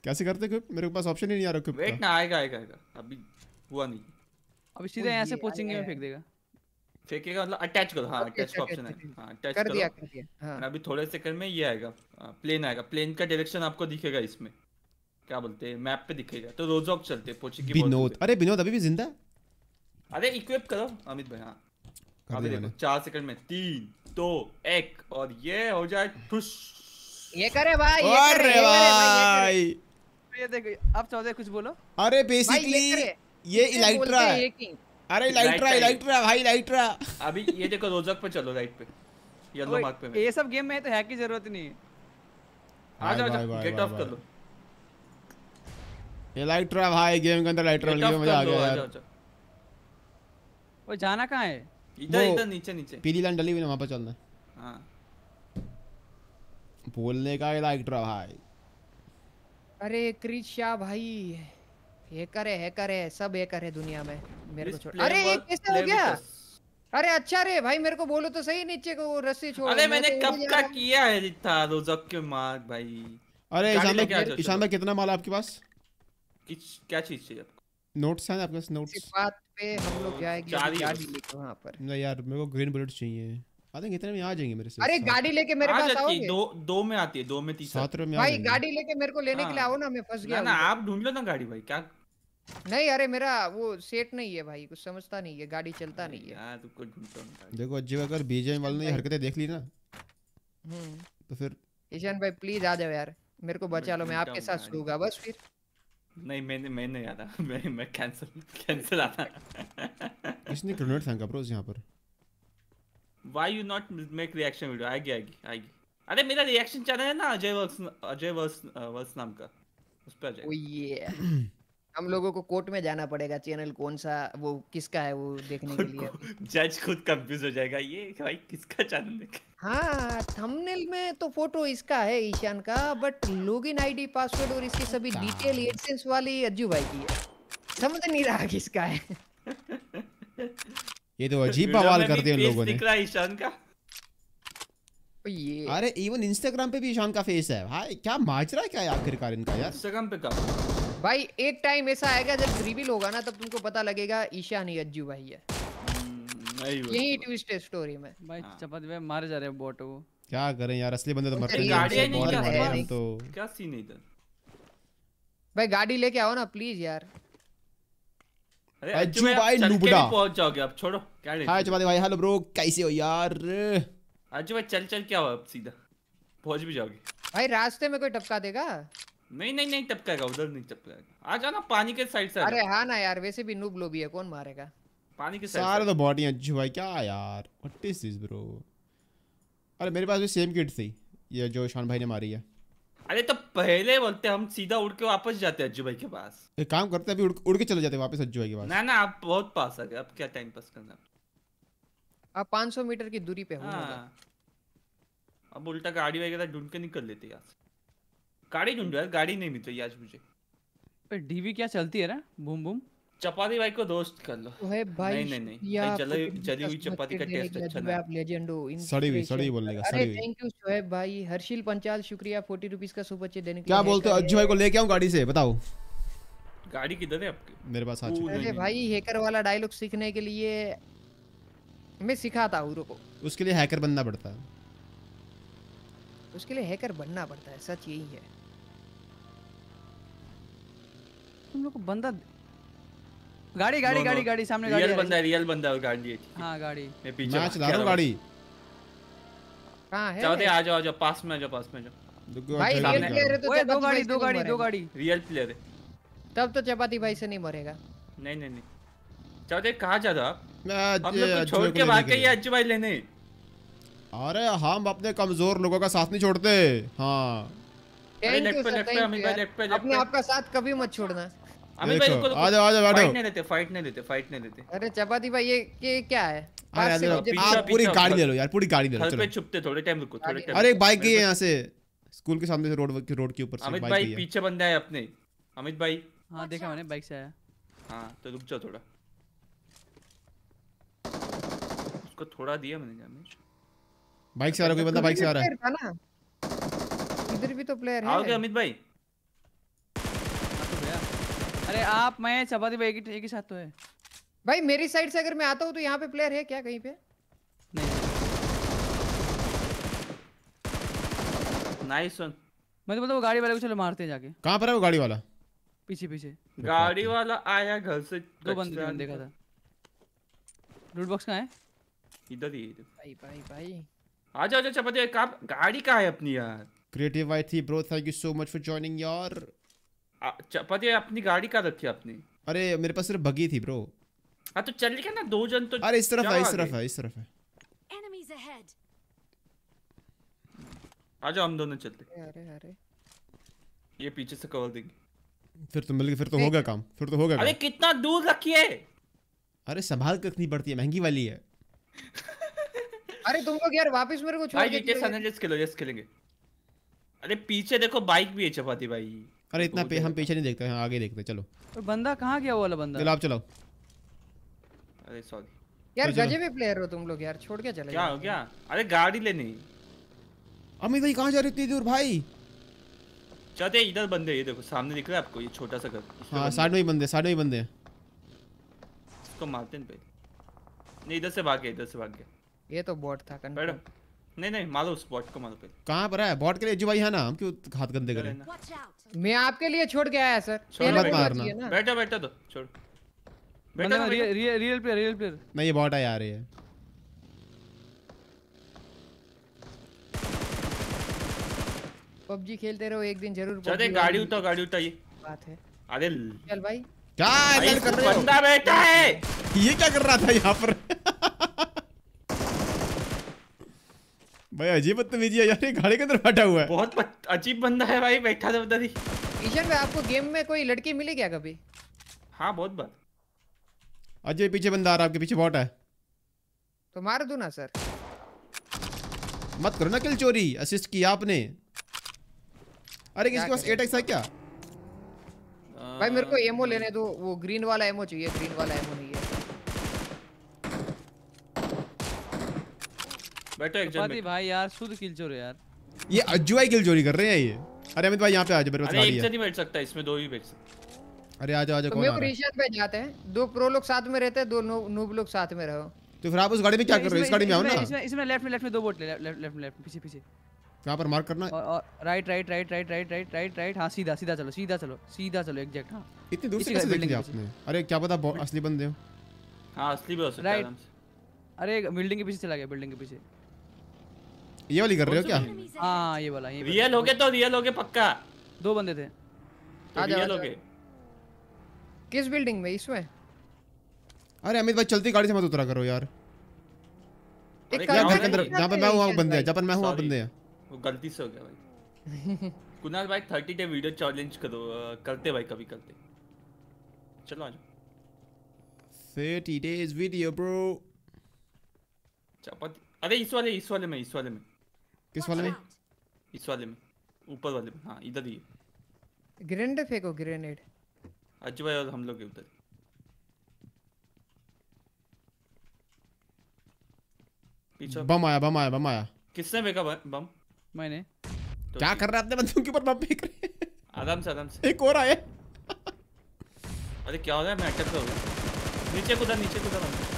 कैसे करते क्विप मेरे पास ऑप्शन ही नहीं आ रहा क्विप वेट ना आएगा आएगा आएगा अभी हुआ नहीं अभी सीधे यहां से पोचिंग में फेंक देगा फेंकेगा मतलब अटैच करो हां अटैच का ऑप्शन है अच्छा, हां अटैच अच्छा। कर दिया कर दिया हां अभी थोड़े सेकंड में ये आएगा प्लेन हाँ, आएगा प्लेन का डायरेक्शन आपको दिखेगा इसमें क्या बोलते हैं मैप पे दिखेगा तो रोजॉक चलते हैं पोचिंग की विनोद अरे विनोद अभी भी जिंदा अरे इक्विप करो अमित भाई हां अभी देखो 4 सेकंड में 3 दो 1 और ये हो जाए ठुस ये करे भाई ये करे भाई तो कुछ बोलो अरे बेसिकली ये इलाइट्रा है अरे इलाइट्रा इलाइट्रा भाई इलाइट्रा अभी ये देखो रोजक पे चलो राइट पे येलो मार्क पे ये सब गेम में तो हैक की जरूरत नहीं है आ जाओ गेट ऑफ कर लो इलाइट्रा भाई गेम के अंदर इलाइट्रा लगे मजा आ गया यार वो जाना कहां है इधर इधर नीचे नीचे पीली लाइन डली हुई है वहां पर चलना हां बोलने का इलाइट्रा भाई अरे कृषा भाई हैकर है हैकर है सब हैकर है दुनिया में मेरे को छोड़ अरे ये कैसे हो गया अरे अच्छा रे भाई मेरे को बोलो तो सही नीचे को रस्सी छोड़ अरे मैंने तो कब का किया है जितना दो रोजक के मार भाई अरे ईशान भाई ईशान भाई कितना माल है आपके पास किस क्या चीज चाहिए आपको नोट्स हैं आपके पास नोट्स बात पे हम लोग जाएंगे चार ही वहां पर नहीं यार मेरे को ग्रीन बुलेट चाहिए आई थिंक इतने में आ जाएंगे मेरे से अरे गाड़ी लेके मेरे पास आओगे दो दो में आती है दो में तीस रुपए में भाई गाड़ी लेके मेरे को लेने के लिए हाँ। आओ ना मैं फंस गया ना आप ढूंढ लो ना गाड़ी भाई क्या नहीं अरे मेरा वो सेट नहीं है भाई कुछ समझता नहीं है गाड़ी चलता नहीं है यार तुमको ढूंढता देखो अजीब अगर बीजेएम वाले ने हरकतें देख ली ना हम्म। तो फिर ईशान भाई प्लीज आ जाओ यार मेरे को बचा लो मैं आपके साथ सोऊंगा बस फिर नहीं मैंने मैंने आया था मैं मैं कैंसिल (laughs) कैंसिल आता किसने ग्रेनेड फेंका ब्रोस यहां पर why you not make reaction video आएगी आएगी आएगी अरे मेरा रिएक्शन चैनल है ना Ajay verse Ajay verse verse नाम का उस पे अजय ये हम लोगों को कोर्ट में जाना पड़ेगा चैनल कौन सा वो किसका है वो देखने के लिए जज खुद कंफ्यूज हो जाएगा ये भाई किसका चैनल देखे हाँ थंबनेल में तो फोटो इसका है ईशान का बट लॉगिन आईडी पासवर्ड और इसकी सभी डिटेल एडसेंस वाली अज्जू भाई की है समझ नहीं रहा किसका है (laughs) ये तो (laughs) अजीब बवाल कर दिया लोगों ने ईशान का ये अरे इवन इंस्टाग्राम पे भी ईशान का फेस है भाई क्या माजरा क्या है आखिरकार इनका यार इंस्टाग्राम पे का भाई एक टाइम ऐसा आएगा जब रिवील होगा ना तब तुमको पता लगेगा ईशान ही अज्जू भाई है हम्म, यही ट्विस्ट है स्टोरी में भाई हाँ। चपत में मार जा रहे बोट को क्या करें यार असली बंदे तो मरते हैं गाड़ी नहीं हम तो क्या सीन है इधर भाई गाड़ी लेके आओ ना प्लीज यार अजू भाई नुबड़ा पहुंच जाओगे आप छोड़ो क्या हाय चपाती भाई हेलो ब्रो कैसे हो यार अजू भाई चल चल क्या हुआ अब सीधा पहुंच भी जाओगे भाई रास्ते में कोई टपका देगा नहीं नहीं नहीं टपकाएगा उधर नहीं टपकाएगा आ जाओ ना पानी के साइड से अरे हाँ ना यार वैसे भी नूब लोबी है कौन मारेगा पानी के साइड सारे तो बॉडी अज्जू भाई क्या यार व्हाट इज दिस ब्रो अरे मेरे पास भी सेम किट थी ये जो शान भाई ने मारी है अरे तो पहले बोलते हम सीधा उड़ के वापस जाते हैं अज्जू भाई के पास एक काम करते हैं अभी उड़, उड़ के चले जाते हैं वापस अज्जू भाई के पास ना ना आप बहुत पास आ गए अब क्या टाइम पास करना आप 500 मीटर की दूरी पे हो हाँ। अब उल्टा गाड़ी वगैरह ढूंढ के निकल लेते यार गाड़ी ढूंढो यार गाड़ी नहीं मिलती आज मुझे पर डीवी क्या चलती है ना बूम बूम चपाती भाई को दोस्त कर लो ओए भाई नहीं नहीं नहीं जली जली हुई चपाती का टेस्ट अच्छा नहीं आप लेजेंड हो इन सड़ी हुई सड़ी बोलने का सड़ी अरे थैंक यू शोएब भाई हर्षिल पंचाल शुक्रिया 40 रुपीस का सुपर चैट देने के क्या बोलते हो अज्जू भाई को लेके आऊं गाड़ी से बताओ गाड़ी किधर है आपके मेरे पास आ चुकी है अरे भाई हैकर वाला डायलॉग सीखने के लिए मैं सिखाता हूं रुको उसके लिए हैकर बनना पड़ता है उसके लिए हैकर बनना पड़ता है सच यही है तुम लोग को बंदा गाड़ी गाड़ी गाड़ी गाड़ी सामने गाड़ी रियल बंदा रियल बंदा गाड़ी है हां गाड़ी मैं पीछे मैं चला रहा हूं गाड़ी कहां है चौथे आ जाओ आ जाओ पास में आ जाओ पास में आ जाओ भाई रियल प्लेयर है तो ओए दो गाड़ी दो गाड़ी दो गाड़ी रियल प्लेयर है तब तो चपाती भाई से नहीं मरेगा नहीं नहीं नहीं चौथे कहां जा रहा मैं हम छोड़ के भाग के ये अज्जू भाई लेने अरे हम अपने कमजोर लोगों का साथ नहीं छोड़ते हाँ अपने आपका साथ कभी मत छोड़ना अमित भाई इनको आ जाओ आ जाओ बैठो फाइट नहीं देते फाइट नहीं देते फाइट नहीं देते अरे चपाती भाई ये के क्या है आप पूरी गाड़ी ले लो यार पूरी गाड़ी ले लो चलो पे छुपते थोड़े टाइम रुको थोड़े टाइम अरे बाइक गई है यहां से स्कूल के सामने से रोड के रोड के ऊपर से अमित भाई पीछे बंदा है अपने अमित भाई हां देखा मैंने बाइक से आया हां तो रुक जाओ थोड़ा उसको थोड़ा दिया मैंने डैमेज बाइक से आ रहा कोई बंदा बाइक से आ रहा है इधर भी तो प्लेयर है आ गया अमित भाई अरे आप मैं चपाती भाई एक ही साथ तो है भाई मेरी साइड से अगर मैं आता हूँ तो यहाँ पे प्लेयर है क्या कहीं पे नहीं नाइस सुन मैं तो बोलता हूँ गाड़ी वाले को चलो मारते हैं जाके कहाँ पर है वो गाड़ी वाला पीछे पीछे गाड़ी वाला आया घर से दो बंदे देखा था लूट बॉक्स कहाँ है इधर ही इधर भाई भाई भाई आ जाओ चपाती गाड़ी कहाँ है अपनी यार क्रिएटिव आई थी bro thank you so much for joining यार पति अपनी गाड़ी कहाँ रखी आपने अरे मेरे पास सिर्फ बगी थी ब्रो हाँ तो चल के ना दो जन तो अरे इस तरफ है इस तरफ है इस तरफ है आजा हम दोनों चलते अरे अरे ये पीछे से कवर देंगे फिर तो मिल फिर तो हो गया काम फिर तो हो गया अरे कितना दूर रखी है अरे संभाल के रखनी पड़ती है महंगी वाली है (laughs) अरे तुम लोग यार वापस मेरे को छोड़ के खेलेंगे अरे पीछे देखो बाइक भी है चपाती भाई अरे इतना पे, हम पीछे नहीं देखते हैं आगे देखते चलो बंदा कहाँ गया वो वाला बंदा चलो आप चलाओ अरे सॉरी यार गजे में प्लेयर हो तुम लोग यार छोड़ के चले क्या हो क्या अरे गाड़ी लेनी अमित भाई कहाँ जा रहे इतनी दूर भाई चलते इधर बंदे ये देखो सामने दिख रहा है आपको ये छोटा सा घर हाँ साइड में ही बंदे साइड में ही बंदे इसको मारते हैं पहले नहीं इधर से भाग गया इधर से भाग गया ये तो बॉट था कंफर्म नहीं नहीं मारो उस बॉट को मारो पहले कहाँ पर है बॉट के लिए जो भाई है ना हम क्यों हाथ गंदे करें मैं आपके लिए छोड़ के आया सर मत मारना बैठ जा तो छोड़ बेटा real real player real player नहीं ये बॉट है रही है पबजी खेलते रहो एक दिन जरूर चल गाड़ी उठा गाड़ी उठा ये बात है अरे चल भाई क्या कर रहे हो बंदा बैठा है ये क्या कर रहा था यहां पर भाई अजीब बदतमीजी है यार ये गाड़ी के अंदर बैठा हुआ है बहुत अजीब बंदा है भाई बैठा था बता दी ईशन भाई आपको गेम में कोई लड़की मिली क्या कभी हाँ बहुत बार अजय पीछे बंदा आ रहा है आपके पीछे बॉट है तो मार दो ना सर मत करो ना किल चोरी असिस्ट किया आपने अरे किसके पास एट है क्या आ... भाई मेरे को एमओ लेने दो वो ग्रीन वाला एमओ चाहिए ग्रीन वाला एमओ नहीं बैठो एक जन भाई यार शुद्ध किल चोर यार ये अज्जू भाई किल चोरी कर रहे हैं ये अरे अमित भाई यहाँ पे आ जाओ मेरे पास गाड़ी है नहीं बैठ सकता इसमें दो ही बैठ सकते अरे आ जाओ आ जाओ कौन आ रहा है जाते हैं दो प्रो लोग साथ में रहते हैं दो नूब लोग साथ में रहो तो फिर आप उस गाड़ी में क्या कर रहे हो इस गाड़ी में आओ ना इसमें इसमें लेफ्ट में लेफ्ट में दो बोट ले लेफ्ट लेफ्ट लेफ्ट पीछे पीछे यहाँ पर मार्क करना और right right right right right right right right हां सीधा सीधा चलो सीधा चलो सीधा चलो एग्जैक्ट हां इतनी दूर से कैसे देख लिया आपने अरे क्या पता असली बंदे हो हां असली भी हो सकता है राइट अरे बिल्डिंग के पीछे चला गया बिल्डिंग के पीछे ये वाली कर रहे हो क्या हाँ ये वाला ये रियल हो गए तो रियल हो गए पक्का दो बंदे थे तो रियल हो गए किस बिल्डिंग में इसमें अरे अमित भाई चलती गाड़ी से मत उतरा करो यार घर के अंदर जहाँ पर मैं हूँ वहाँ बंदे हैं जहाँ पर मैं हूँ वहाँ बंदे हैं वो गलती से हो गया भाई (laughs) कुनाल भाई थर्टी डे वीडियो चैलेंज करो करते भाई कभी करते चलो आज जाओ थर्टी डेज वीडियो ब्रो अरे इस वाले इस वाले में इस वाले में किस वाले में इस वाले में ऊपर वाले में हां इधर ही ग्रेनेड फेंको ग्रेनेड अज्जू भाई और हम लोग उधर पीछे बम आया बम आया बम आया किसने फेंका बम मैंने तो क्या कर रहे है अपने बंदूक के ऊपर बम फेंक रहे आराम से आराम से एक और आया अरे क्या हो रहा है मैं अटक गया नीचे कूदा नीचे कूदा बंदा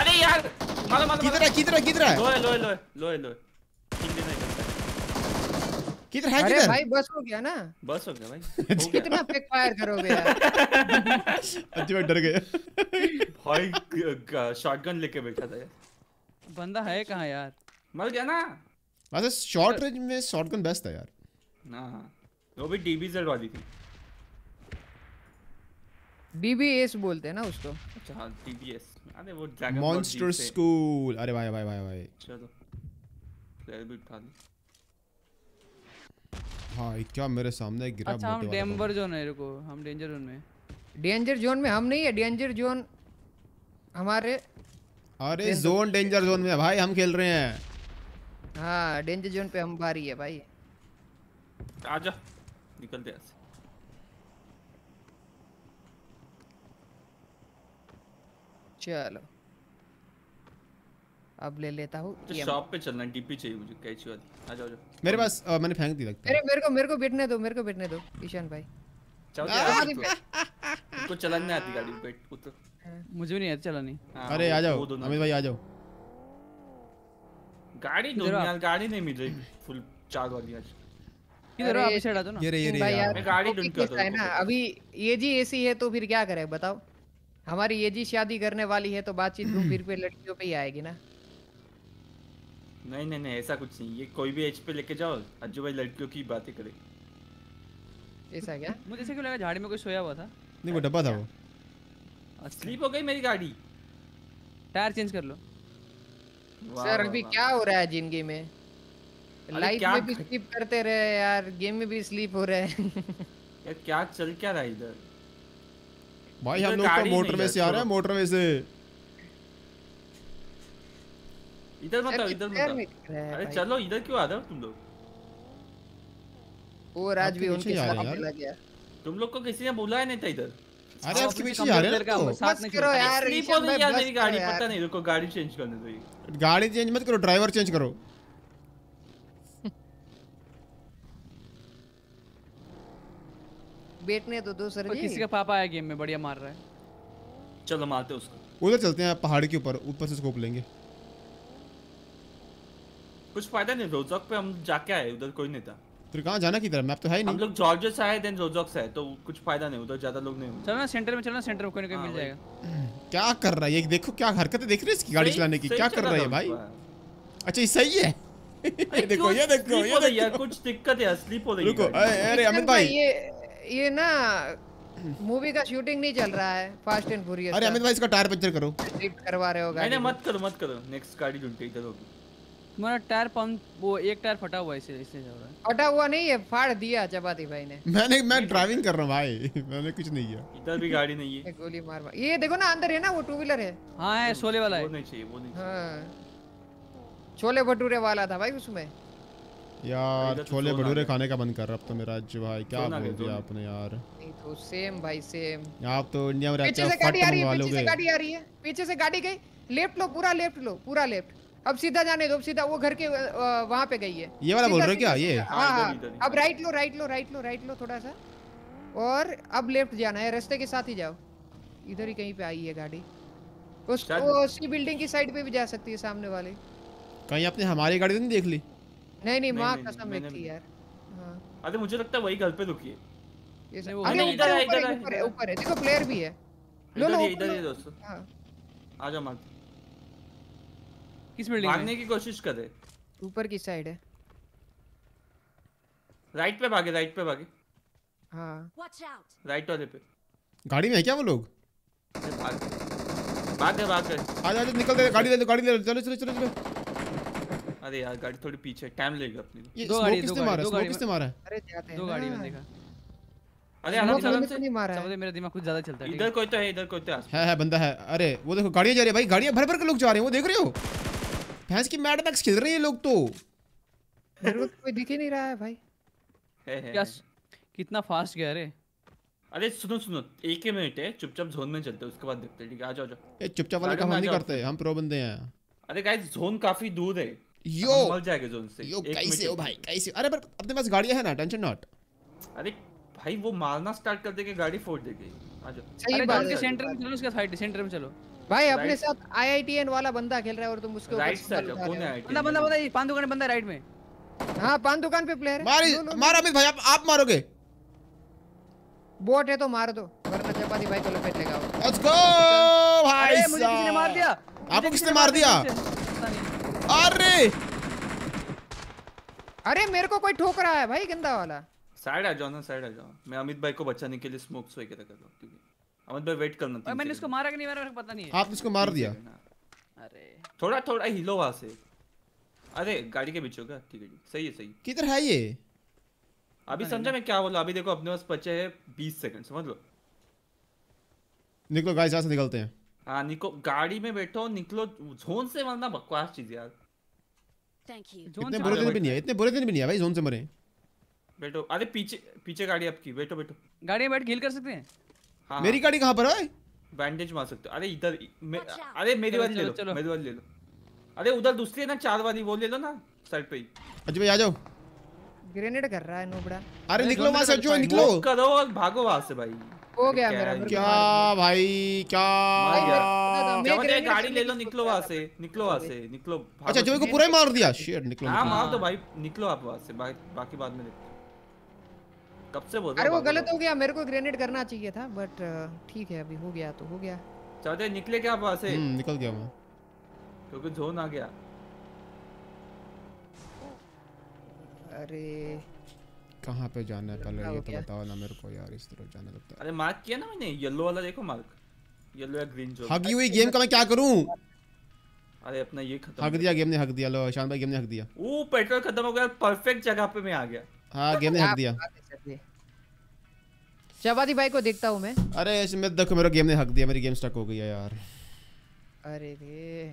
अरे यार मारो मारो किधर है किधर है किधर है लोए लोए लोए लोए लोए किधर है किधर भाई बस हो गया ना बस हो गया भाई (laughs) कितना पिक फायर करोगे यार अच्छी (laughs) बात डर गए भाई शॉटगन लेके बैठा था यार बंदा है कहां यार मर गया ना वैसे शॉर्ट रेंज में शॉटगन बेस्ट है यार ना हाँ। वो भी डीबी डीबीजेड वाली थी डीबीएस बोलते हैं ना उसको अच्छा डीबीएस हाँ, अरे वो ड्रैगन मॉन्स्टर स्कूल अरे भाई भाई भाई भाई चलो प्लेयर भी उठा ली हाँ क्या मेरे सामने गिरा अच्छा हम डेंजर जोन है रुको हम डेंजर जोन में डेंजर जोन में हम नहीं है डेंजर जोन हमारे अरे जोन डेंजर जोन में भाई हम खेल रहे हैं हाँ डेंजर जोन पे हम भारी है भाई आजा निकलते हैं चलो अब ले लेता हूँ तो शॉप पे चलना डीपी चाहिए मुझे कैची वाली आ जाओ जाओ मेरे पास आ, मैंने फेंक दी लगता है अरे मेरे को मेरे को बैठने दो मेरे को बैठने दो ईशान भाई तो चलाने आती गाड़ी बैठ उतर हाँ। मुझे भी नहीं आती चलानी हाँ, अरे आ जाओ अमित भाई आ जाओ गाड़ी दो यार गाड़ी नहीं मिल रही फुल चार्ज वाली आज किधर आप इसे हटा दो ना ये रे ये रे भाई यार मैं गाड़ी ढूंढ के आता हूं ना अभी ये जी एसी है तो फिर क्या करें बताओ हमारी ये जी शादी करने वाली है तो बातचीत फिर पे लड़कियों पे ही आएगी ना नहीं नहीं नहीं ऐसा कुछ नहीं ये कोई भी एज पे लेके जाओ अज्जू भाई लड़कियों की बातें करे ऐसा क्या मुझे ऐसे क्यों लगा झाड़ी में कोई सोया हुआ था नहीं वो डब्बा था वो स्लीप अच्छा। हो गई मेरी गाड़ी टायर चेंज कर लो सर अभी क्या हो रहा है जिंदगी में लाइफ में भी स्लीप करते रहे यार गेम में भी स्लीप हो रहे हैं यार क्या चल क्या रहा है इधर भाई हम लोग तो मोटरवे से आ रहे हैं मोटरवे से इधर मत आओ इधर मत आओ अरे चलो इधर क्यों आ रहे हो तुम लोग वो राज भी उनके साथ चला गया तुम लोग को किसी ने बुलाया नहीं था इधर अरे आपके हाँ, पीछे आ रहे हैं तो साथ में करो यार स्लीप हो गई यार मेरी गाड़ी पता नहीं रुको गाड़ी चेंज करने दो गाड़ी चेंज मत करो ड्राइवर चेंज करो बैठने तो दो सर किसी का पापा आया गेम में बढ़िया मार रहा है चलो मारते हैं उसको उधर चलते हैं पहाड़ के ऊपर ऊपर से स्कोप लेंगे कुछ फायदा नहीं रोजॉक पे हम जाके आए उधर कोई नहीं था फिर कहां जाना किधर मैप तो है ही नहीं हम लोग से आए देन रोजॉक से आए तो कुछ फायदा नहीं उधर ज्यादा लोग नहीं चलो ना सेंटर में चलो ना सेंटर में कोई ना कोई हाँ, मिल जाएगा क्या कर रहा है ये देखो क्या हरकतें देख रहे हो इसकी गाड़ी चलाने की क्या कर रहा है भाई अच्छा ये सही है (laughs) ये देखो ये देखो ये देखो यार कुछ दिक्कत है स्लीप हो रही है रुको अरे अमित भाई ये ना मूवी का शूटिंग नहीं चल रहा है फास्ट एंड फ्यूरियस अरे अमित भाई इसका टायर पंचर करो ड्रिफ्ट करवा रहे हो गाइस नहीं मत करो मत करो नेक्स्ट गाड़ी ढूंढते इधर होगी तुम्हारा टायर पंप वो एक टायर फटा हुआ है इसे इसे चल रहा है फटा हुआ नहीं है फाड़ दिया चपाती भाई ने मैंने मैं ड्राइविंग कर रहा हूं भाई मैंने कुछ नहीं किया इधर भी गाड़ी नहीं है गोली मार ये देखो ना अंदर है ना वो टू व्हीलर है हां है शोले वाला है वो नहीं चाहिए वो नहीं हां छोले भटूरे वाला था भाई उसमें यार तो छोले भटूरे खाने का मन कर रहा अब तो मेरा जो भाई क्या बोल दिया आपने यार तो सेम भाई सेम आप तो इंडिया में रहते हो फट रही है पीछे से गाड़ी आ रही है पीछे से गाड़ी गई लेफ्ट लो पूरा लेफ्ट लो पूरा लेफ्ट अब सीधा जाने दो सीधा वो घर के वहां पे गई है ये वाला बोल रहे हो क्या ये हाँ, हाँ। अब राइट लो राइट लो राइट लो राइट लो थोड़ा सा और अब लेफ्ट जाना है रास्ते के साथ ही जाओ इधर ही कहीं पे आई है गाड़ी उस उसी बिल्डिंग की साइड पे भी जा सकती है सामने वाले कहीं आपने हमारी गाड़ी तो नहीं देख ली नहीं नहीं माँ कसम एक थी यार हाँ। अरे मुझे लगता है वही गल पे रुकी है अरे इधर है इधर है ऊपर है देखो प्लेयर भी है लो लो इधर है दोस्तों हाँ। आ जाओ मार किस बिल्डिंग में भागने की कोशिश कर रहे ऊपर की साइड है राइट पे भागे राइट पे भागे हाँ राइट वाले पे गाड़ी में है क्या वो लोग भाग भाग भाग आ जा निकल दे गाड़ी ले लो गाड़ी ले चलो चलो चलो चलो अरे यार गाड़ी थोड़ी पीछे टाइम लेगा अपने ये दो गाड़ी किसने मारा दो गाड़ी किसने मारा अरे जाते दो गाड़ी में देखा अरे आराम से आराम से नहीं मारा है मेरा दिमाग कुछ ज्यादा चलता है इधर कोई तो है इधर कोई तो है है बंदा है अरे वो देखो गाड़ियां जा रही है भाई गाड़ियां भर भर के लोग जा रहे हैं वो देख रहे हो भैंस की मैड मैक्स खेल रहे हैं ये लोग तो।, तो कोई दिख ही नहीं रहा है भाई क्या कितना फास्ट गया रे अरे सुनो सुनो एक ही मिनट है चुपचाप जोन में चलते हैं उसके बाद देखते हैं ठीक है आ जाओ जाओ चुपचाप वाला काम नहीं करते हम प्रो बंदे हैं अरे गाइस जोन काफी दूर है यो मर जाएगा जोन से यो कैसे हो भाई कैसे अरे पर अपने पास गाड़ियां है ना टेंशन नॉट अरे भाई वो मारना स्टार्ट कर देगी गाड़ी फोड़ देगी आ जाओ सही बात है सेंटर में चलो उसके साइड सेंटर में चलो भाई अपने साथ आईआईटीएन वाला बंदा खेल रहा है और तुम उसके राइट साइड कौन है बंदा बंदा बंदा पान दुकान बंदा राइट में हां पान दुकान पे प्लेयर है मार मार अमित भाई आप मारोगे बोट है तो मार दो वरना चपाती भाई को लपेट लेगा लेट्स गो भाई मुझे किसने मार दिया आपको किसने मार दिया अरे अरे मेरे को कोई ठोक रहा है भाई गंदा वाला साइड आ जाओ ना साइड आ जाओ मैं अमित भाई को बचाने के लिए स्मोक्स वगैरह कर रहा हूं क्योंकि अमित भाई वेट करना था मैंने इसको मारा कि नहीं मारा मुझे पता नहीं है आपने इसको मार दिया हाँ। अरे थोड़ा थोड़ा हिलो वहां से अरे गाड़ी के बीच होगा ठीक है सही है सही किधर है ये अभी समझा मैं क्या बोला अभी देखो अपने पास बचे हैं 20 सेकंड समझ लो निकलो गाइस यहाँ से निकलते हैं हाँ निको गाड़ी में बैठो निकलो जोन से मरना बकवास चीज यार थैंक यू इतने बुरे दिन भी नहीं है इतने बुरे दिन भी नहीं है भाई जोन से मरे बैठो अरे पीछे पीछे गाड़ी आपकी बैठो बैठो गाड़ी में बैठ हील कर सकते हैं हाँ, मेरी हाँ। गाड़ी कहाँ पर है बैंडेज मार सकते हो अरे इधर अरे मेरी वाली ले लो मेरी वाली ले लो अरे उधर दूसरी है ना चार वाली वो ले लो ना साइड पे ही अजय भाई आ जाओ ग्रेनेड कर रहा है नोबड़ा अरे निकलो वहां से जो निकलो करो और भागो वहां से भाई हो गया मेरा क्या भाई क्या भाई गाड़ी ले लो निकलो वहां से निकलो वहां से निकलो अच्छा जो को पूरा ही तो मार दिया शिट निकलो हां मार दो हाँ। भाई निकलो आप वहां से बाकी बाद में देखते कब से बोल अरे वो गलत हो गया मेरे को ग्रेनेड करना चाहिए था बट ठीक है अभी हो गया तो हो गया चाहते निकले क्या वहां से हम्म, निकल गया मैं क्योंकि जोन आ गया अरे कहाँ पे जाना है पहले ये तो बताओ ना मेरे को यार इस तरफ जाने लगता है तो। अरे मार्क किया ना मैंने येलो वाला देखो मार्क येलो या ग्रीन जो हग हुई गेम का मैं क्या करूं अरे अपना ये खत्म हग दिया गेम ने हग दिया लो ईशान भाई गेम ने हग दिया ओ पेट्रोल खत्म हो गया परफेक्ट जगह पे मैं आ गया हां गेम ने हग दिया शबादी भाई को देखता हूं मैं अरे इसमें देखो मेरा गेम ने हग दिया मेरी गेम स्टक हो गई है यार अरे रे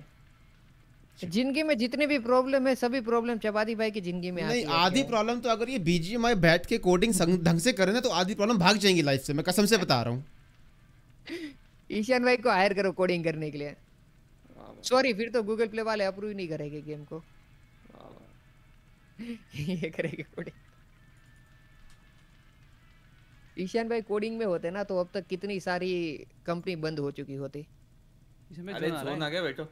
जिंदगी में जितने भी प्रॉब्लम है सभी प्रॉब्लम चपाती भाई की जिंदगी में नहीं आधी प्रॉब्लम तो अगर ये बीजीएमआई बैठ के कोडिंग ढंग से करें ना तो आधी प्रॉब्लम भाग जाएंगी लाइफ से मैं कसम से बता रहा हूँ ईशान भाई को हायर करो कोडिंग करने के लिए सॉरी फिर तो गूगल प्ले वाले अप्रूव नहीं करेंगे गेम को ये करेंगे कोडिंग ईशान भाई कोडिंग में होते ना तो अब तक कितनी सारी कंपनी बंद हो चुकी होती अरे फोन आ गया बेटो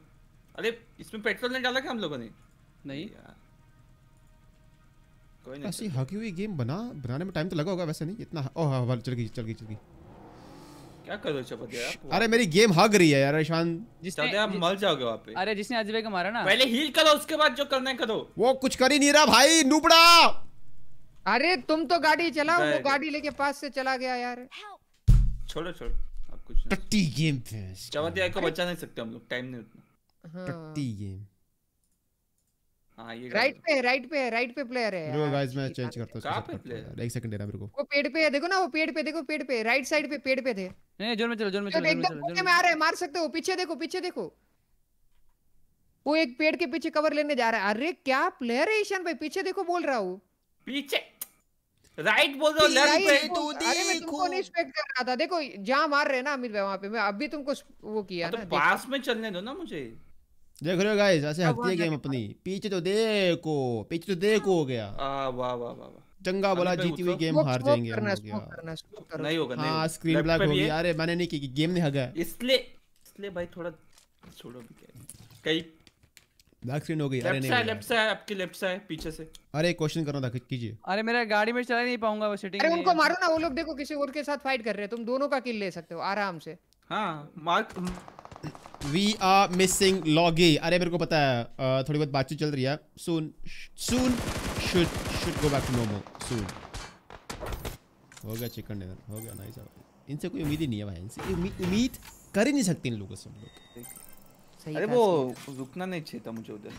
अरे इसमें पेट्रोल नहीं डाला क्या हम लोगों ने नहीं कोई नहीं ऐसी हकी हुई गेम बना बनाने में टाइम तो लगा होगा वैसे नहीं इतना ओ हाँ वाल चल गई चल गई चल गई क्या कर रहे हो चपत यार अरे मेरी गेम हग रही है यार ईशान जिस तरह आप मर जाओगे वहां पे अरे जिसने अजबे को मारा ना पहले हील करो उसके बाद जो करना है करो वो कुछ कर ही नहीं रहा भाई नूपड़ा अरे तुम तो गाड़ी चलाओ वो गाड़ी लेके पास से चला गया यार छोड़ो छोड़ो आप कुछ टट्टी गेम थे चपत यार को बचा नहीं सकते हम लोग टाइम नहीं उतना पट्टी हाँ। गेम हाँ, राइट पे राइट पे राइट पे प्लेयर है ब्रो गाइस मैं चेंज करता हूं कहां पे प्लेयर एक सेकंड देना मेरे को वो पेड़ पे है देखो ना वो पेड़ पे देखो पेड़ पे राइट साइड पे पेड़ पे थे नहीं जोन में चलो जोन में चलो एकदम मार सकते हो पीछे देखो पीछे देखो वो एक पेड़ के पीछे कवर लेने जा रहा है अरे क्या प्लेयर है ईशान भाई पीछे देखो बोल रहा हूं पीछे राइट बोल रहा लेफ्ट पे तू देखो जहाँ मैं तुमको कर रहा था देखो जहां मार रहे ना अमित भाई वहां पे मैं अभी तुमको वो किया हाँ, तो ना पास में चलने दो ना मुझे देख रहे हो गाइस ऐसे हटती है गेम अपनी पीछे तो देखो पीछे तो देखो हो गया आ वाह वाह वाह चंगा बोला जीती हुई गेम हार जाएंगे नहीं होगा हां स्क्रीन ब्लैक हो गया अरे मैंने नहीं की गेम ने हगा इसलिए इसलिए भाई थोड़ा छोड़ो भी कई ब्लैक स्क्रीन हो गई अरे नहीं लेफ्ट साइड है आपकी लेफ्ट साइड है पीछे से अरे क्वेश्चन करना था कीजिए अरे मेरा गाड़ी में चला नहीं पाऊंगा वो सेटिंग अरे उनको मारो ना वो लोग देखो किसी और के साथ फाइट कर रहे हैं तुम दोनों का किल ले सकते हो आराम से हां मार वी आर मिसिंग लॉगे अरे मेरे को पता है थोड़ी बहुत बातचीत चल रही है सुन सुन should should go back to नोमो सुन हो गया चिकन डिनर हो गया नाइस इनसे कोई उम्मीद ही नहीं है भाई इनसे उम्मीद उम्मीद कर ही नहीं सकते इन लोगों से हम लोग अरे वो रुकना नहीं चाहिए था मुझे उधर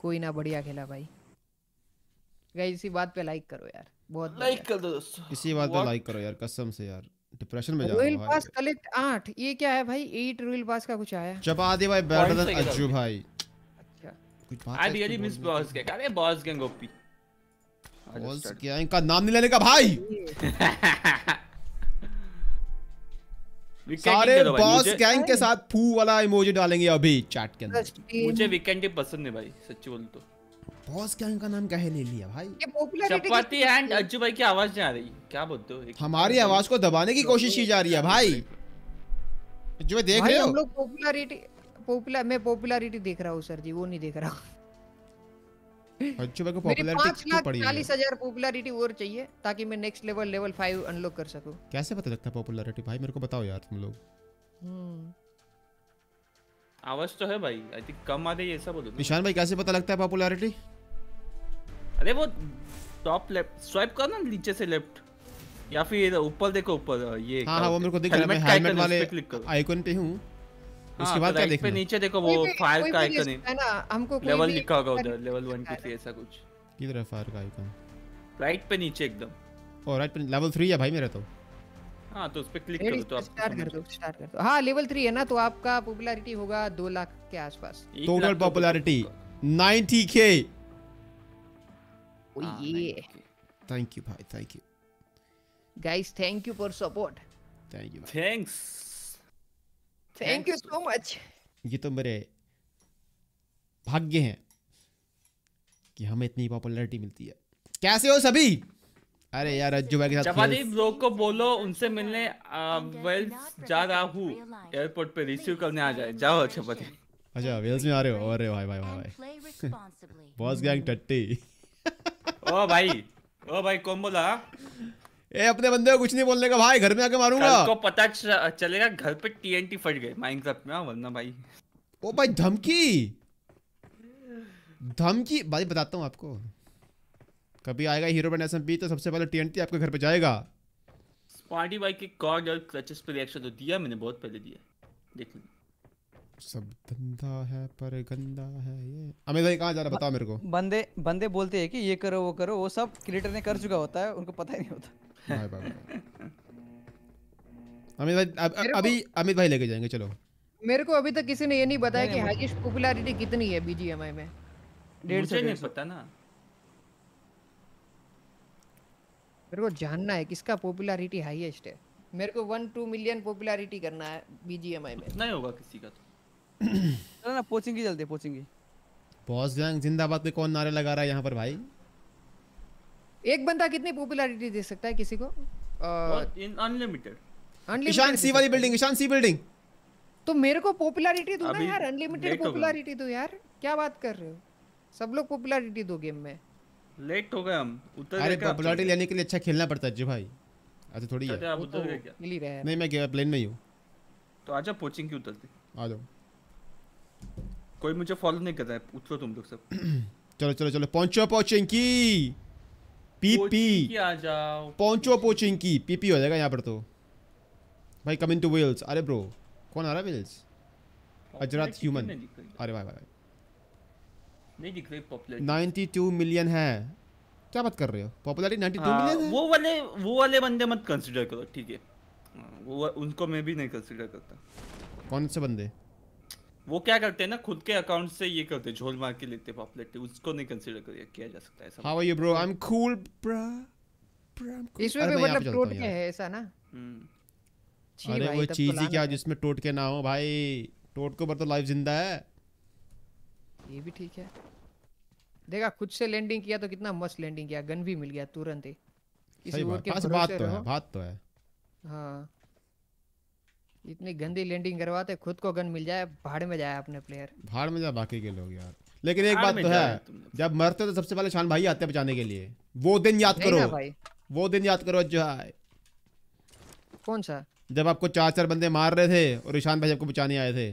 कोई ना बढ़िया खेला भाई गाइस इसी बात पे लाइक करो यार बहुत लाइक कर दो दोस्तों इसी बात पे लाइक करो यार कसम से यार डिप्रेशन में जा रहा रॉयल हूँ पास कलेक्ट 8 ये क्या है भाई 8 रॉयल पास का कुछ आया चबा दे भाई बैटर Points अज्जू भाई अच्छा बात आई है रियली मिस बॉस के अरे बॉस गैंग ओपी बॉस क्या इनका नाम नहीं लेने का भाई (laughs) सारे बॉस गैंग के साथ फू वाला इमोजी डालेंगे अभी चैट के अंदर मुझे वीकेंड ही पसंद है भाई सच्ची बोलूं तो बॉस गैंग का नाम कहे ले लिया भाई चपाती एंड अज्जू भाई की आवाज नहीं आ रही क्या बोलते हो हमारी आवाज को दबाने की कोशिश की जा रही है भाई अज्जू भाई देख रहे हो हम लोग पॉपुलैरिटी पॉपुलर मैं पॉपुलैरिटी देख रहा हूं सर जी वो नहीं देख रहा अज्जू भाई को पॉपुलैरिटी क्यों पड़ी है 40000 पॉपुलैरिटी और चाहिए ताकि मैं नेक्स्ट लेवल लेवल 5 अनलॉक कर सकूं कैसे पता लगता है पॉपुलैरिटी भाई मेरे को बताओ यार तुम लोग हम्म आवाज तो है भाई आई थिंक कम आ रही है ऐसा बोलो निशान भाई कैसे पता लगता है पॉपुलैरिटी अरे वो टॉप लेफ्ट स्वाइप कर ना नीचे से लेफ्ट या फिर ऊपर देखो ऊपर ये हां हां वो मेरे को दिख रहा है मैं हेलमेट वाले आइकन पे हूं हाँ, उसके बाद तो क्या देखना नीचे देखो वो फायर का आइकन है ना हमको कोई लेवल लिखा होगा उधर लेवल 1 की थी ऐसा कुछ किधर है फायर का आइकन राइट पे नीचे एकदम और oh, राइट पे लेवल 3 है भाई मेरा तो हां तो उस पे क्लिक करो तो आप स्टार्ट कर दो स्टार्ट कर दो हां लेवल 3 है ना तो आपका पॉपुलैरिटी होगा 2 लाख के आसपास total popularity 90k Oh, ah, ओ हाँ, Thank you, bhai. Thank you. Guys, thank you for support. Thank you. Bhai. Thanks. Thank you so much. ये तो मेरे भाग्य हैं कि हमें इतनी पॉपुलैरिटी मिलती है कैसे हो सभी अरे यार अज्जू भाई के साथ लोग को बोलो उनसे मिलने वेल्स जा रहा हूँ एयरपोर्ट पे रिसीव करने आ जाए जाओ अच्छा, पति अच्छा वेल्स में आ रहे हो अरे भाई भाई भाई भाई बॉस गैंग टट्टी ओ भाई ओ भाई कौन बोला ए अपने बंदे को कुछ नहीं बोलने का भाई घर में आके मारूंगा को पता चलेगा घर पे टीएनटी फट गए माइनक्राफ्ट में हाँ, वरना भाई ओ भाई धमकी धमकी भाई बताता हूँ आपको कभी आएगा हीरो बन एस तो सबसे पहले टीएनटी आपके घर पे जाएगा स्पार्टी भाई के कॉर्ड और क्लचेस पे रिएक्शन तो दिया मैंने बहुत पहले दिया देख लो सब धंधा है पर गंदा है ये अमित भाई कहाँ जा रहा है बताओ मेरे को बंदे बंदे बोलते हैं कि ये करो वो करो वो सब क्रिएटर ने कर चुका होता है उनको पता ही नहीं होता भाई भाई अमित भाई अभी अमित भाई लेके जाएंगे चलो मेरे को अभी तक किसी ने ये नहीं बताया कि हागिश पॉपुलैरिटी कितनी है बीजीएमआई में डेढ़ सौ नहीं पता ना मेरे को जानना है किसका पॉपुलैरिटी हाईएस्ट है मेरे को वन टू मिलियन पॉपुलैरिटी करना है बीजीएमआई में नहीं होगा किसी का तो चलो (clears throat) ना पोचिंगी चलते पोचिंगी बॉस गैंग जिंदाबाद पे कौन नारे लगा रहा है यहाँ पर भाई एक बंदा कितनी पॉपुलैरिटी दे सकता है किसी को अनलिमिटेड ईशान सी वाली बिल्डिंग ईशान सी बिल्डिंग तो मेरे को पॉपुलैरिटी दो ना यार अनलिमिटेड पॉपुलैरिटी दो यार क्या बात कर रहे हो सब लोग पॉपुलैरिटी दो गेम में लेट हो गए हम उतर अरे पॉपुलैरिटी लेने के लिए अच्छा खेलना पड़ता है जी भाई अच्छा थोड़ी है अच्छा, आप उतर तो गए क्या मिल ही रहा है नहीं मैं प्लेन में ही हूं तो आजा पोचिंग की उतरते आ जाओ कोई मुझे फॉलो नहीं कर रहा है लो तुम लोग सब (clears throat) चलो चलो चलो पहुंचो पहुंचेंकी पी पी आ जाओ पहुंचो पहुंचेंकी पीपी हो जाएगा यहां पर तो भाई कम इन टू व्हील्स अरे ब्रो कौन आ रहा है व्हील्स अजरात ह्यूमन अरे भाई भाई नहीं दिख रही पॉपुलैरिटी 92 मिलियन है क्या बात कर रहे हो पॉपुलैरिटी 92 हाँ, मिलियन है वो वाले वो वाले बंदे मत कंसीडर करो ठीक है वो उनको मैं भी नहीं कंसीडर करता कौन से बंदे वो क्या करते हैं ना खुद के अकाउंट से ये करते झोल मार के लेते पॉपुलैरिटी उसको नहीं कंसीडर कर किया जा सकता है how are you bro I am cool bro इस वे एम भी मतलब टोट के है ऐसा ना हम्म। अरे वो चीज ही तो क्या जिसमें टोट के ना हो भाई टोट को पर तो लाइफ जिंदा है ये भी ठीक है देखा खुद से लैंडिंग किया तो कितना मस्त लैंडिंग किया गन भी मिल गया तुरंत ही इसी और के पास बात तो है बात तो है हां इतनी गंदी लैंडिंग करवाते खुद को गन मिल जाए भाड़ में जाए अपने प्लेयर भाड़ में जाए बाकी के लोग यार लेकिन एक बात तो है जब मरते तो सबसे पहले शान भाई आते बचाने के लिए वो दिन याद करो भाई वो दिन याद करो जो है कौन सा जब आपको चार चार बंदे मार रहे थे और ईशान भाई आपको बचाने आए थे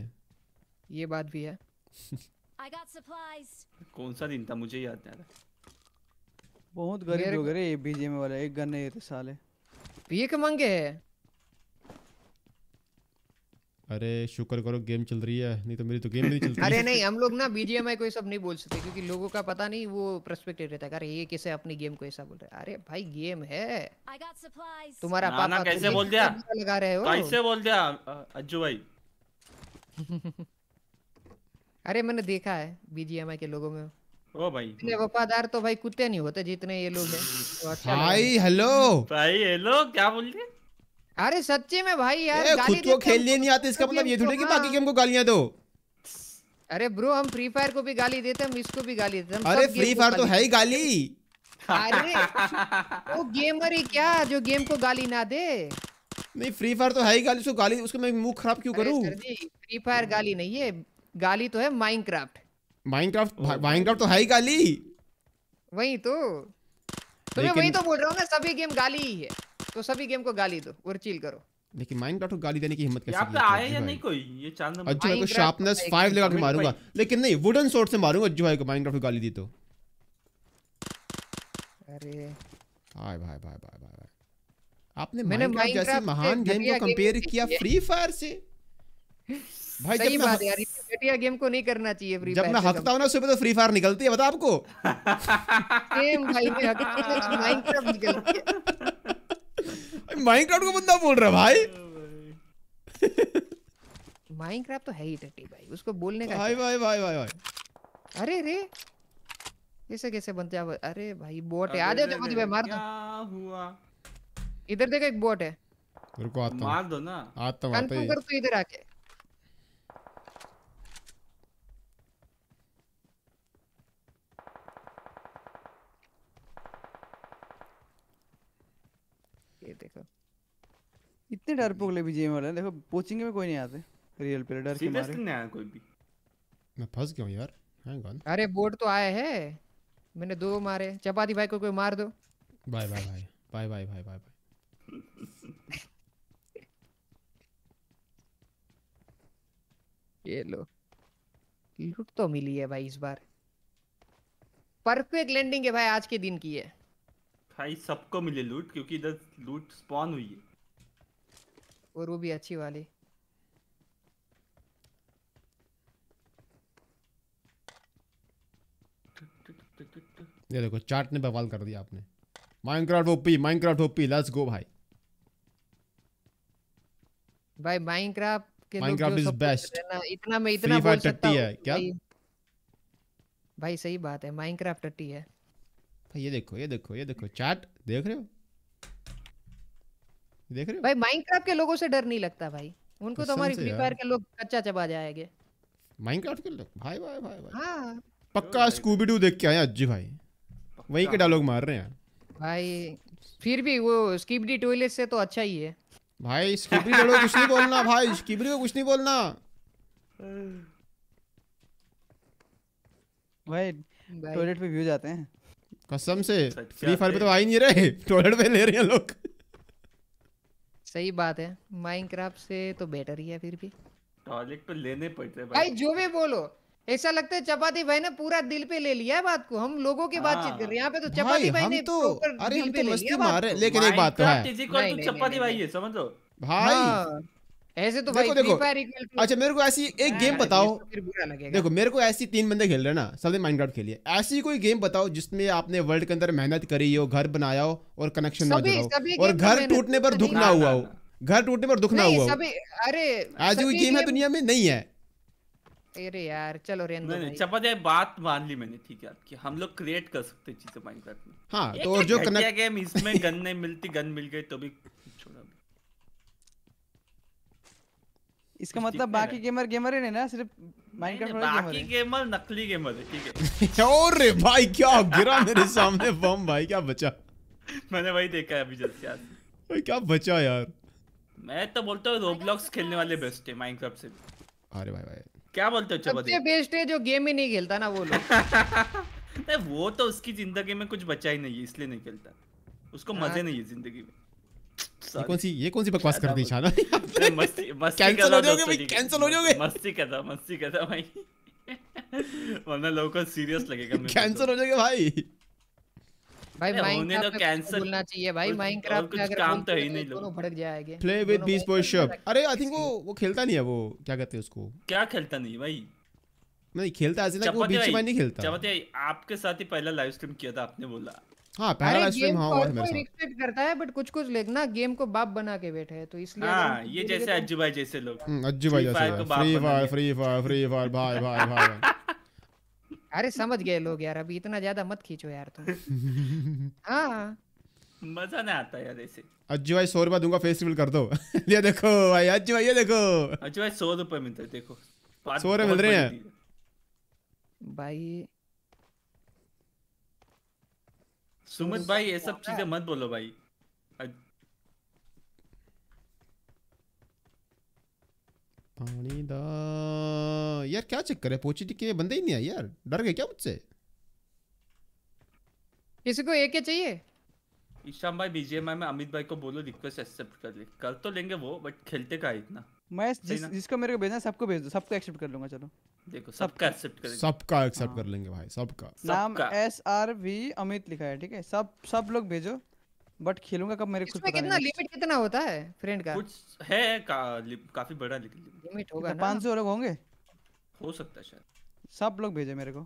ये बात भी है कौन सा दिन था मुझे याद नहीं आ रहा बहुत गरीब लोग रे बीजेम वाला एक गन नहीं है साले ये के मंगे हैं अरे शुक्र करो गेम चल रही है नहीं तो मेरी तो गेम नहीं चलती अरे नहीं हम लोग ना बीजीएमआई को ये सब नहीं बोल सकते क्योंकि लोगों का पता नहीं वो पर्सपेक्टिव रहता है अरे ये कैसे अपनी गेम को ऐसा बोल रहे अरे भाई गेम है तुम्हारा पापा कैसे बोल दिया लगा रहे हो कैसे बोल दिया अज्जू भाई (laughs) अरे मैंने देखा है बीजीएमआई के लोगों में ओ भाई इतने वफादार तो भाई कुत्ते नहीं होते जितने ये लोग हैं तो अच्छा भाई हेलो भाई हेलो क्या बोल रहे अरे सच्ची में भाई यार ए, खुद को खेलने नहीं आते इसका मतलब ये थोड़ी कि हाँ। बाकी गेम को गालियां दो अरे ब्रो हम फ्री फायर को भी गाली देते हम इसको भी गाली देते अरे फ्री फायर तो है ही गाली अरे वो गेमर ही क्या जो गेम को गाली ना दे नहीं फ्री फायर तो है ही गाली उसको गाली उसको मैं मुंह खराब क्यों करूं फ्री फायर गाली नहीं है गाली तो है माइनक्राफ्ट माइनक्राफ्ट माइनक्राफ्ट तो है ही गाली वही तो तुम्हें तो वही तो बोल रहा हूँ ना सभी गेम गाली ही है तो सभी गेम को गाली दो और चिल करो लेकिन माइनक्राफ्ट को गाली देने की हिम्मत कैसे पे आया या नहीं कोई ये चांद नंबर अच्छा तो शार्पनेस 5 लगा के मारूंगा लेकिन नहीं वुडन सॉर्ड से मारूंगा जो है को माइनक्राफ्ट को गाली दी तो अरे हाय भाई भाई भाई भाई आपने मैंने माइनक्राफ्ट जैसे महान गेम को कंपेयर किया फ्री फायर से भाई सही बात यार घटिया गेम को नहीं करना चाहिए फ्री फायर जब मैं हकता हूं ना सुबह तो फ्री फायर निकलती है बता आपको गेम (laughs) भाई मैं हकता हूं माइनक्राफ्ट निकलती है माइनक्राफ्ट का बंदा बोल रहा भाई माइनक्राफ्ट तो है ही टट्टी भाई उसको बोलने का भाई भाई भाई भाई भाई अरे रे कैसे कैसे बनते हैं अरे भाई बोट है आ जाओ जल्दी भाई मार दो क्या हुआ इधर देखो एक बोट है रुको आता हूं मार दो ना आता हूं आता हूं कर तू इधर आके डरपोक ले भी जीएम वाले देखो पोचिंग में कोई नहीं आते रियल प्लेयर डर के मारे नहीं आया कोई भी मैं फंस गया यार हैंग ऑन अरे बोट तो आए हैं मैंने दो मारे चपाती भाई को कोई मार दो बाय बाय भाई bye bye bye bye bye ये लो लूट तो मिली है भाई इस बार परफेक्ट लैंडिंग है भाई आज के दिन की है भाई सबको मिले लूट क्योंकि इधर लूट स्पॉन हुई है और वो भी अच्छी वाली ये देखो चार्ट ने बवाल कर दिया आपने Minecraft OP Minecraft OP let's go भाई भाई माइनक्राफ्ट के माइनक्राफ्ट इज बेस्ट इतना मैं इतना बोल सकता हूं है क्या भाई सही बात है माइनक्राफ्ट टट्टी है भाई ये देखो ये देखो ये देखो चाट देख रहे हो देख रहे हो भाई माइनक्राफ्ट के लोगों से डर नहीं लगता भाई उनको तो हमारी फ्री फायर के लोग कच्चा चबा जाएंगे माइनक्राफ्ट के लोग भाई भाई भाई भाई हां पक्का स्कूबी डू देख के आए अज्जी भाई वही के डायलॉग मार रहे हैं भाई फिर भी वो स्कीबडी टॉयलेट से तो अच्छा ही है भाई स्कीबडी को कुछ नहीं बोलना भाई स्कीबडी (laughs) को कुछ नहीं बोलना भाई टॉयलेट पे व्यू जाते हैं कसम से फ्री फायर पे तो आ ही नहीं रहे टॉयलेट (laughs) पे ले रहे हैं लोग सही बात है माइनक्राफ्ट से तो बेटर ही है फिर भी टॉयलेट तो लेने पड़ते हैं भाई जो भी बोलो ऐसा लगता है चपाती भाई ने पूरा दिल पे ले लिया है बात को हम लोगों की बातचीत हाँ। कर रहे हैं यहाँ पे तो चपाती भाई ने तो, अरे दिल हम पे तो ले लिया लेकिन एक बात तो है चपाती भाई है समझ लो भाई हाँ। ऐसे तो देखो, देखो अच्छा मेरे को ऐसी एक गेम बताओ तो देखो मेरे को ऐसी तीन बंदे खेल रहे ना सबने माइनक्राफ्ट खेलिए ऐसी कोई गेम बताओ जिसमें आपने वर्ल्ड के अंदर मेहनत करी हो घर बनाया हो और कनेक्शन ना जुड़ा और तो घर टूटने पर दुख ना हुआ हो घर टूटने पर दुख ना हुआ अरे आज कोई गेम है दुनिया में नहीं है अरे यार चलो नहीं चपत यार बात मान ली मैंने ठीक है कि हम लोग क्रिएट कर सकते हैं चीजें माइनक्राफ्ट में हाँ तो जो कनेक्ट गेम इसमें गन नहीं मिलती गन मिल गई तो भी इसका मतलब बाकी गेमर गेमर ही नहीं ना सिर्फ माइनक्राफ्ट बाकी गेमर नकली गेमर है ठीक है (laughs) अरे भाई क्या गिरा मेरे सामने बम भाई क्या बचा मैंने वही देखा है अभी जस्ट यार भाई क्या बचा यार मैं तो बोलता हूँ रोबलॉक्स खेलने वाले बेस्ट है माइनक्राफ्ट से अरे भाई भाई क्या बोलते हो चबदे बेस्ट है जो गेम ही नहीं खेलता ना वो लोग (laughs) नहीं वो तो उसकी जिंदगी में कुछ बचा ही नहीं है इसलिए नहीं खेलता उसको हाँ। मजे नहीं है जिंदगी में ये कौन सी ये कौन सी बकवास कर दी शाना (laughs) मस्ती कैंसिल हो जाओगे भाई कैंसिल हो जाओगे मस्ती कर था मस्ती कर था भाई (laughs) वरना लोगों को सीरियस लगेगा कैंसिल तो। हो जाओगे भाई भाई माइनक्राफ्ट तो कैंसिल होना चाहिए भाई माइनक्राफ्ट का अगर काम तो ही तो नहीं दोनों भड़क जाएंगे प्ले विद बीस बॉय शॉप अरे आई थिंक वो वो खेलता नहीं है वो क्या कहते हैं उसको क्या खेलता नहीं भाई नहीं खेलता ऐसे ना वो बीच में नहीं खेलता चपाती आपके साथ ही पहला लाइव स्ट्रीम किया था आपने बोला हाँ पहला लाइव स्ट्रीम हां हुआ था मेरे साथ रिस्पेक्ट करता है बट कुछ कुछ लोग ना गेम को बाप बना के बैठे हैं तो इसलिए हां ये जैसे तो अज्जू भाई जैसे लोग हम्म, अज्जू भाई जैसे Free Fire Free Fire Free Fire भाई भाई भाई (laughs) अरे समझ गए लोग यार अभी इतना ज्यादा मत खींचो यार तुम (laughs) हाँ मजा नहीं आता यार ऐसे अज्जू भाई सौ रुपया दूंगा फेस रिवील कर दो (laughs) ये देखो भाई अज्जू भाई ये देखो अज्जू भाई सौ रुपये मिलते देखो सौ रुपये मिल रहे हैं भाई सुमित भाई ये सब चीजें मत बोलो भाई पानी दा यार क्या चक्कर है पोची के बंदे ही नहीं आए यार डर गए क्या मुझसे किसी को एक क्या चाहिए ईशान भाई बीजेएमआई में अमित भाई को बोलो रिक्वेस्ट एक्सेप्ट कर ले कर तो लेंगे वो बट खेलते का इतना मैं जिस, जिसको मेरे को भेजना सबको भेज दो सबको एक्सेप्ट कर लूंगा चलो देखो सबका एक्सेप्ट करेंगे सबका एक्सेप्ट हाँ। कर लेंगे भाई सबका नाम एस आर वी अमित लिखा है ठीक है सब सब लोग भेजो बट खेलूंगा कब मेरे को कितना कितना लिमिट कितना होता है फ्रेंड का कुछ है का, काफी बड़ा लिमिट होगा ना सौ लोग होंगे हो सकता है सब लोग भेजे मेरे को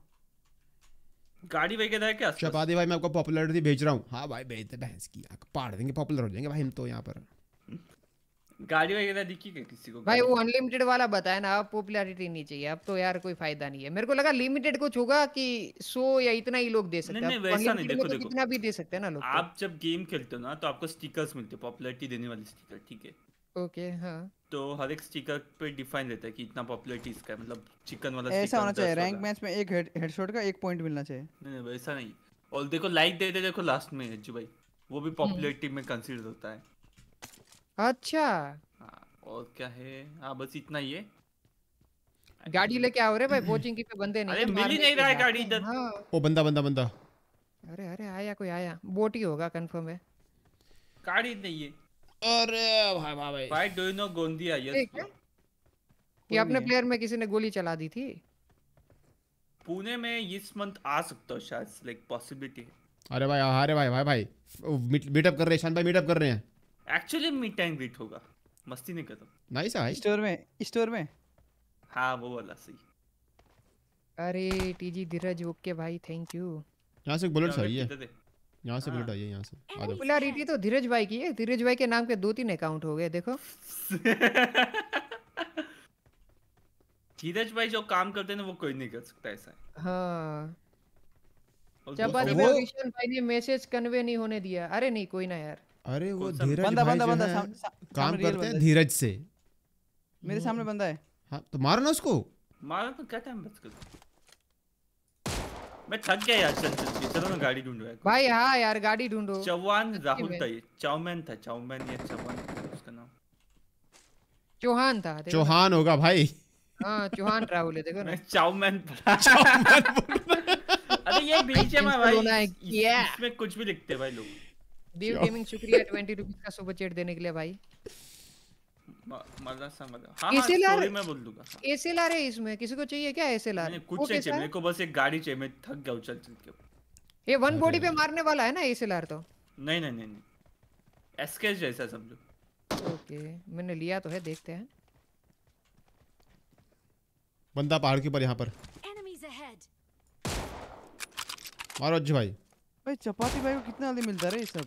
गाड़ी भाई कहता है क्या शबादी भाई मैं आपको पॉपुलैरिटी भेज रहा हूँ हाँ भाई भेज दे भैंस की आंख पाड़ देंगे पॉपुलर हो जाएंगे भाई हम तो यहाँ पर गाड़ी वगैरह दिखी क्या किसी को भाई वो अनलिमिटेड वाला बताया ना अब पॉपुलैरिटी नहीं चाहिए अब तो यार कोई फायदा नहीं है मेरे को लगा लिमिटेड कुछ होगा कि सो या इतना ही लोग दे सकते हैं वैसा नहीं देखो तो देखो इतना भी दे सकते हैं ना लोग तो। आप जब गेम खेलते हो ना तो आपको स्टिकर्स मिलते हैं पॉपुलैरिटी देने वाले स्टिकर ठीक है ओके हां तो हर एक स्टिकर पे डिफाइन रहता है कि इतना पॉपुलैरिटी इसका मतलब चिकन वाला ऐसा होना चाहिए रैंक मैच में एक हेडशॉट का एक पॉइंट मिलना चाहिए नहीं नहीं वैसा नहीं और देखो लाइक दे दे देखो लास्ट में हज्जू भाई वो भी पॉपुलैरिटी हम्म। में कंसीडर होता है अच्छा हाँ, और क्या है हाँ बस इतना ही है गाड़ी लेके आओ रे भाई कोचिंग (clears throat) की पे तो बंदे नहीं अरे मिल ही नहीं रहा है गाड़ी इधर हां ओ बंदा बंदा बंदा अरे अरे आया कोई आया बोट ही होगा कंफर्म है गाड़ी नहीं है अरे भाई भाई भाई भाई do you know Gondia yes कि अपने प्लेयर में किसी ने गोली चला दी थी पुणे में इस मंथ आ सकता है शायद लाइक पॉसिबिलिटी अरे भाई अरे भाई भाई भाई मीटअप कर रहे हैं शान भाई मीटअप कर रहे हैं एक्चुअली मिड टाइम ग्रीट होगा मस्ती नहीं करता नाइस आई स्टोर में स्टोर में हां वो वाला सही अरे टीजी धीरज ओके भाई थैंक यू यहां से बुलेट सही है यहां से बुलेट हाँ। आई है यहां से आ जाओ पॉपुलैरिटी तो धीरज भाई की है धीरज भाई के नाम के दो तीन अकाउंट हो गए देखो (laughs) धीरज भाई जो काम करते हैं ना वो कोई नहीं कर सकता ऐसा हाँ जब भाई ने मैसेज कन्वे नहीं होने दिया अरे नहीं कोई ना यार अरे वो धीरज बंदा बंदा बंदा काम करते हैं धीरज से मेरे सामने बंदा है हाँ तो मारो ना उसको मारो तो क्या टाइम बच गया मैं थक गया यार चल चल चलो ना गाड़ी ढूंढो यार भाई हाँ यार गाड़ी ढूंढो चौहान राहुल था ये चौमैन था चौमैन ये चौहान उसका नाम चौहान था चौहान होगा भाई हाँ चौहान राहुल है देखो ना चौमैन अरे ये बीच में भाई इसमें कुछ भी लिखते भाई लोग देव गेमिंग शुक्रिया 20 रुपीस का सुपर चैट देने के लिए भाई मजा समझा हां हां स्टोरी में बोल दूंगा एसएलआर हाँ। है इसमें किसी को चाहिए क्या एसएलआर नहीं कुछ चाहिए मेरे को बस एक गाड़ी चाहिए मैं थक गया हूं चल चल के ये वन बॉडी पे मारने वाला है ना एसएलआर तो नहीं नहीं नहीं नहीं एसकेएस जैसा समझो ओके मैंने लिया तो है देखते हैं बंदा पहाड़ के ऊपर यहां पर मारो अज्जू भाई भाई चपाती भाई को कितना जल्दी मिलता रहे ये सब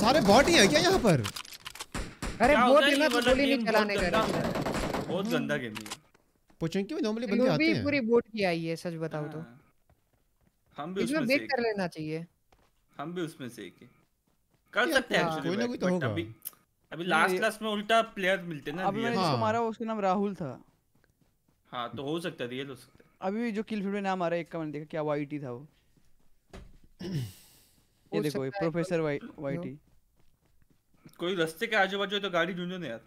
सारे बॉट ही है क्या यहाँ पर अरे वो बहुत गंदा गेम है पोचंकी में नॉर्मली बंदे आते हैं पूरी बोट की आई है सच बताओ तो हाँ। हम भी उसमें से कर लेना चाहिए हम भी उसमें से एक कर सकते हैं हाँ, कोई ना कोई तो होगा अभी लास्ट क्लास में उल्टा प्लेयर मिलते ना अभी मैंने हाँ। मारा उसका नाम राहुल था हां तो हो सकता है रियल हो सकता है अभी जो किल फील्ड में नाम आ रहा है एक का मैंने देखा क्या वाईटी था वो (clears throat) ये देखो ये प्रोफेसर वाईटी कोई रास्ते के आजू बाजू तो गाड़ी ढूंढो ना यार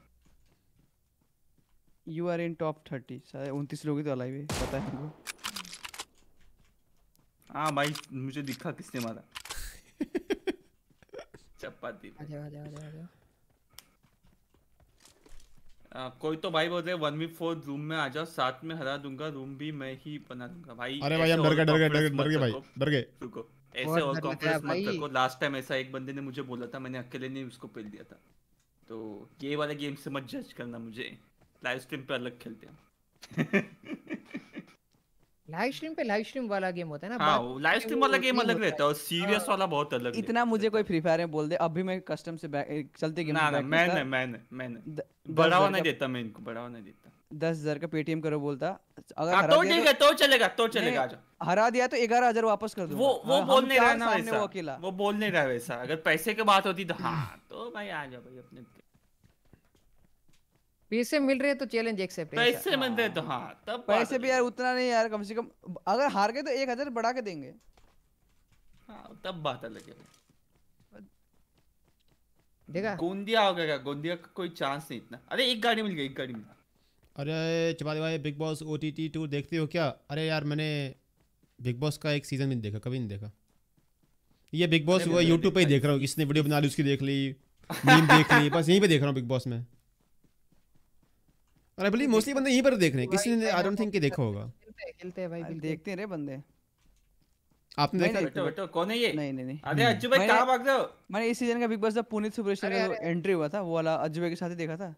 you are in top thirty सारे उनतीस लोग ही तो अलाइव है पता है हमको हाँ भाई मुझे दिखा किसने मारा (laughs) चपाती आ, आजा आजा आजा Uh, कोई तो भाई बोल रहे वन वी फोर रूम में आ जाओ साथ में हरा दूंगा रूम भी मैं ही बना दूंगा भाई अरे भाई हम डर डर डर डर गए गए गए गए रुको ऐसे और कॉन्फ्रेंस मत रखो लास्ट टाइम ऐसा एक बंदे ने मुझे बोला था मैंने अकेले नहीं उसको पेल दिया था तो ये वाला गेम से मत जज करना मुझे लाइव स्ट्रीम पे अलग खेलते हैं लाइव स्ट्रीम पे लाइव स्ट्रीम वाला गेम होता है ना हाँ, लाइव स्ट्रीम वाला गेम अलग रहता है और सीरियस हाँ। वाला बहुत अलग इतना मुझे कोई फ्री फायर में बोल दे अभी मैं कस्टम से चलते गेम ना मैं मैं मैं मैं बढ़ावा नहीं देता मैं इनको बढ़ावा नहीं देता दस हजार का पेटीएम करो बोलता अगर हाँ, हरा तो ठीक तो- है तो चलेगा तो चलेगा हरा दिया तो ग्यारह हजार वापस कर दो वो वो बोल नहीं रहा ना वैसा वो अकेला वो बोल नहीं रहा वैसा अगर पैसे की बात होती तो हाँ तो भाई आ जाओ भाई अपने पैसे मिल रहे हैं तो चैलेंज एक्सेप्ट पैसे मिल रहे तो हाँ तब पैसे भी यार उतना नहीं यार कम से कम अगर हार गए तो एक हजार बढ़ा के देंगे हाँ तब बात अलग है देखा गोंदिया हो गया गोंदिया का कोई चांस नहीं इतना अरे एक गाड़ी मिल गई एक गाड़ी मिल गई अरे चपाती भाई Bigg Boss O T T two देखते हो क्या अरे यार मैंने बिग बॉस का एक सीज़न भी नहीं देखा कभी नहीं देखा ये बिग बॉस वो यूट्यूब पे ही देख रहा हूँ किसने वीडियो बना ली उसकी देख ली मीम देख ली बस यहीं पे देख रहा हूँ बिग बॉस में और आई बिलीव मोस्टली बंदे यहीं पर देख रहे हैं किसी ने आई डोंट थिंक कि देखा होगा खेलते हैं भाई देखते हैं रे बंदे आपने देखा बैठो बैठो कौन है ये नहीं नहीं नहीं अरे हम्म। अज्जू भाई कहां भाग रहे हो मैंने इस सीजन का बिग बॉस जब पुनीत सुपरस्टार का एंट्री हुआ था वो वाला अज्जू भाई के साथ ही देखा था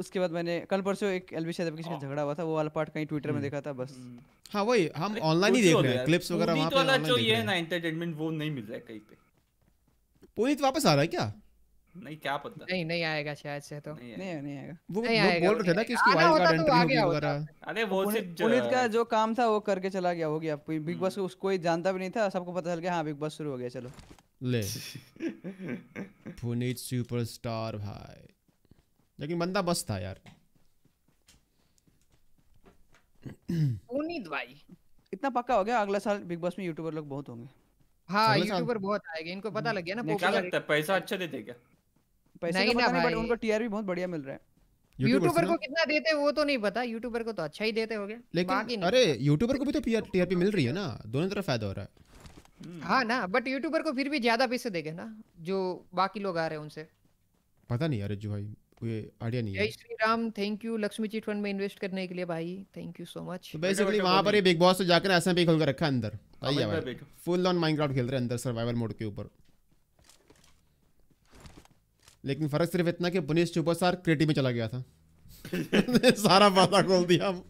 उसके बाद मैंने कल परसों एक एलबी शायद किसी का झगड़ा हुआ था वो वाला पार्ट कहीं ट्विटर में हम्म। देखा था बस हम्म। हाँ वही हम ऑनलाइन ही देख रहे हैं क्लिप्स वगैरह वहां तो पे वाला जो ये है ना एंटरटेनमेंट वो नहीं मिल रहा है कहीं पे पुनीत वापस आ रहा है क्या नहीं क्या पता नहीं नहीं आएगा शायद से तो नहीं नहीं, आएगा वो बोल रहे थे ना कि उसकी वाइल्ड कार्ड एंट्री होगी वगैरह अरे वो पुनीत का जो काम था वो करके चला गया होगी आपको बिग बॉस को उसको ही जानता भी नहीं था सबको पता चल गया हाँ बिग बॉस शुरू हो गया चलो ले (laughs) पुनीत सुपरस्टार भाई लेकिन बंदा बस था यार पुनीत भाई इतना पक्का हो गया अगला साल बिग बॉस में यूट्यूबर लोग बहुत होंगे हाँ यूट्यूबर बहुत आएंगे इनको पता लग गया ना क्या लगता है पैसा अच्छा देते क्या पैसा नहीं ना भाई उनको टीआर भी बहुत बढ़िया मिल रहा है यूट्यूबर को कितना देते वो तो नहीं पता यूट्यूबर को तो अच्छा ही देते होंगे लेकिन अरे यूट्यूबर को भी तो टीआरपी मिल रही है ना दोनों तरफ फायदा हो रहा है हम्म। हाँ ना बट यूट्यूबर को फिर भी ज्यादा पैसे देगा ना जो बाकी लोग आ रहे हैं उनसे पता नहीं यार जो भाई कोई आइडिया नहीं है जय Shri Ram thank you Lakshmi chit fund में इन्वेस्ट करने के लिए भाई थैंक यू सो मच तो बेसिकली वहां पर ये बिग बॉस से जाकर ऐसे पे खोल कर रखा हाँ, अंदर भाई है भाई फुल ऑन माइनक्राफ्ट खेल रहे अंदर सर्वाइवल मोड के ऊपर लेकिन फर्क सिर्फ इतना कि पुनीश सुपरस्टार क्रिएटिव में चला गया था (laughs) सारा पाता खोल दिया हम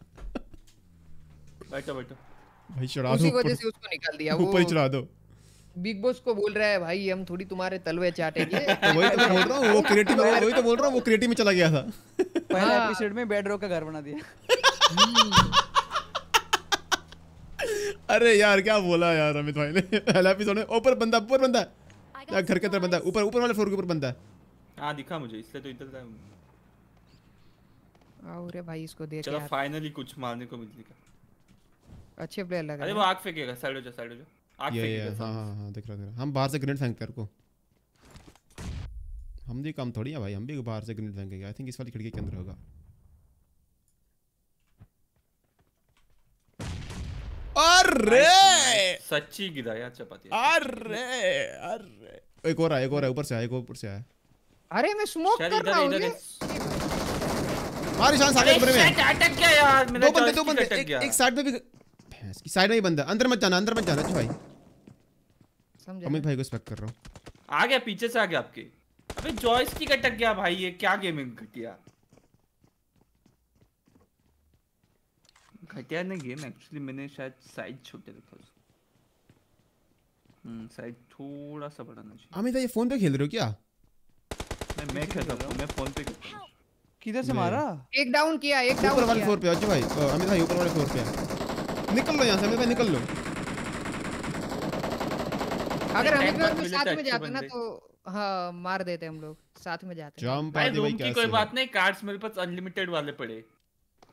बैठो बैठो भाई चढ़ा दो उसी वजह से उसको निकाल दिया ऊपर ही चढ़ा दो बिग बॉस को बोल रहा है भाई हम थोड़ी तुम्हारे तलवे चाटेंगे (laughs) तो तो (laughs) वही तो बोल रहा हूँ वो क्रिएटिव वही तो बोल रहा हूँ वो क्रिएटिव में चला गया था पहले एपिसोड हाँ। में बेडरो का घर बना दिया (laughs) अरे यार क्या बोला यार अमित भाई ने पहला एपिसोड में ऊपर बंदा ऊपर बंदा क्या घर के अंदर बंदा ऊपर ऊपर वाले फ्लोर के ऊपर बंदा हां दिखा मुझे इसलिए तो इधर था रे भाई इसको देख चलो फाइनली कुछ मारने को मिल गया अच्छे प्लेयर लगा अरे वो आग फेंकेगा साइड हो जा साइड हो जा आग हाँ, हाँ, हाँ, रहा हम बाहर से ग्रेनेड फेंकते हम भी कम थोड़ी है भाई हम भी बाहर से ग्रेड फेंकेंगे आई थिंक इस वाली खिड़की के अंदर होगा अरे सच्ची गिदाया चपाती अरे अरे एक और आया एक और आया ऊपर से आया एक ऊपर से आया अरे मैं स्मोक कर रहा हूं मार निशान सारे ऊपर में अटक गया यार मेरा दो बंदे दो बंदे एक साइड पे भी भैंस की साइड में ही बंदा अंदर मत जाना अंदर मत जाना अच्छा भाई समझ अमित भाई को स्पेक्ट कर रहा हूं आ गया पीछे से आ गया आपके अबे जॉयस्टिक अटक गया भाई ये क्या गेमिंग घटिया घटिया नहीं गेम एक्चुअली मैंने शायद साइज छोटे रखा उसको साइज हम्म, थोड़ा सा बढ़ाना चाहिए अमित ये फोन पे खेल रहे हो क्या मैं मैं खेल रहा हूं मैं फोन पे किधर से मारा एक डाउन किया एक डाउन ऊपर वाले फ्लोर पे अच्छा भाई अमित भाई ऊपर वाले फ्लोर पे है निकल लो यहाँ से भाई निकल लो अगर हम तो लोग साथ तो में जाते ना तो हाँ मार देते हम लोग साथ में जाते हैं भाई रूम की कोई बात नहीं कार्ड्स मेरे पास अनलिमिटेड वाले पड़े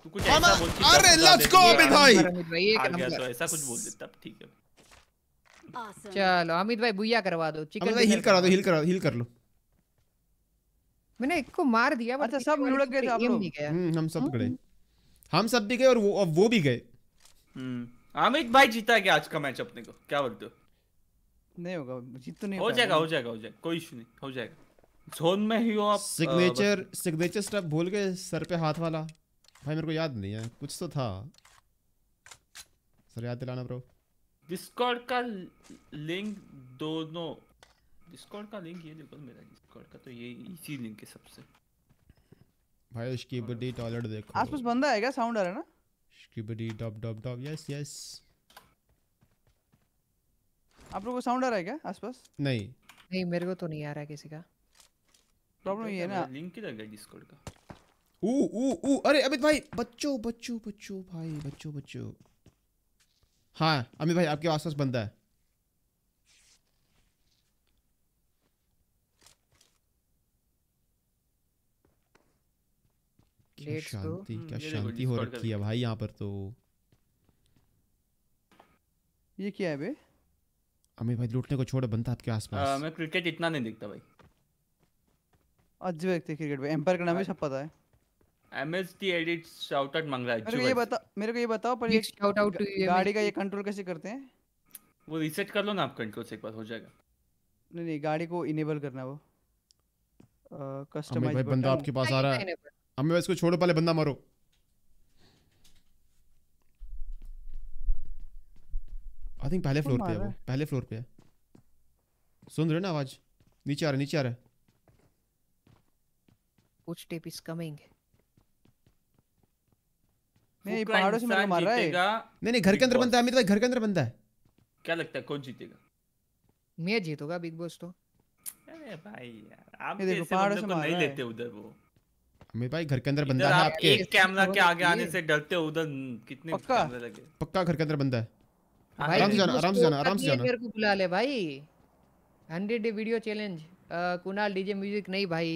तू कुछ ऐसा बोल अरे लेट्स गो अमित भाई तो ऐसा कुछ बोल देता ठीक है चलो अमित भाई बुया करवा दो चिकन भाई हील करा दो हील करा दो हील कर लो मैंने एक को मार दिया अच्छा सब लुढ़क गए थे हम्म, हम सब हाँ? गए हम सब भी गए और वो वो भी गए हम्म। आमिर भाई जीता क्या आज का मैच अपने को क्या बोलते हो नहीं होगा जीत तो नहीं हो जाएगा हो जाएगा हो जाएगा कोई इशू नहीं हो जाएगा जोन में ही हो आप सिग्नेचर सिग्नेचर स्टेप भूल गए सर पे हाथ वाला भाई मेरे को याद नहीं है कुछ तो था सर याद दिलाना ब्रो डिस्कॉर्ड का लिंक दोनों डिस्कॉर्ड का लिंक ये देखो मेरा डिस्कॉर्ड का तो ये इसी लिंक के सबसे भाई उसकी बड़ी टॉयलेट देखो आसपास बंदा आएगा साउंड आ रहा है ना Skibidi dub dub dub. Yes yes. आप लोगों को साउंड आ रहा है क्या आसपास? नहीं. नहीं मेरे को तो नहीं आ रहा किसी का. प्रॉब्लम ये है ना. लिंक किधर गया डिस्कॉर्ड का? ओ ओ ओ अरे अमित भाई बच्चों बच्चों बच्चों भाई बच्चों बच्चों. हाँ अमित भाई आपके आसपास बंदा है. लेट्स शांति क्या hmm, शांति हो रखी है भाई यहाँ पर तो ये क्या है बे अमित भाई लूटने को छोड़ बनता आपके uh, आसपास आ, मैं क्रिकेट इतना नहीं देखता भाई आज भी देखते क्रिकेट भाई एम्पायर का नाम भी सब पता है एमएसटी एडिट शाउट आउट मांग रहा है मेरे को ये बता मेरे को ये बताओ पर ये शाउट आउट गाड़ी का ये कंट्रोल कैसे करते हैं वो रीसेट कर लो ना आप कंट्रोल से एक बार हो जाएगा नहीं नहीं गाड़ी को इनेबल करना वो कस्टमाइज uh, भाई बंदा आपके पास आ रहा है अब मैं इसको छोड़ो पहले बंदा मारो आई थिंक पहले फ्लोर पे है वो पहले फ्लोर पे है सुन रहे ना आवाज नीचे आ रहा नीचे आ रहा कुछ टेप इज कमिंग नहीं पहाड़ों से मेरे मार रहा है नहीं नहीं घर के अंदर बंदा है अमित भाई घर के अंदर बंदा है क्या लगता है कौन जीतेगा मैं जीतूंगा बिग बॉस तो अरे भाई यार आप देखो पहाड़ों से मार नहीं लेते उधर वो मेरे भाई घर के अंदर बंदा है आपके एक कैमरा के आगे आने से डरते हो उधर कितने कैमरे लगे पक्का घर के अंदर बंदा है हाँ, आराम से जाना आराम से जाना आराम से जाना मेरे को बुला ले भाई 100 day video challenge Kunal DJ music नहीं भाई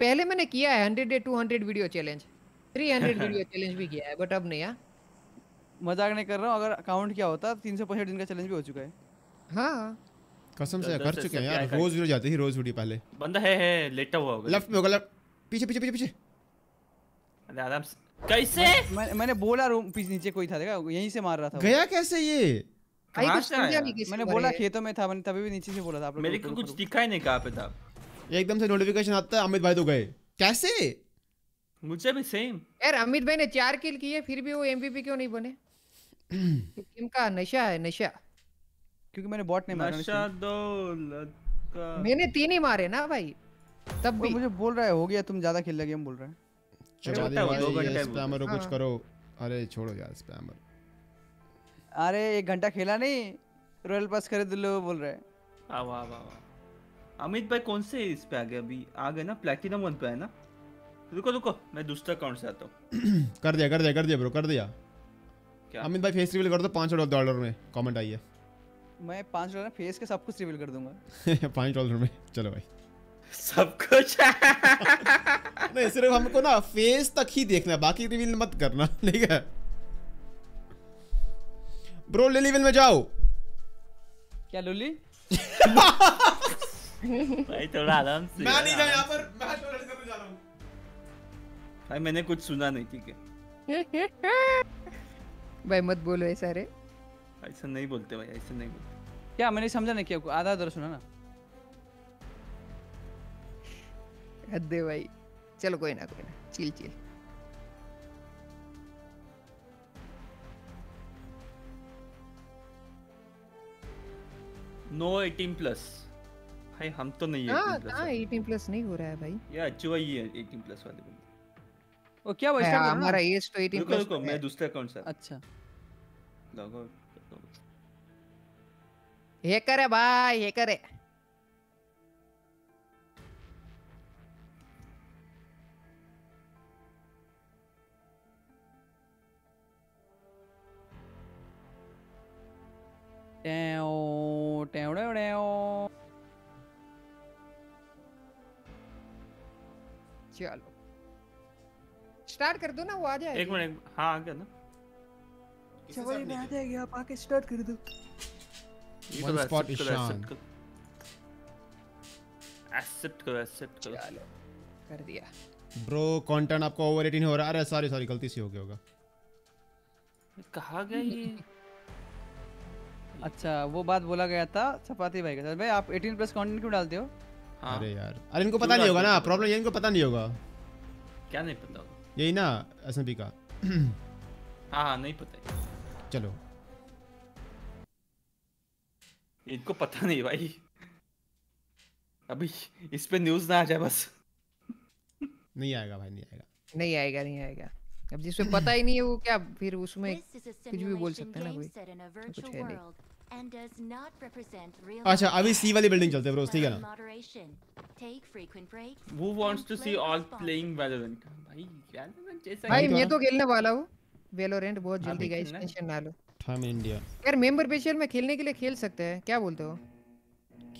पहले मैंने किया है 100 day 200 video challenge 300 (laughs) video challenge भी किया है बट अब नहीं यार हाँ। मजाक नहीं कर रहा हूं अगर अकाउंट क्या होता 365 दिन का चैलेंज भी हो चुका है हां कसम से कर चुके हैं यार रोज वीडियो जाते ही रोज वीडियो पहले बंदा है है लेटा हुआ होगा लेफ्ट में होगा लेफ्ट पीछे पीछे पीछे पीछे कैसे मैं, मैंने बोला रूम पीछे नीचे कोई था देखा यहीं से मार रहा था गया कैसे ये मैंने बोला खेतों में था मैंने तभी भी नीचे से बोला था मेरे को कुछ दिखा ही नहीं कहा पे था एकदम से नोटिफिकेशन आता है अमित भाई तो गए कैसे मुझे भी सेम यार अमित भाई ने चार किल किए फिर भी वो एमवीपी क्यों नहीं बने टीम (clears throat) का नशा है नशा क्योंकि मैंने बॉट नहीं मारा नशा दो लड़का मैंने तीन ही मारे ना भाई तब भी मुझे बोल रहा है हो गया तुम ज्यादा खेल लगे हम बोल रहे हैं बता दे स्पैमर को कुछ हाँ। करो अरे छोड़ो यार स्पैमर अरे एक घंटा खेला नहीं रॉयल पास खरीद लो बोल रहे हाँ, वाह वाह वाह अमित भाई कौन से इस पे आ गए अभी आ गए ना प्लैटिनम वन पे है ना रुको रुको मैं दूसरा अकाउंट से आता हूँ (clears throat) कर दिया कर दिया कर दिया ब्रो कर दिया क्या अमित भाई फेस रिवील कर दो पाँच डॉलर में कमेंट आई है मैं पाँच डॉलर फेस के सब कुछ रिवील कर दूंगा (laughs) पाँच डॉलर में चलो भाई सब कुछ नहीं सिर्फ हमको ना फेस तक ही देखना है बाकी रिवील मत करना ठीक है ब्रो लिलीविल में जाओ क्या लुली भाई थोड़ा आराम से मैं नहीं जा यहां पर मैं तो करने जा रहा हूं भाई मैंने कुछ सुना नहीं ठीक है भाई मत बोलो ऐसा रे ऐसा नहीं बोलते भाई ऐसा नहीं बोलते क्या मैंने समझा नहीं क्या आधा अधूरा सुना ना हद है भाई चलो कोई ना कोई ना चिल चिल नो 18 प्लस भाई हम तो नहीं है 18 प्लस 18 प्लस नहीं हो रहा है भाई ये अच्छी वही है 18 प्लस वाले बंदे ओ क्या भाई साहब हमारा एज हाँ। तो 18 प्लस रुको मैं दूसरा अकाउंट सर अच्छा लॉग आउट हैकर है भाई हैकर है Down, down, down, down. चलो स्टार्ट कर दो ना वो आ जाए एक मिनट हाँ आ गया ना चलो ये आ जाएगी आप आके स्टार्ट कर दो वन स्पॉट इशान एक्सेप्ट करो एक्सेप्ट करो चलो कर दिया ब्रो कंटेंट आपको ओवर 18 हो रहा है अरे सॉरी सॉरी गलती से हो गया होगा कहा गया ये अच्छा वो बात बोला गया था चपाती भाई का भाई आप 18 प्लस कंटेंट क्यों डालते हो हाँ। अरे यार अरे इनको पता नहीं होगा ना प्रॉब्लम ये इनको पता नहीं होगा क्या नहीं पता यही ना एस का हां हां नहीं पता चलो इनको पता नहीं भाई अभी इस पे न्यूज ना आ जाए बस नहीं आएगा भाई नहीं आएगा नहीं आएगा नहीं आएगा अब जिसमें पता ही नहीं है वो क्या फिर उसमें कुछ भी बोल सकते हैं ना कोई तो कुछ है नहीं अच्छा अभी सी वाली बिल्डिंग चलते हैं ठीक है ना take frequent breaks who wants to see all playing valorant भाई भाई मैं तो खेलने वाला हूं valorant बहुत हाँ, जल्दी गाइस टेंशन ना लो टाइम इंडिया यार मेंबर स्पेशल में खेलने के लिए खेल सकते हैं क्या बोलते हो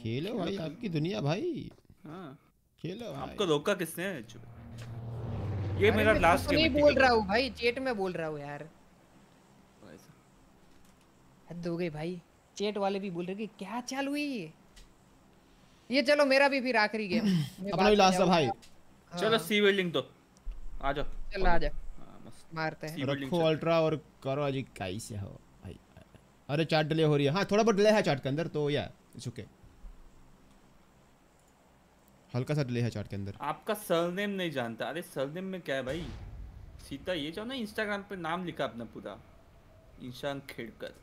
खेलो भाई आपकी दुनिया भाई हां खेलो आपको रोका किसने ये मेरा लास्ट गेम तो नहीं बोल रहा हूं भाई चैट में बोल रहा हूं यार हद हो गई भाई चेट वाले भी बोल रहे कि क्या चल हुई ये ये चलो मेरा भी फिर आखिरी गेम (clears throat) अपना भी लास्ट है भाई हाँ। चलो सी बिल्डिंग तो आ जाओ चल आ जा हाँ, मारते हैं रखो अल्ट्रा और करो आज गाइस हो भाई अरे चैट डिले हो रही है हां थोड़ा बहुत डिले है चैट के अंदर तो या इट्स ओके हल्का सा डिले है चैट के अंदर आपका सरनेम नहीं जानता अरे सरनेम में क्या है भाई सीता ये जो ना इंस्टाग्राम पे नाम लिखा अपना पूरा ईशान खेड़कर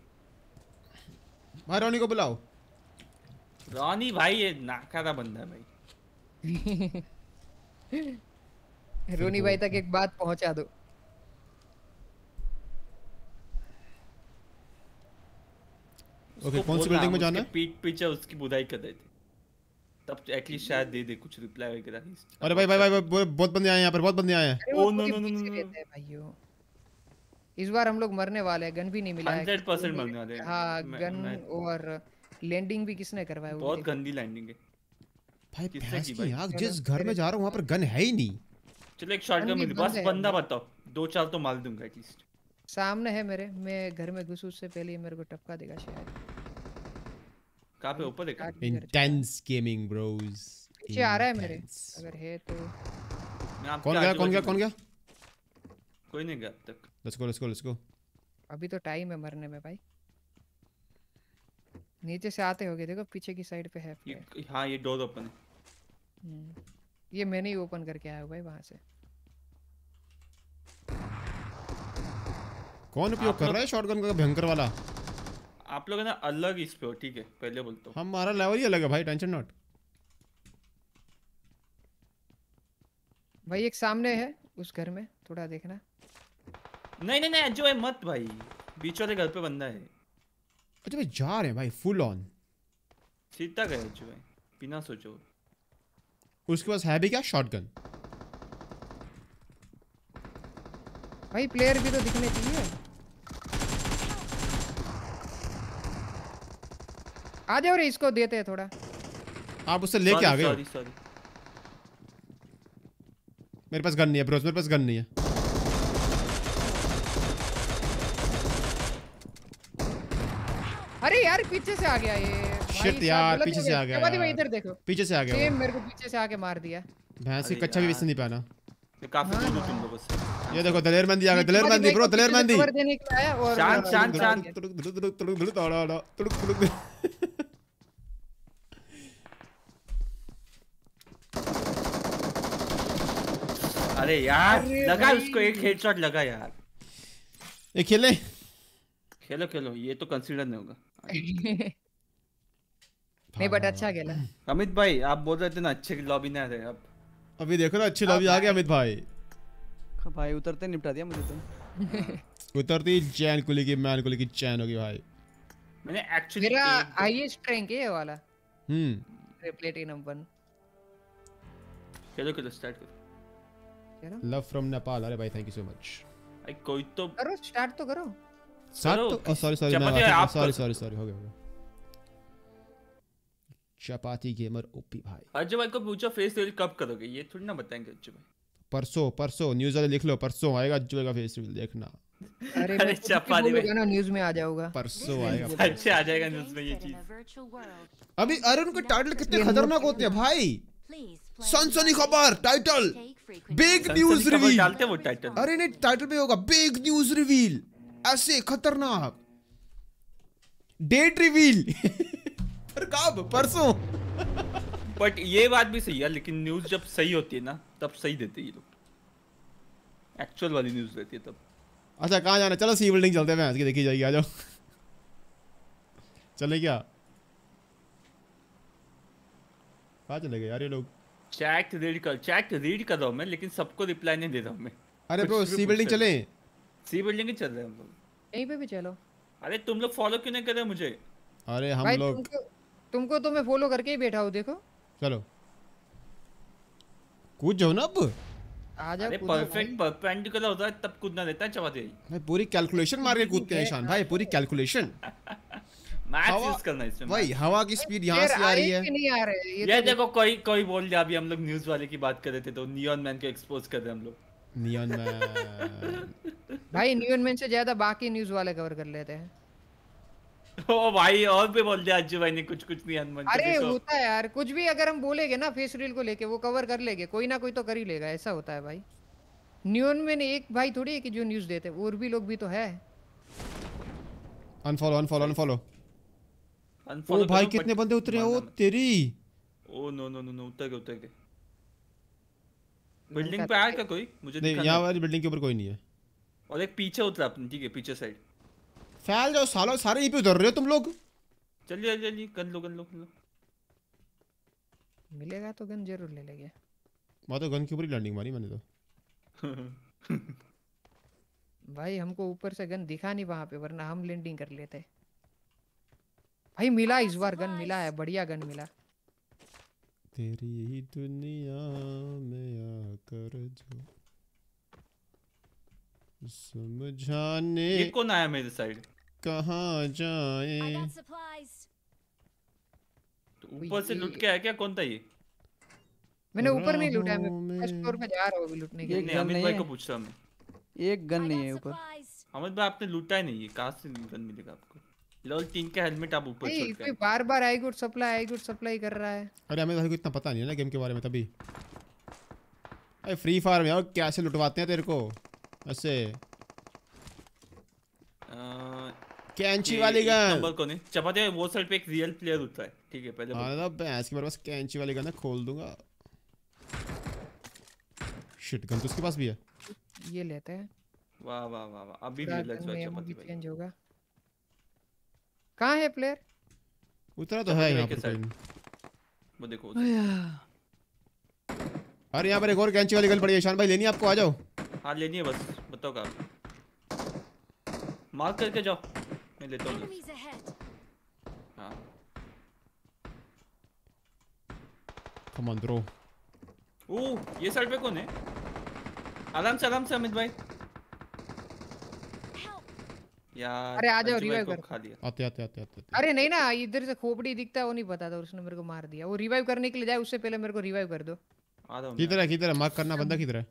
भाई रोनी को बुलाओ रोनी भाई ये नाकारा बंदा है भाई (laughs) रोनी भाई तक एक बात पहुंचा दो ओके कौन सी बिल्डिंग में जाना है पीठ पीछे उसकी बुदाई कर देते तब एटलीस्ट तो शायद दे दे कुछ रिप्लाई वगैरह अरे भाई भाई भाई बहुत बंदे आए हैं यहां पर बहुत बंदे आए हैं oh no no no no भाइयों इस बार हम लोग मरने वाले हैं गन भी नहीं मिला 100 परसेंट मरने वाले हाँ गन और लैंडिंग भी किसने करवाया बहुत गंदी लैंडिंग है भाई भैंस की आग जिस घर में जा रहा हूँ वहाँ पर गन है ही नहीं चलो एक शॉटगन मिली बस बंदा बताओ दो चार तो मार दूंगा एटलीस्ट सामने है मेरे मैं घर में घुसूँ उससे पहले मेरे को टपका देगा शायद कहाँ पे ऊपर देखा इंटेंस गेमिंग ब्रोज पीछे आ रहा है मेरे अगर है तो कौन गया कौन गया कौन गया कोई नहीं गया तक let's go let's go let's go अभी तो टाइम है मरने में भाई नीचे से आते होगे देखो पीछे की साइड पे है ये, हाँ ये डोर ओपन है हम्म। ये मैंने ही ओपन करके आया हूं भाई वहां से कौन उपयोग कर रहा है शॉटगन का भयंकर वाला आप लोग है ना अलग इस पे हो ठीक है पहले बोलता हूं हमारा लेवल ही अलग है भाई टेंशन नॉट भाई एक सामने है उस घर में थोड़ा देखना नहीं नहीं नहीं जो है मत भाई बीच वाले घर पे बंदा है अच्छा भाई जा रहे हैं भाई फुल ऑन सीधा गए जो है बिना सोचो उसके पास है भी क्या शॉटगन भाई प्लेयर भी तो दिखने चाहिए आ जाओ रे इसको देते हैं थोड़ा आप उसे लेके आ गए मेरे पास गन नहीं है ब्रोस मेरे पास गन नहीं है पीछे से आ गया ये शिट यार पीछे से आ गया भाई इधर देखो पीछे से आ गया सेम मेरे को पीछे से आके मार दिया भैंस की कच्चा भी विष नहीं पहना काफी हाँ। दूर तुम लोगों से ये देखो दलेर मंदी आ गए दलेर मंदी ब्रो दलेर मंदी खबर देने के आया और शांत शांत शांत तुड़क तुड़क तुड़क तुड़क तुड़क तुड़क तुड़क अरे यार लगा उसको एक हेडशॉट लगा यार ये खेले खेलो खेलो ये तो कंसीडर नहीं होगा (laughs) नहीं बट अच्छा खेला अमित भाई आप बोल रहे थे ना अच्छे लॉबी नहीं आ रहे आप अभी देखो ना अच्छी लॉबी आ गया अमित भाई भाई उतरते निपटा दिया मुझे तो (laughs) उतरती चैन कुली की मैन कुली की चैन होगी भाई मैंने एक्चुअली मेरा हाईएस्ट रैंक है ये वाला हम्म प्लेटिनम 1 चलो चलो स्टार्ट करो लव फ्रॉम नेपाल अरे भाई थैंक यू सो मच आई कोई तो करो स्टार्ट तो करो चपाती गेमर ओपी भाई अजय भाई को फेस रिवील कब करोगे ये थोड़ी ना बताएंगे अजय भाई परसों परसों न्यूज वाले लिख लो परसों आएगा अजय का फेस रिवील देखना अरे, अरे चपाती भाई ना न्यूज में आ परसों आएगा अच्छा आ जाएगा न्यूज में ये चीज अभी अरुण के टाइटल कितने खतरनाक होते हैं भाई सनसनी खबर टाइटल बिग न्यूज रिवील डालते वो टाइटल अरे नहीं टाइटल पे होगा बिग न्यूज रिवील ऐसे खतरनाक डेट रिवील (laughs) पर कब परसों बट ये बात भी सही है लेकिन न्यूज जब सही होती है ना तब सही देते ये लोग एक्चुअल वाली न्यूज देती है तब अच्छा कहाँ जाना चलो सी बिल्डिंग चलते हैं की देखी जाएगी आ जाओ चले क्या कहा चले गए यार ये लोग चैट रीड कर चैट रीड कर रहा हूँ मैं लेकिन सबको रिप्लाई नहीं दे रहा हूँ मैं अरे ब्रो सी बिल्डिंग चले सी बिल्डिंग ही चल रहे हैं हम लोग यहीं पे भी चलो अरे तुम लोग फॉलो क्यों नहीं कर रहे मुझे अरे हम लोग तुमको, तो मैं फॉलो करके ही बैठा हूं देखो चलो कूद जाओ ना अब आजा अरे परफेक्ट परपेंडिकुलर होता है तब कूदना देता है चवा दे भाई पूरी कैलकुलेशन मार के कूदते हैं ईशान भाई पूरी कैलकुलेशन मैथ्स यूज करना इसमें भाई हवा की स्पीड यहाँ से आ रही है नहीं आ रहे ये, तो- देखो कोई कोई बोल दिया अभी हम लोग न्यूज वाले की बात कर रहे थे तो नियॉन मैन को एक्सपोज कर रहे हम लोग नियन मैन भाई नियन मैन से ज्यादा बाकी न्यूज़ वाले कवर कर लेते हैं (laughs) ओ भाई और भी बोल दिया अज्जू भाई ने कुछ कुछ नियन मैन अरे होता है यार कुछ भी अगर हम बोलेंगे ना फेस रील को लेके वो कवर कर लेंगे कोई ना कोई तो कर ही लेगा ऐसा होता है भाई नियन मैन एक भाई थोड़ी है कि जो न्यूज़ देते और भी लोग भी तो है अनफॉलो अनफॉलो अनफॉलो अनफॉलो भाई कितने बंदे उतरे हैं ओ तेरी ओ नो नो नो उतर गए उतर गए बिल्डिंग पे आया क्या कोई मुझे नहीं यहां वाली बिल्डिंग के ऊपर कोई नहीं है और एक पीछे उतरा अपने ठीक है पीछे साइड फैल जाओ सालों सारे यहीं पे उतर रहे हो तुम लोग चल चलिए जल्दी कर लो कर लो कर लो मिलेगा तो गन जरूर ले लेंगे मैं तो गन के ऊपर ही लैंडिंग मारी मैंने तो (laughs) भाई हमको ऊपर से गन दिखा नहीं वहां पे वरना हम लैंडिंग कर लेते भाई मिला इस बार गन मिला है बढ़िया गन मिला तेरी ही दुनिया में आकर जो समझाने कौन आया मेरे साइड कहाँ जाए तो ऊपर से लुट के आया क्या कौन था ये मैंने ऊपर नहीं लूटा मैं स्टोर में जा रहा हूँ लूटने के लिए अमित भाई को पूछता रहा मैं एक गन नहीं है ऊपर अमित भाई आपने लूटा ही नहीं है कहाँ से गन मिलेगा आपको लोल 3 का हेलमेट आप ऊपर छोड़ कोई बार-बार आई गुड सप्लाई आई गुड सप्लाई कर रहा है अरे हमें भाई तो को इतना पता नहीं है ना गेम के बारे में तभी अरे फ्री फायर में यार कैसे लुटवाते हैं तेरे को ऐसे अह कैंची वाली गन नंबर कौन है चपाते हैं वो साइड पे एक रियल प्लेयर होता है ठीक है पहले हां ना भैंस के पास कैंची वाली गन है खोल दूंगा शिट गन तो उसके पास भी है ये लेते हैं वाह वाह वाह वाह अभी भी लग रहा है चपाती भाई चेंज होगा कहाँ है प्लेयर उतरा तो है यहाँ पर वो देखो अरे यहाँ पर एक और कैंची वाली गल पड़ी है शान भाई लेनी है आपको आ जाओ हाँ लेनी है बस बताओ कहाँ मार्क करके जाओ मैं लेता हूँ तो। हाँ कम ऑन ब्रो ओ ये साइड पे कौन है आराम से आराम से अमित भाई अरे आ जाओ रिवाइव तो तो कर आते आते आते आते अरे नहीं ना इधर से खोपड़ी दिखता है वो नहीं पता था उसने मेरे को मार दिया वो रिवाइव करने के लिए जाए उससे पहले मेरे को रिवाइव कर दो किधर है किधर है मार्क करना बंदा किधर है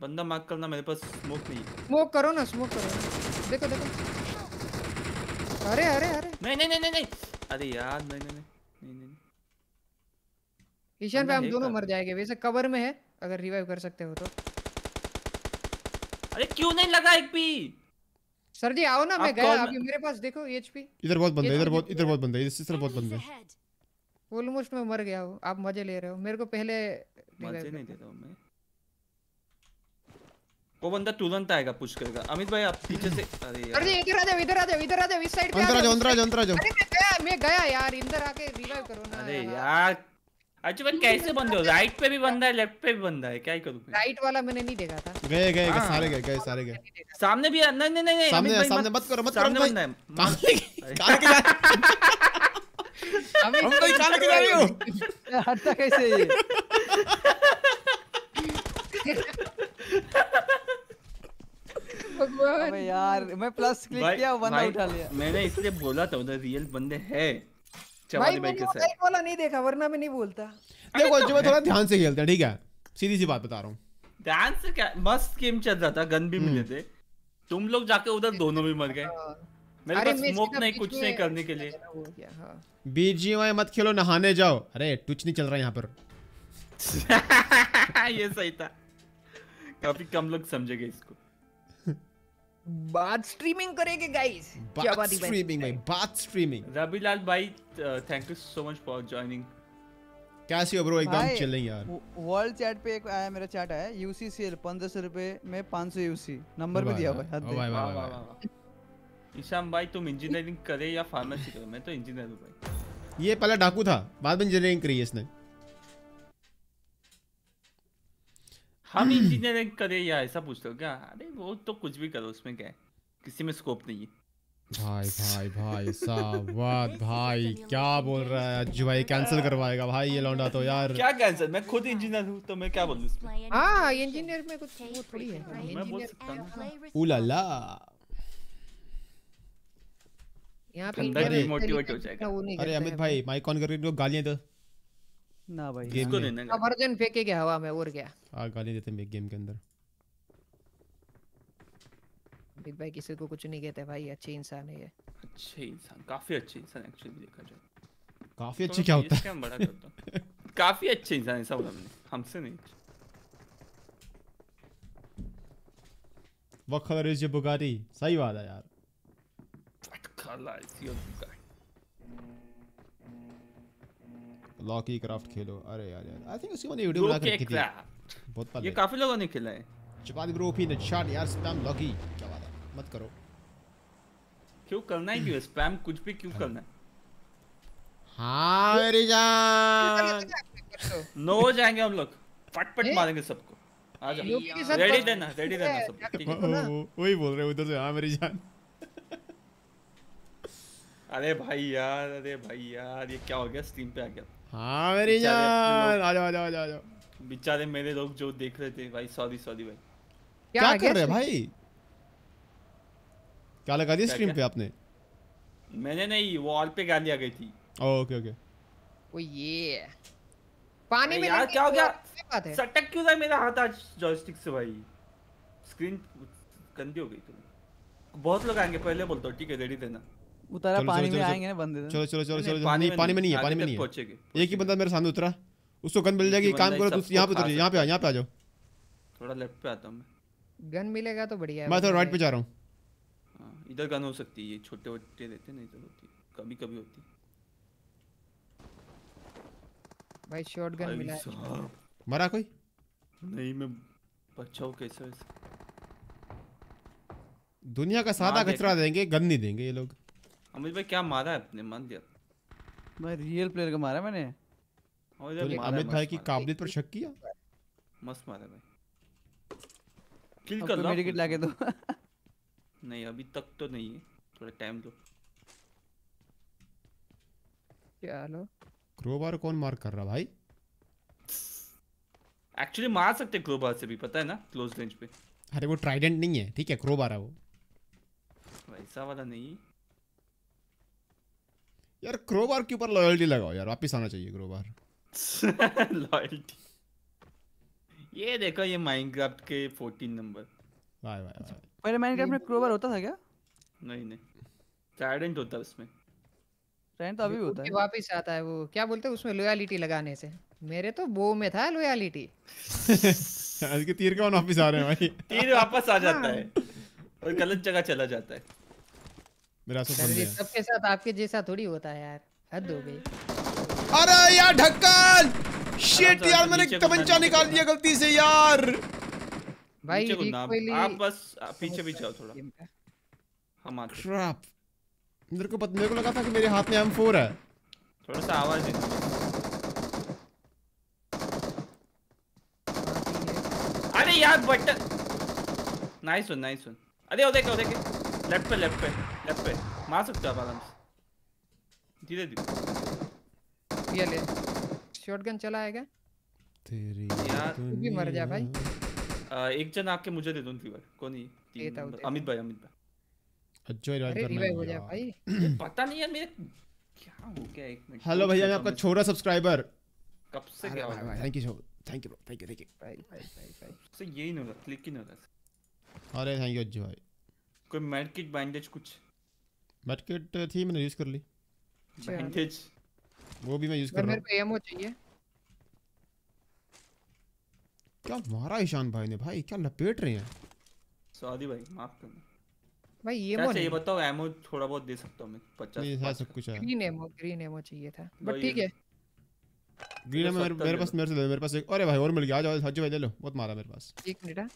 बंदा मार्क करना मेरे पास स्मोक नहीं स्मोक करो ना स्मोक करो देखो देखो अरे अरे अरे नहीं नहीं नहीं नहीं अरे यार नहीं नहीं नहीं नहीं ईशान भाई हम दोनों मर जाएंगे वैसे कवर में है अगर रिवाइव कर सकते हो तो अरे क्यों नहीं लगा एक भी सर जी आओ ना मैं गया अभी मेरे पास देखो एचपी e इधर बहुत बंदे इधर तो बहुत इधर बहुत बंदे इधर सिस्टर बहुत बंदे ऑलमोस्ट मैं मर गया हूं आप मजे ले रहे हो मेरे को पहले मजे नहीं देता हूं मैं वो बंदा तुरंत आएगा पुश करेगा अमित भाई आप पीछे से अरे यार अरे इधर आ जाओ इधर आ जाओ इधर आ जाओ इस साइड पे अंदर आ जाओ अंदर आ जाओ अंदर आ जाओ अरे मैं गया मैं गया यार इधर आके रिवाइव करो ना अरे यार अच्छा मैं कैसे बंदे हो राइट पे भी बंदा है लेफ्ट पे भी बंदा है क्या ही करूं राइट वाला मैंने नहीं देखा था गए गए गए हाँ। सारे गए गए सारे गए सामने भी नहीं नहीं नहीं सामने सामने मत करो मत करो सामने बंदा है (laughs) काले के जा हम तो भाई काले के जा रहे हो (laughs) हटता कैसे ये (laughs) अबे यार मैं प्लस क्लिक किया बंदा उठा लिया मैंने इसलिए बोला था उधर रियल बंदे हैं भाई वाला नहीं देखा वरना मैं नहीं बोलता देखो जो थोड़ा ध्यान से खेलते हैं ठीक है सीधी सी बात बता रहा हूँ ध्यान से क्या मस्त गेम चल रहा था गन भी मिले हम्म। थे तुम लोग जाके उधर दोनों भी मर गए हाँ। मेरे पास स्मोक नहीं कुछ नहीं करने के लिए बीजीओआई हाँ। मत खेलो नहाने जाओ अरे टुच नहीं चल रहा यहाँ पर (laughs) ये सही था काफी कम लोग समझेगा इसको बात स्ट्रीमिंग करेंगे गाइस क्या बात स्ट्रीमिंग भाई बात स्ट्रीमिंग रबीलाल भाई thank you so much for joining कैसे हो ब्रो एकदम चिलिंग यार वर्ल्ड चैट पे एक आया मेरा चैट आया यूसीसीएल 1500 रुपए में 500 यूसी नंबर भी दिया भाई हद वाह वाह वाह ईशान भाई तुम इंजीनियरिंग करे या फार्मेसी करे मैं तो इंजीनियर हूं भाई ये पहले डाकू था बाद में इंजीनियरिंग करी है इसने हम इंजीनियरिंग करें या ऐसा पूछ रहे हो क्या अरे वो तो कुछ भी करो उसमें क्या है किसी में स्कोप नहीं है भाई भाई भाई (laughs) साहब भाई क्या बोल रहा है अज्जू भाई कैंसिल करवाएगा भाई ये लौंडा तो यार क्या कैंसिल मैं खुद इंजीनियर हूँ तो मैं क्या बोलूँ इसमें हाँ इंजीनियर में कुछ वो थोड़ी है मैं बोल सकता हूँ उलाला यहाँ पे मोटिवेट हो जाएगा अरे अमित भाई माइक ऑन करके गालियां दे ना भाई गेम को लेना फेंके गया हवा में और क्या आ गाली देते हैं गेम के अंदर बिग भाई किसी को कुछ नहीं कहते भाई अच्छे इंसान है ये अच्छे इंसान काफी अच्छे इंसान एक्चुअली देखा जाए काफी अच्छे क्या होता है क्या बड़ा करता काफी अच्छे इंसान हमसे नहीं वक्त color is सही बात है यार लॉकी क्राफ्ट खेलो अरे यार यार आई थिंक उसकी मैंने वीडियो बना के रखी थी बहुत पहले ये काफी लोगों ने खेला है छुपा दे ब्रो ओपी द शॉट यार स्पैम लॉकी क्या बात है मत करो क्यों करना है क्यों स्पैम कुछ भी क्यों हाँ। करना है हां मेरी जान नो जाएंगे हम लोग फटफट मारेंगे सबको आ जाओ रेडी देना रेडी देना सब ठीक है वही बोल रहे हो उधर से हां मेरी जान (laughs) अरे भाई यार अरे भाई यार ये क्या हो गया स्ट्रीम पे आ गया हाँ मेरी जान आ जाओ आ जाओ आ जाओ बेचारे मेरे लोग जो देख रहे थे भाई सॉरी सॉरी भाई क्या, कर रहे भाई क्या लगा दिया स्ट्रीम पे आपने मैंने नहीं वो ऑल पे गाली आ गई थी ओके ओके ओ ये पानी में यार क्या हो गया सटक क्यों रहा मेरा हाथ आज जॉयस्टिक से भाई स्क्रीन गंदी हो गई तुम बहुत लोग आएंगे पहले बोलता हूँ ठीक है रेडी देना उतारा पानी में आएंगे ना बंदे चलो चलो चलो चलो पानी पानी में नहीं है पानी में नहीं है एक ही बंदा मेरे सामने उतरा उसको गन मिल जाएगी काम करो यहाँ पे उतर यहाँ पे यहाँ पे आ जाओ थोड़ा लेफ्ट पे आता हूँ गन मिलेगा तो बढ़िया है मैं थोड़ा तो राइट पे जा रहा हूँ हाँ, इधर गन हो सकती है ये छोटे वोटे देते नहीं तो होती कभी कभी होती भाई शॉटगन मिला मरा कोई नहीं मैं बचाओ कैसे दुनिया का हाँ, सादा कचरा देंगे गन नहीं देंगे ये लोग अमित भाई क्या मारा है अपने मान दिया भाई रियल प्लेयर का मारा मैंने तो अमित भाई की काबिलियत पर शक किया मस्त मारा भाई किल कर लो तो मेडिकेट लाके दो नहीं अभी तक तो नहीं है थोड़ा टाइम दो क्या हेलो क्रोबार कौन मार कर रहा भाई एक्चुअली मार सकते क्रोबार से भी पता है ना क्लोज रेंज पे अरे वो ट्राइडेंट नहीं है ठीक है क्रोबार है वो वैसा वाला नहीं यार क्रोबार के ऊपर लॉयल्टी लगाओ यार वापस आना चाहिए क्रोबार लॉयल्टी (laughs) ये देखो ये माइनक्राफ्ट के 14 नंबर बाय बाय पहले माइनक्राफ्ट में क्रोबार होता था क्या नहीं नहीं ट्राइडेंट होता है उसमें ट्राइडेंट तो अभी होता है वापस आता है वो क्या बोलते हैं उसमें लॉयल्टी लगाने से मेरे तो बो में था लॉयल्टी आज के तीर के वापस आ रहे हैं भाई (laughs) तीर वापस आ जाता है और गलत जगह चला जाता है मेरा सब सबके साथ आपके जैसा थोड़ी होता है यार हद हो गई अरे यार ढक्कन शिट यार मैंने तमंचा निकाल दिया गलती से यार भाई आप बस पीछे भी जाओ थोड़ा हम आते क्रैप मेरे को मेरे को लगा था कि मेरे हाथ में M4 है थोड़ा सा आवाज अरे यार बटन नाइस सुन नाइस सुन अरे वो देखो देखो लेफ्ट पे लेफ्ट पे मार सकते हो आप आराम से धीरे धीरे ये ले शॉटगन चला है तेरी यार तू भी मर जा भाई आ, एक जन आके मुझे दे दो फीवर कौन ही अमित भाई अमित भाई अच्छा इलाज करना हो जा भाई पता नहीं यार मेरे क्या हो गया एक मिनट हेलो भैया आपका छोटा सब्सक्राइबर कब से क्या हुआ thank you so thank you thank you thank you भाई भाई भाई सो यही नहीं हो क्लिक ही नहीं अरे थैंक यू भाई कोई बैंडेज कुछ मेडकिट थी uh, मैंने यूज कर ली बैंडेज अच्छा। वो भी मैं यूज कर रहा हूं मेरे पे एमओ चाहिए क्या मारा ईशान भाई ने भाई क्या लपेट रहे हैं सऊदी भाई माफ करना भाई ये मोन चाहिए बताओ एमओ थोड़ा बहुत दे सकता हूं मैं 50 नहीं है हाँ, सब कुछ है ग्रीन एमओ ग्रीन एमओ चाहिए था बट ठीक है ग्रीन एमओ मेरे, मेरे पास मेरे से मेरे पास एक अरे भाई और मिल गया आ जाओ सज्जू भाई ले लो बहुत मारा मेरे पास एक मिनट हाँ।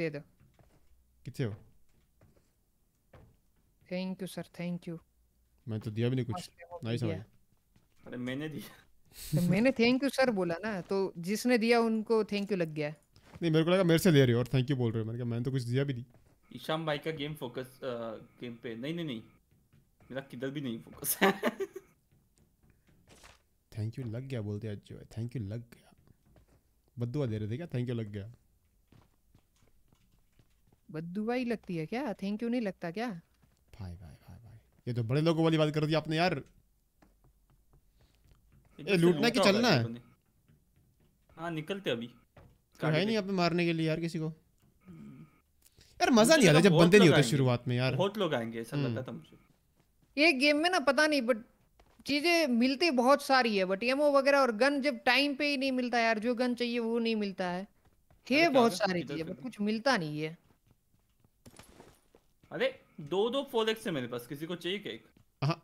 दे दो कितने हो thank you sir thank you मैं तो दिया भी नहीं कुछ नहीं समझा (laughs) अरे मैंने दिया तो मैंने थैंक यू सर बोला ना तो जिसने दिया उनको थैंक यू लग गया नहीं मेरे को लगा मेरे से ले रहे हो और थैंक यू बोल रहे हो मैंने कहा मैंने तो कुछ दिया भी नहीं ईशान भाई का गेम फोकस गेम पे नहीं नहीं नहीं मेरा किधर भी नहीं फोकस है थैंक (laughs) यू लग गया बोलते आज जो है थैंक यू लग गया बद्दुआ दे रहे थे क्या थैंक यू लग गया बद्दुआ ही लगती है क्या थैंक यू नहीं लगता क्या भाई भाई भाई भाई ये तो बड़े लोगों वाली बात कर दी आपने यार ये लूटना कि चलना है हां निकलते अभी कहीं तो नहीं यहाँ पे मारने के लिए यार किसी को हम्म। यार मजा नहीं आता तो जब बंदे नहीं होते शुरुआत में यार बहुत लोग आएंगे ऐसा लगा था हम्म। मुझे ये गेम में ना पता नहीं बट चीजें मिलती बहुत सारी है बट एमओ वगैरह और गन जब टाइम पे ही नहीं मिलता यार जो गन चाहिए वो नहीं मिलता है है बहुत सारी चीजें बट तो? कुछ मिलता नहीं है अरे दो दो फोलेक्स एक्स है मेरे पास किसी को चाहिए केक हाँ।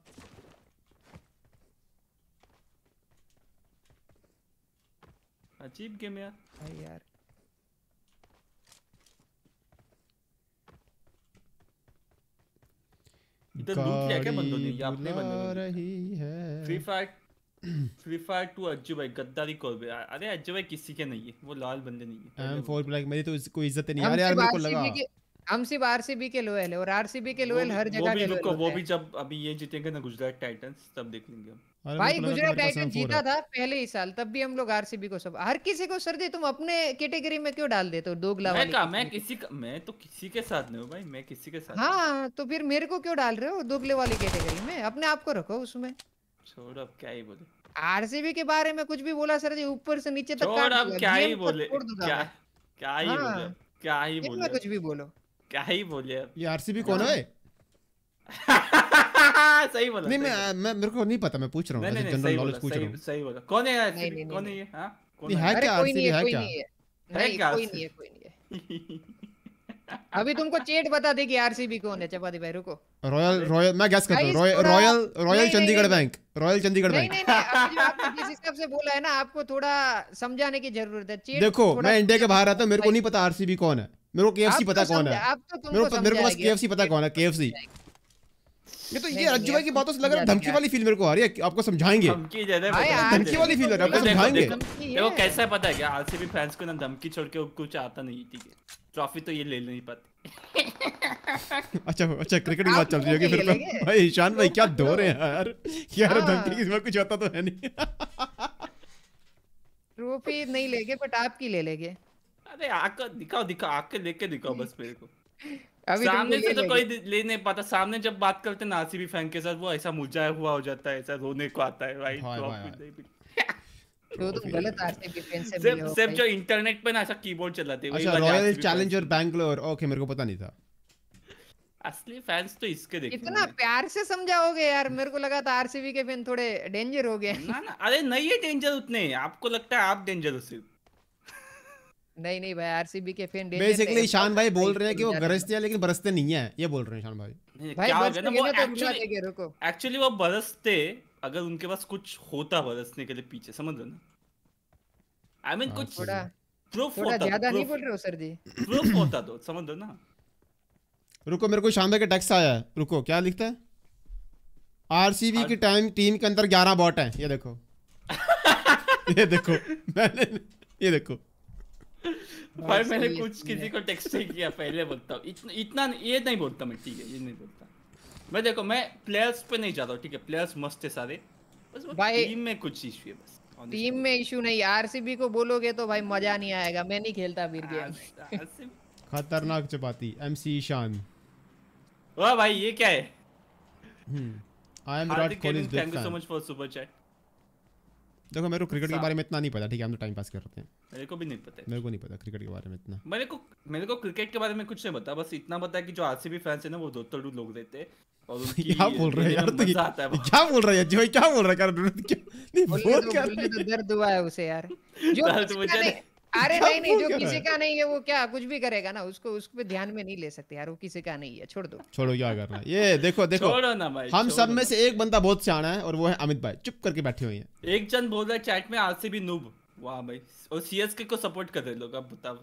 अजीब गेम यार हाँ यार इधर लूट लिया क्या बंदों ने या अपने बंदों ने Free Fire Free Fire to Ajju भाई गद्दारी कॉल अरे अज्जू भाई किसी के नहीं है वो लाल बंदे नहीं है एम4 ब्लैक मेरी तो कोई इज्जत नहीं यार यार मेरे को लगा हम सिर्फ आरसीबी के लोएल है और आरसीबी के लोएल हर जगह के लोएल वो भी जब अभी ये जीतेंगे ना गुजरात टाइटंस तब देख लेंगे हम भाई गुजरात टाइटंस जीता था पहले ही साल तब भी हम लोग आरसीबी को सब हर किसी को सर दे तुम अपने कैटेगरी में क्यों डाल देते हो दो गला मैं का, मैं किसी का मैं तो किसी के साथ नहीं हूं भाई मैं किसी के साथ हां तो फिर मेरे को क्यों डाल रहे हो दोगले वाली कैटेगरी में अपने आप को रखो उसमें छोड़ अब क्या ही बोले आरसीबी के बारे में कुछ भी बोला सर जी ऊपर से नीचे तक छोड़ हाँ, अब क्या ही बोले क्या क्या ही बोले क्या ही बोले कुछ भी बोलो क्या ही बोले ये आरसीबी कौन है (laughs) सही बोला नहीं मैं मैं मेरे को नहीं पता मैं पूछ रहा हूँ जनरल नॉलेज पूछ रहा हूँ सही बोला कौन है आरसीबी कौन है ये हाँ नहीं है क्या आरसीबी है क्या है क्या कोई नहीं है कोई नहीं है अभी तुमको चेट बता दे कि आरसीबी कौन है चपाती भाई रुको रॉयल रॉयल मैं गैस करता हूँ royal royal Chandigarh bank royal Chandigarh bank नहीं नहीं आपने जिस से बोला है ना आपको थोड़ा समझाने की जरूरत है देखो मैं इंडिया के बाहर आता हूँ मेरे को नहीं पता आरसीबी कौन है मेरे को KFC पता कौन है मेरे को मेरे को बस KFC पता कौन है KFC ये तो ये रज्जू भाई की बातों से लग रहा है धमकी वाली फील मेरे को आ रही है आपको समझाएंगे धमकी धमकी वाली फील है आपको समझाएंगे देखो कैसा है पता है क्या आरसीबी फैंस को ना धमकी छोड़ के कुछ आता नहीं ठीक है ट्रॉफी तो ये ले नहीं पाते (laughs) अच्छा अच्छा क्रिकेट की बात चल रही होगी फिर भाई ईशान भाई क्या दो रहे हैं यार यार हाँ। धमकी इसमें कुछ आता तो है नहीं ट्रॉफी (laughs) नहीं लेंगे बट आपकी ले लेंगे अरे आकर दिखाओ दिखाओ आके लेके दिखाओ बस मेरे को (laughs) अभी सामने से तो कोई ले नहीं पाता सामने जब बात करते ना भी फैन के साथ वो ऐसा मुझाया हुआ हो जाता है ऐसा रोने को आता है भाई (laughs) तो तो गलत से जो इंटरनेट पे ना ओके अच्छा, मेरे को पता नहीं था असली फैंस तो इसके देखते इतना प्यार से समझाओगे यार मेरे को लगा था आरसीबी के फैन थोड़े डेंजर हो गए ना ना अरे नहीं है डेंजर उतने आपको लगता है आप डेंजर हो सिर्फ नहीं नहीं भाई आरसीबी के फैन बेसिकली शान भाई तो बोल रहे हैं कि वो गरजते हैं लेकिन बरसते नहीं है ये बोल रहे हैं शान भाई भाई एक्चुअली तो एक्चुअली वो बरसते अगर उनके पास कुछ होता बरसने के लिए पीछे समझ लो ना आई मीन हाँ, कुछ प्रूफ होता तो, ज्यादा नहीं बोल रहे हो सर जी प्रूफ होता तो समझ लो ना रुको मेरे को शान भाई का टेक्स्ट आया है रुको क्या लिखता है आरसीबी की टाइम टीम के अंदर 11 बॉट हैं ये देखो (laughs) ये देखो मैंने ये देखो भाई मैंने कुछ किसी को टेक्स्ट नहीं किया पहले बोलता हूँ इतना, ये नहीं बोलता मैं ठीक है ये नहीं बोलता मैं देखो मैं प्लेयर्स पे नहीं जाता ठीक है प्लेयर्स मस्त है सारे बस भाई टीम में कुछ इश्यू है बस टीम में इशू नहीं आरसीबी को बोलोगे तो भाई मजा नहीं आएगा मैं नहीं खेलता फिर गेम खतरनाक चपाती एमसी ईशान वाह भाई ये क्या है I am Virat Kohli thank you so much for super chat देखो मेरे को क्रिकेट के बारे में इतना नहीं पता ठीक है हम तो टाइम पास कर रहे हैं मेरे को भी नहीं पता मेरे को नहीं पता क्रिकेट के बारे में इतना मेरे को मेरे को क्रिकेट के बारे में कुछ नहीं पता बस इतना पता है कि जो आरसीबी फैंस है ना वो धोतड़ू लोग रहते हैं (laughs) क्या बोल रहे हैं यार क्या बोल रहा है अजय भाई क्या बोल रहा है यार दर्द हुआ है उसे यार जो मुझे अरे नहीं नहीं जो किसी का नहीं है वो क्या कुछ भी करेगा ना उसको उस पे ध्यान में नहीं ले सकते यार वो किसी का नहीं है छोड़ दो छोड़ो क्या करना ये देखो देखो छोड़ो ना भाई हम सब में से एक बंदा बहुत सियाणा है और वो है अमित भाई चुप करके बैठे हुए हैं एक चंद बोल रहा है चैट में आज से भी नूब वाह भाई और सीएसके को सपोर्ट कर रहे लोग अब बताओ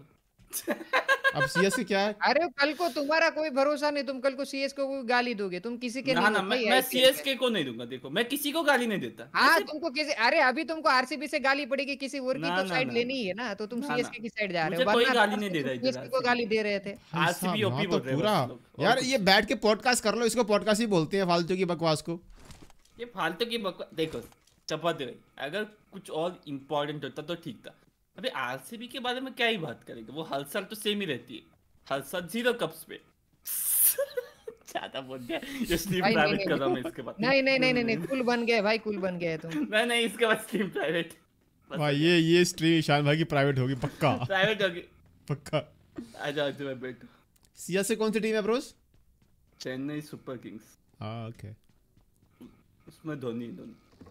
(laughs) अब सीएस क्या है अरे कल को तुम्हारा कोई भरोसा नहीं तुम कल को सीएस को कोई गाली दोगे तुम किसी के ना, नहीं ना, मैं, मैं सीएस के को नहीं दूंगा देखो मैं किसी को गाली नहीं देता हाँ तुमको किसी अरे अभी तुमको आरसीबी से गाली पड़ेगी किसी और की तो साइड लेनी है ना तो तुम सीएस के की साइड जा रहे हो कोई गाली नहीं दे रहा को गाली दे रहे थे आरसीबी ओपी बोल तो रहे हो यार ये बैठ के पॉडकास्ट कर लो इसको पॉडकास्ट ही बोलते हैं फालतू की बकवास को ये फालतू की बकवास देखो चपाते अगर कुछ और इम्पोर्टेंट होता तो ठीक था अबे आरसीबी के बारे में क्या ही बात करेंगे वो हर साल तो सेम ही रहती है हर साल जीरो कप्स पे (laughs) ज्यादा बोल दिया ये स्टीम प्राइवेट कर रहा हूं इसके बाद नहीं नहीं नहीं नहीं कूल (laughs) बन गए भाई कूल बन गए तुम (laughs) नहीं नहीं इसके बाद स्टीम प्राइवेट भाई ये ये स्ट्रीम ईशान भाई की प्राइवेट होगी पक्का प्राइवेट होगी पक्का आ जाओ आज मैं बैठ सिया से कौन सी टीम है ब्रोस चेन्नई सुपर किंग्स हां ओके उसमें धोनी धोनी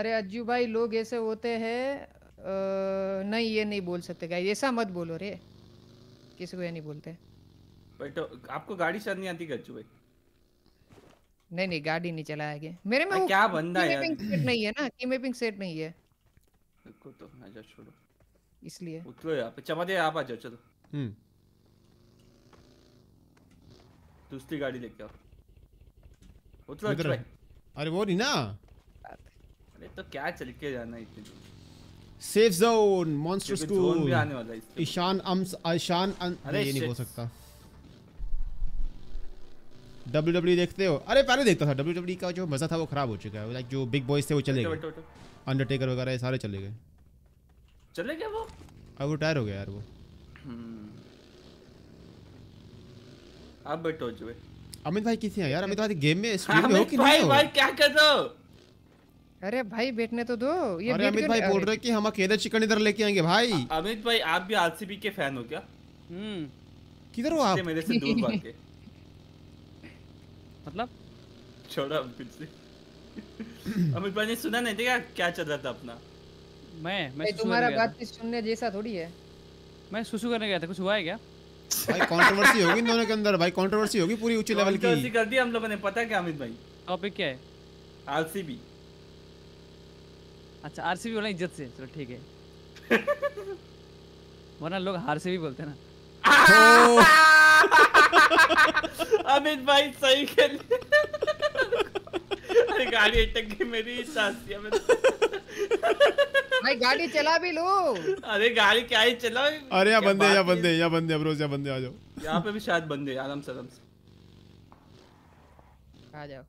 अरे अज्जू भाई लोग ऐसे होते हैं नहीं ये नहीं बोल सकते गाइस ऐसा मत बोलो रे किसी को ये नहीं बोलते बट आपको गाड़ी चलानी आती गच्चू भाई नहीं नहीं गाड़ी नहीं चलाएंगे मेरे में क्या बंदा यार सेट नहीं है ना की मैपिंग सेट नहीं है को तो जा छोड़ो इसलिए उतरो यहां पे चमा दे आप आ जाओ चलो हम्म दूसरी गाड़ी लेके आओ उतरो अच्छा भाई अरे वो नहीं ना अरे तो क्या चल के जाना इतनी दूर safe zone monster school Ishan अम्स ईशान अं- अरे ये नहीं हो सकता डब्ल्यू डब्ल्यू e देखते हो अरे पहले देखता था डब्ल्यू डब्ल्यू e का जो मज़ा था वो ख़राब हो चुका है लाइक जो बिग बॉयज थे वो चले गए अंडरटेकर वगैरह सारे चले गए चले गए वो अब वो टायर हो गया यार वो हम्म। अब बैठो जो अमित भाई किसी है यार अमित भाई गेम तो में स्ट्रीम (laughs) में हो कि नहीं हो भाई क्या कर रहे हो अरे भाई बैठने तो दो ये अरे अमित भाई बोल रहे कि हम अकेले चिकन इधर लेके आएंगे भाई अमित भाई आप भी आरसीबी के फैन हो क्या हम्म किधर हो आप मेरे से दूर भाग के मतलब छोड़ा अमित से अमित भाई ने सुना नहीं देखा क्या चल रहा था अपना मैं मैं तुम्हारा बात सुनने जैसा थोड़ी है मैं सुसु करने गया था कुछ हुआ है क्या भाई कंट्रोवर्सी होगी इन दोनों के अंदर भाई कंट्रोवर्सी होगी पूरी ऊंचे लेवल की कंट्रोवर्सी कर दी हम लोगों ने पता है क्या अमित भाई टॉपिक क्या है आरसीबी अच्छा आरसीबी बोला इज्जत से चलो ठीक है (laughs) वरना लोग हार से भी बोलते ना (laughs) अमित भाई सही कह रहे अरे गाड़ी अटक गई मेरी सासिया में भाई गाड़ी चला भी लो अरे गाड़ी क्या ही चला अरे यहाँ बंदे यहाँ बंदे यहाँ बंदे अब रोज यहाँ बंदे आ जाओ यहाँ पे भी शायद बंदे आराम से आराम से आ जाओ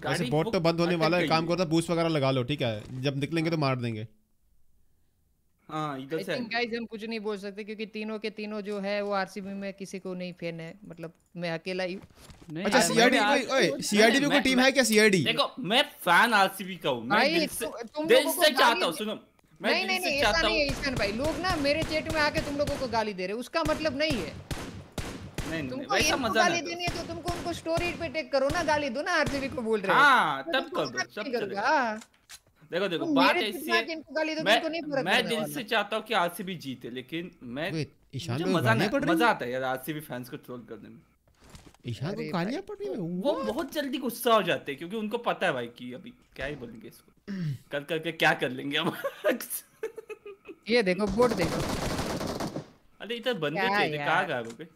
वैसे बोट तो बंद होने वाला है काम करता बूस्ट वगैरह लगा लो ठीक है जब निकलेंगे तो मार देंगे गाइस हाँ, हम कुछ नहीं बोल सकते क्योंकि तीनों के तीनों जो है वो आरसीबी में किसी को नहीं फेन है मतलब मैं अकेला ही अच्छा सीआईडी कोई सीआईडी भी कोई टीम है क्या सीआईडी देखो मैं फैन आरसीबी का हूँ मैं दिल से चाहता हूं सुनो नहीं नहीं नहीं ऐसा नहीं है ईशान भाई लोग ना मेरे चैट में आके तुम लोगों को गाली दे रहे उसका मतलब नहीं है नहीं तो तुमको उनको स्टोरी पे टेक करो ना गाली दो ना को बोल रहे हाँ, तो तब कर सब करूंगा देखो देखो बात ऐसी है मैं, मैं दिल से चाहता हूँ कि आरसीबी जीते लेकिन मैं ईशान मजा नहीं पड़ मजा आता है यार आरसीबी फैंस को ट्रोल करने में ईशान को गालियां पड़ रही है वो बहुत जल्दी गुस्सा हो जाते हैं क्योंकि उनको पता है भाई कि अभी क्या ही बोलेंगे इसको कर करके क्या कर लेंगे हम ये देखो बोर्ड देखो अरे इधर बंदे थे कहाँ गए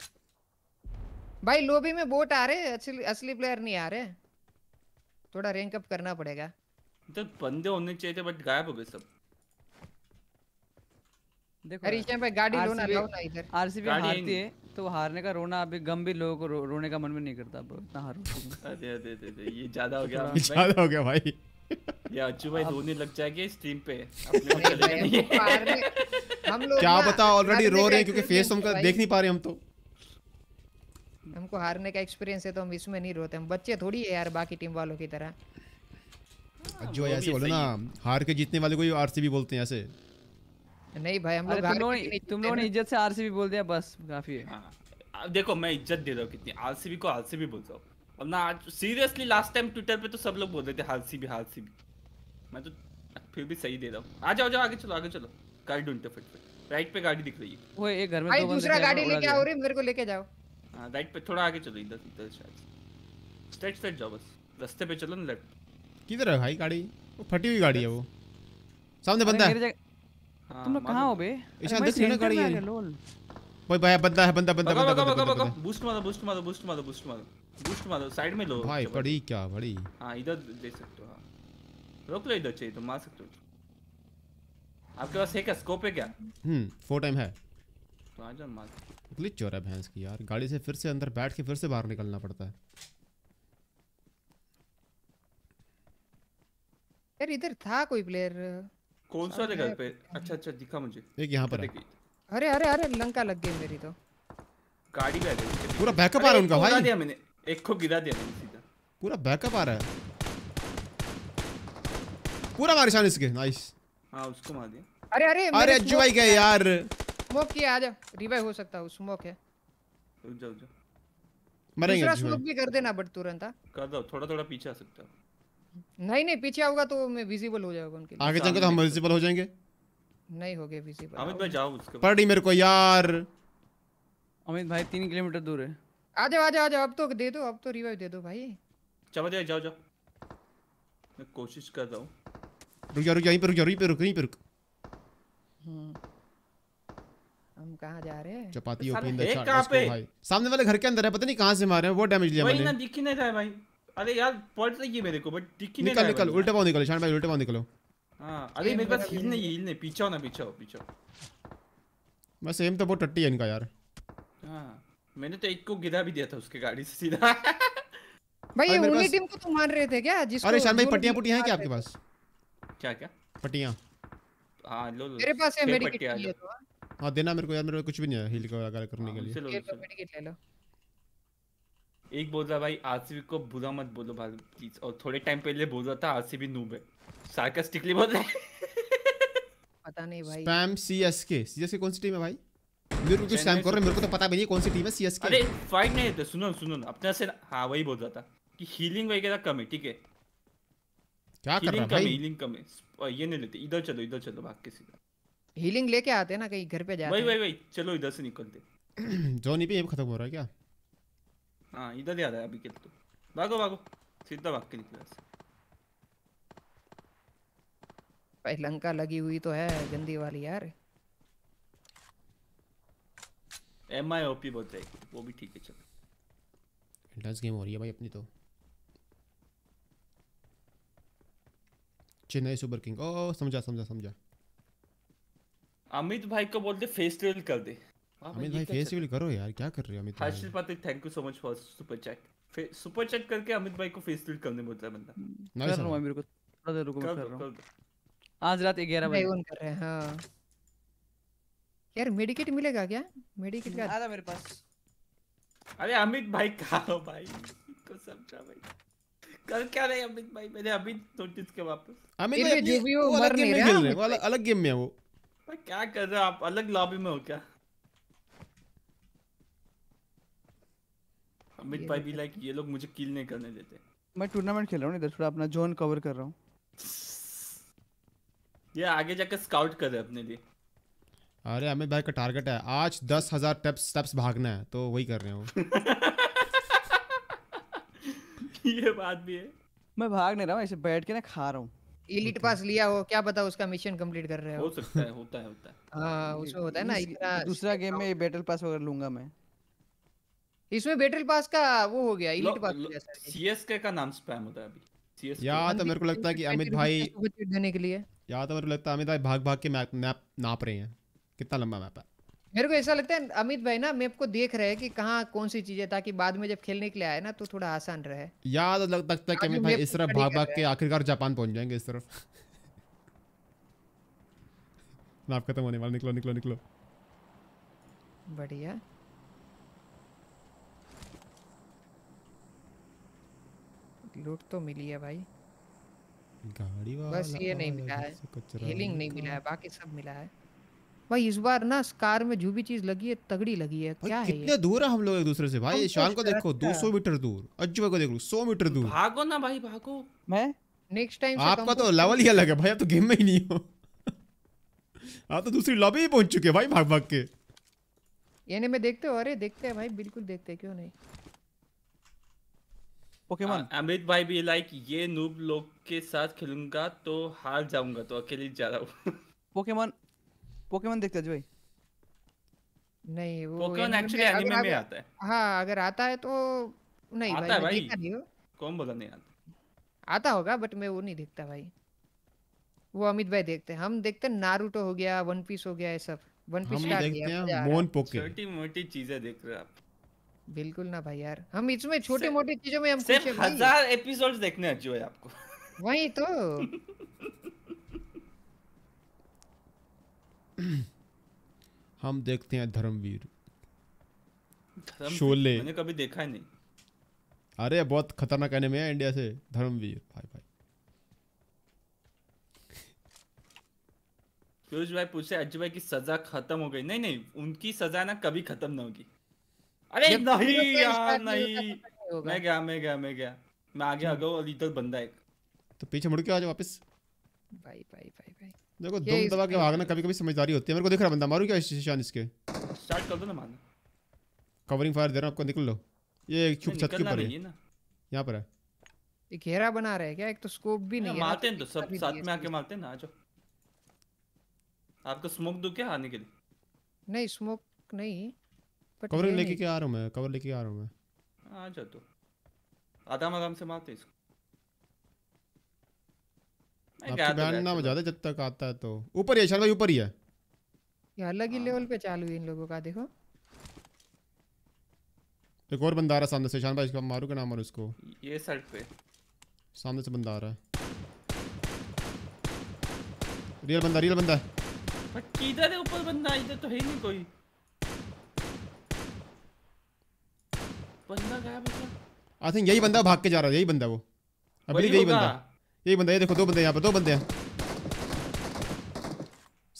भाई लोबी में बोट आ रहे असली असली प्लेयर नहीं आ रहे थोड़ा रैंक अप करना पड़ेगा तो बंदे होने चाहिए थे बट गायब हो गए सब देखो अरे पे गाड़ी रोना लाओ ना इधर आरसीबी हारती है तो हारने का रोना अभी गम भी लोगों को रो, रोने का मन में नहीं करता ब्रो इतना हारो अरे अरे अरे ये ज्यादा हो गया ज्यादा हो गया भाई ये अच्छू भाई रोने लग जाएंगे स्ट्रीम पे (laughs) अपने तो हम लोग क्या पता ऑलरेडी रो रहे हैं क्योंकि फेस हम तो देख नहीं पा रहे हम तो हमको हारने का एक्सपीरियंस है तो हम इसमें नहीं रोते हम बच्चे थोड़ी है यार बाकी टीम वालों की तरह हाँ, जो ऐसे बोलो ना हार के जीतने वाले को ही आरसीबी बोलते हैं ऐसे नहीं भाई हम लोग तुम लोगों ने इज्जत से आरसीबी बोल दिया बस काफी है हाँ। देखो मैं इज्जत दे रहा हूँ कितनी आरसीबी को आरसीबी बोलता हूँ अब ना आज सीरियसली लास्ट टाइम ट्विटर पे तो सब लोग बोल रहे थे आरसीबी आरसीबी मैं तो फिर भी सही दे रहा हूँ आ जाओ जाओ आगे चलो आगे चलो गाड़ी ढूंढते फटफट राइट पे गाड़ी दिख रही है वो एक घर में दो दूसरा गाड़ी लेके आओ रे मेरे को लेके जाओ हाँ राइट पे थोड़ा आगे चलो इधर इधर शायद स्ट्रेट स्ट्रेट जाओ बस रास्ते पे चलो ना लेफ्ट किधर है भाई गाड़ी वो फटी हुई गाड़ी है वो सामने बंदा है हाँ, तुम लोग कहां हो बे इशान देख रही ना गाड़ी है भाई भाई बंदा है बंदा बंदा बंदा बंदा बंदा बूस्ट मारो बूस्ट मारो बूस्ट मारो बूस्ट मारो बूस्ट मारो साइड में लो भाई बड़ी क्या बड़ी हां इधर दे सकते हो हां रोक लो इधर चाहिए तो मार सकते हो आपके पास एक स्कोप है क्या हम्म फोर टाइम है तो आजा मार ग्लिच हो रहा है भैंस की यार गाड़ी से फिर से अंदर बैठ के फिर से बाहर निकलना पड़ता है यार इधर था कोई प्लेयर कौन सा जगह पे अच्छा अच्छा दिखा मुझे एक यहां पर अरे अरे अरे लंका लग गई मेरी तो गाड़ी पे पूरा बैकअप आ रहा है उनका भाई गिरा दिया मैंने एक को गिरा दिया मैंने सीधा पूरा बैकअप आ रहा है पूरा मारिशान इसके नाइस हां उसको मार दिया अरे अरे अरे अज्जू भाई गए यार स्मोक किया आजा रिवाइव हो सकता है स्मोक है रुक जा रुक जा मरेंगे दूसरा स्मोक भी कर देना बट तुरंत आ हाँ। कर दो थोड़ा थोड़ा पीछे आ सकता हूं नहीं नहीं पीछे आऊंगा तो मैं विजिबल हो जाऊंगा उनके आगे जाएंगे तो हम विजिबल हो जाएंगे नहीं होगे विजिबल अमित भाई जाओ उसके पड़ी मेरे को यार अमित भाई 3 किलोमीटर दूर है आ जाओ आ जाओ आ जाओ अब तो दे दो अब तो रिवाइव दे दो भाई चलो जाओ जाओ जाओ मैं कोशिश कर रहा हूं रुक जा रुक जा यहीं पे रुक जा यहीं पे रुक यहीं पे रुक हम्म हम कहाँ जा रहे हैं चपाती ओपन द चार्ट भाई सामने वाले घर के अंदर है पता नहीं कहाँ से मारे हैं वो डैमेज लिया मैंने वही ना दिख ही नहीं रहा भाई अरे यार पॉइंट लगी तो मेरे को बट दिख ही नहीं निकल निकल उल्टे पांव निकलो शान भाई उल्टे पांव निकलो हां अरे मेरे पास हील नहीं हील नहीं पीछे हो ना पीछे हो पीछे हो बस तो बहुत टट्टी है इनका यार हां मैंने तो एक को गिरा भी दिया था उसके गाड़ी से सीधा भाई ये ओनली टीम को तुम तो मार रहे थे क्या जिसको अरे शान भाई पट्टियां पुटियां हैं क्या आपके पास क्या क्या पट्टियां हां लो लो मेरे पास है मेरी किट है तो हाँ। हां देना मेरे को यार मेरे को कुछ भी नहीं है हील का वगैरह करने हाँ, के लिए ले लो ले लो एक बोल रहा भाई आरसीबी को बुरा मत बोलो भाई प्लीज और थोड़े टाइम पहले बोल रहा था आरसीबी नूब है सार्कास्टिकली बोल रहा है पता नहीं भाई स्पैम सीएसके सीएसके कौन सी टीम है भाई मेरे को स्पैम कर रहे मेरे को तो पता भी नहीं कौन सी टीम है सीएसके अरे फाइट नहीं है तो सुनो सुनो अपने से हां वही बोल रहा था कि हीलिंग वगैरह कम है ठीक है क्या कर रहा है भाई हीलिंग कम है ये नहीं लेते इधर चलो इधर चलो भाग के सीधा हीलिंग लेके आते हैं ना कहीं घर पे जाते भाई भाई भाई चलो इधर से निकलते जोनी (clears throat) पे ये खत्म हो रहा है क्या हाँ इधर ही आ रहा है अभी के तो भागो भागो सीधा भाग के निकलो भाई लंका लगी हुई तो है गंदी वाली यार एम आई ओ पी बहुत जाएगी वो भी ठीक है चलो डस गेम हो रही है भाई अपनी तो चेन्नई सुपर किंग ओ समझा समझा समझा अमित भाई को बोलते फेस रिवील कर दे हाँ अमित भाई फेस रिवील करो यार क्या कर रहे हो Amit Harshil Patil thank you so much for super chat super chat करके अमित भाई को फेस रिवील करने बोलता है बंदा हम्म, कर रहा हूं मेरे को थोड़ा देर रुको कर रहा हूं आज रात 11 बजे ऑन कर रहे हैं हां यार मेडिकेट मिलेगा क्या मेडिकेट का आ रहा मेरे पास अरे अमित भाई कहां हो भाई को समझा भाई कल क्या रहे अमित भाई मैंने अभी नोटिस के वापस अमित भाई जो भी हो मर नहीं रहा अलग गेम में है वो क्या कर रहे हो आप अलग लॉबी में हो क्या अमित भाई भी लाइक ये लोग मुझे किल नहीं करने देते मैं टूर्नामेंट खेल रहा हूँ इधर थोड़ा अपना जोन कवर कर रहा हूँ ये आगे जाकर स्काउट कर रहे अपने लिए अरे अमित भाई का टारगेट है आज दस हजार टेप्स भागना है तो वही कर रहे हो (laughs) ये बात भी है मैं भाग नहीं रहा हूँ ऐसे बैठ के ना खा रहा हूँ एलिट पास लिया हो क्या पता उसका मिशन कंप्लीट कर रहे हो हो सकता है होता है होता है (laughs) हां उसमें होता है ना इतना तो दूसरा गेम में बैटल पास वगैरह लूंगा मैं इसमें बैटल पास का वो हो गया एलिट पास हो गया सीएसके का नाम स्पैम होता है अभी या तो मेरे को लगता है कि अमित भाई देने के लिए या तो मेरे को लगता है अमित भाई भाग भाग के मैप नाप रहे हैं कितना लंबा मैप है मेरे को ऐसा लगता है अमित भाई ना मैप को देख रहे हैं कि कहाँ कौन सी चीजें ताकि बाद में जब खेलने के लिए आए ना तो थोड़ा आसान रहे याद लग तक तक अमित भाई इस तरफ भाग भाग के आखिरकार जापान पहुंच जाएंगे इस तरफ नाप (laughs) खत्म तो होने वाला निकलो निकलो निकलो बढ़िया लूट तो मिली है भाई गाड़ी वाला बस ये नहीं मिला है हीलिंग नहीं मिला है बाकी सब मिला है भाई इस बार ना कार में जो भी चीज लगी है तगड़ी लगी है क्या है कितने दूर है हम लोग एक दूसरे से भाई शाम को देखो 200 मीटर दूर अज्जू को देखो 100 मीटर दूर भागो ना भाई भागो मैं नेक्स्ट टाइम आपका तो लेवल ही अलग है भाई आप तो गेम में ही नहीं हो (laughs) आप तो दूसरी लॉबी ही पहुंच चुके भाई भाग भाग के यानी मैं देखते हो अरे देखते हैं भाई बिल्कुल देखते हैं क्यों नहीं पोकेमोन अमित भाई भी लाइक ये नूब लोग के साथ खेलूंगा तो हार जाऊंगा तो अकेले जा रहा हूं पोकेमोन (laughs) पोकेमोन देखते जो भाई नहीं वो पोकेमोन एक्चुअली एनीमे में आता है हां अगर आता है तो नहीं आता भाई, भाई। देखा नहीं कौन बोला नहीं आता आता होगा बट मैं वो नहीं देखता भाई वो अमित भाई देखते हैं हम देखते हैं नारुतो हो गया वन पीस हो गया ये सब वन पीस का देखते हैं मोन पोके छोटी मोटी चीजें देख रहे हो आप बिल्कुल ना भाई यार हम इसमें छोटी मोटी चीजों में हम सिर्फ हजार एपिसोड्स देखने अच्छे भाई आपको वही तो (laughs) (clears throat) हम देखते हैं धर्मवीर शोले मैंने कभी देखा ही नहीं अरे बहुत खतरनाक आने में है इंडिया से धर्मवीर भाई भाई पीयूष भाई पूछे अजय भाई की सजा खत्म हो गई नहीं नहीं उनकी सजा ना कभी खत्म ना होगी अरे नहीं यार नहीं मैं गया मैं गया मैं गया मैं आगे आ गया और इधर बंदा एक तो पीछे मुड़ के आ जाओ वापस भाई भाई भाई भाई देखो दम दबा के भागना कभी कभी समझदारी होती है मेरे को दिख रहा बंदा मारू क्या ईशान इसके स्टार्ट कर दो ना मारना कवरिंग फायर दे रहा हूं आपको निकल लो ये एक छुप छत के ऊपर है यहां पर है ये घेरा बना रहे है क्या एक तो स्कोप भी नहीं है मारते हैं तो सब साथ में आके मारते हैं ना आ जाओ आपको स्मोक दूं क्या आने के लिए नहीं स्मोक नहीं कवर लेके क्या आ रहा हूं मैं कवर लेके आ रहा हूं मैं आ जाओ तो आधा मगम से मारते इसको आपकी बैंड ना बजा दे जब तक आता है तो ऊपर ही है ऊपर ही है ये अलग ही लेवल पे चालू है इन लोगों का देखो एक और बंदा आ रहा सामने से शान भाई इसको मारू के नाम मारू इसको ये साइड पे सामने से बंदा आ रहा है रियल बंदा रियल बंदा बट किधर है ऊपर बंदा इधर तो है ही नहीं कोई बंदा गायब हो आई थिंक यही बंदा भाग के जा रहा है यही बंदा वो अभी यही बंदा एक बंदा ये देखो दो बंदे यहाँ पर दो बंदे हैं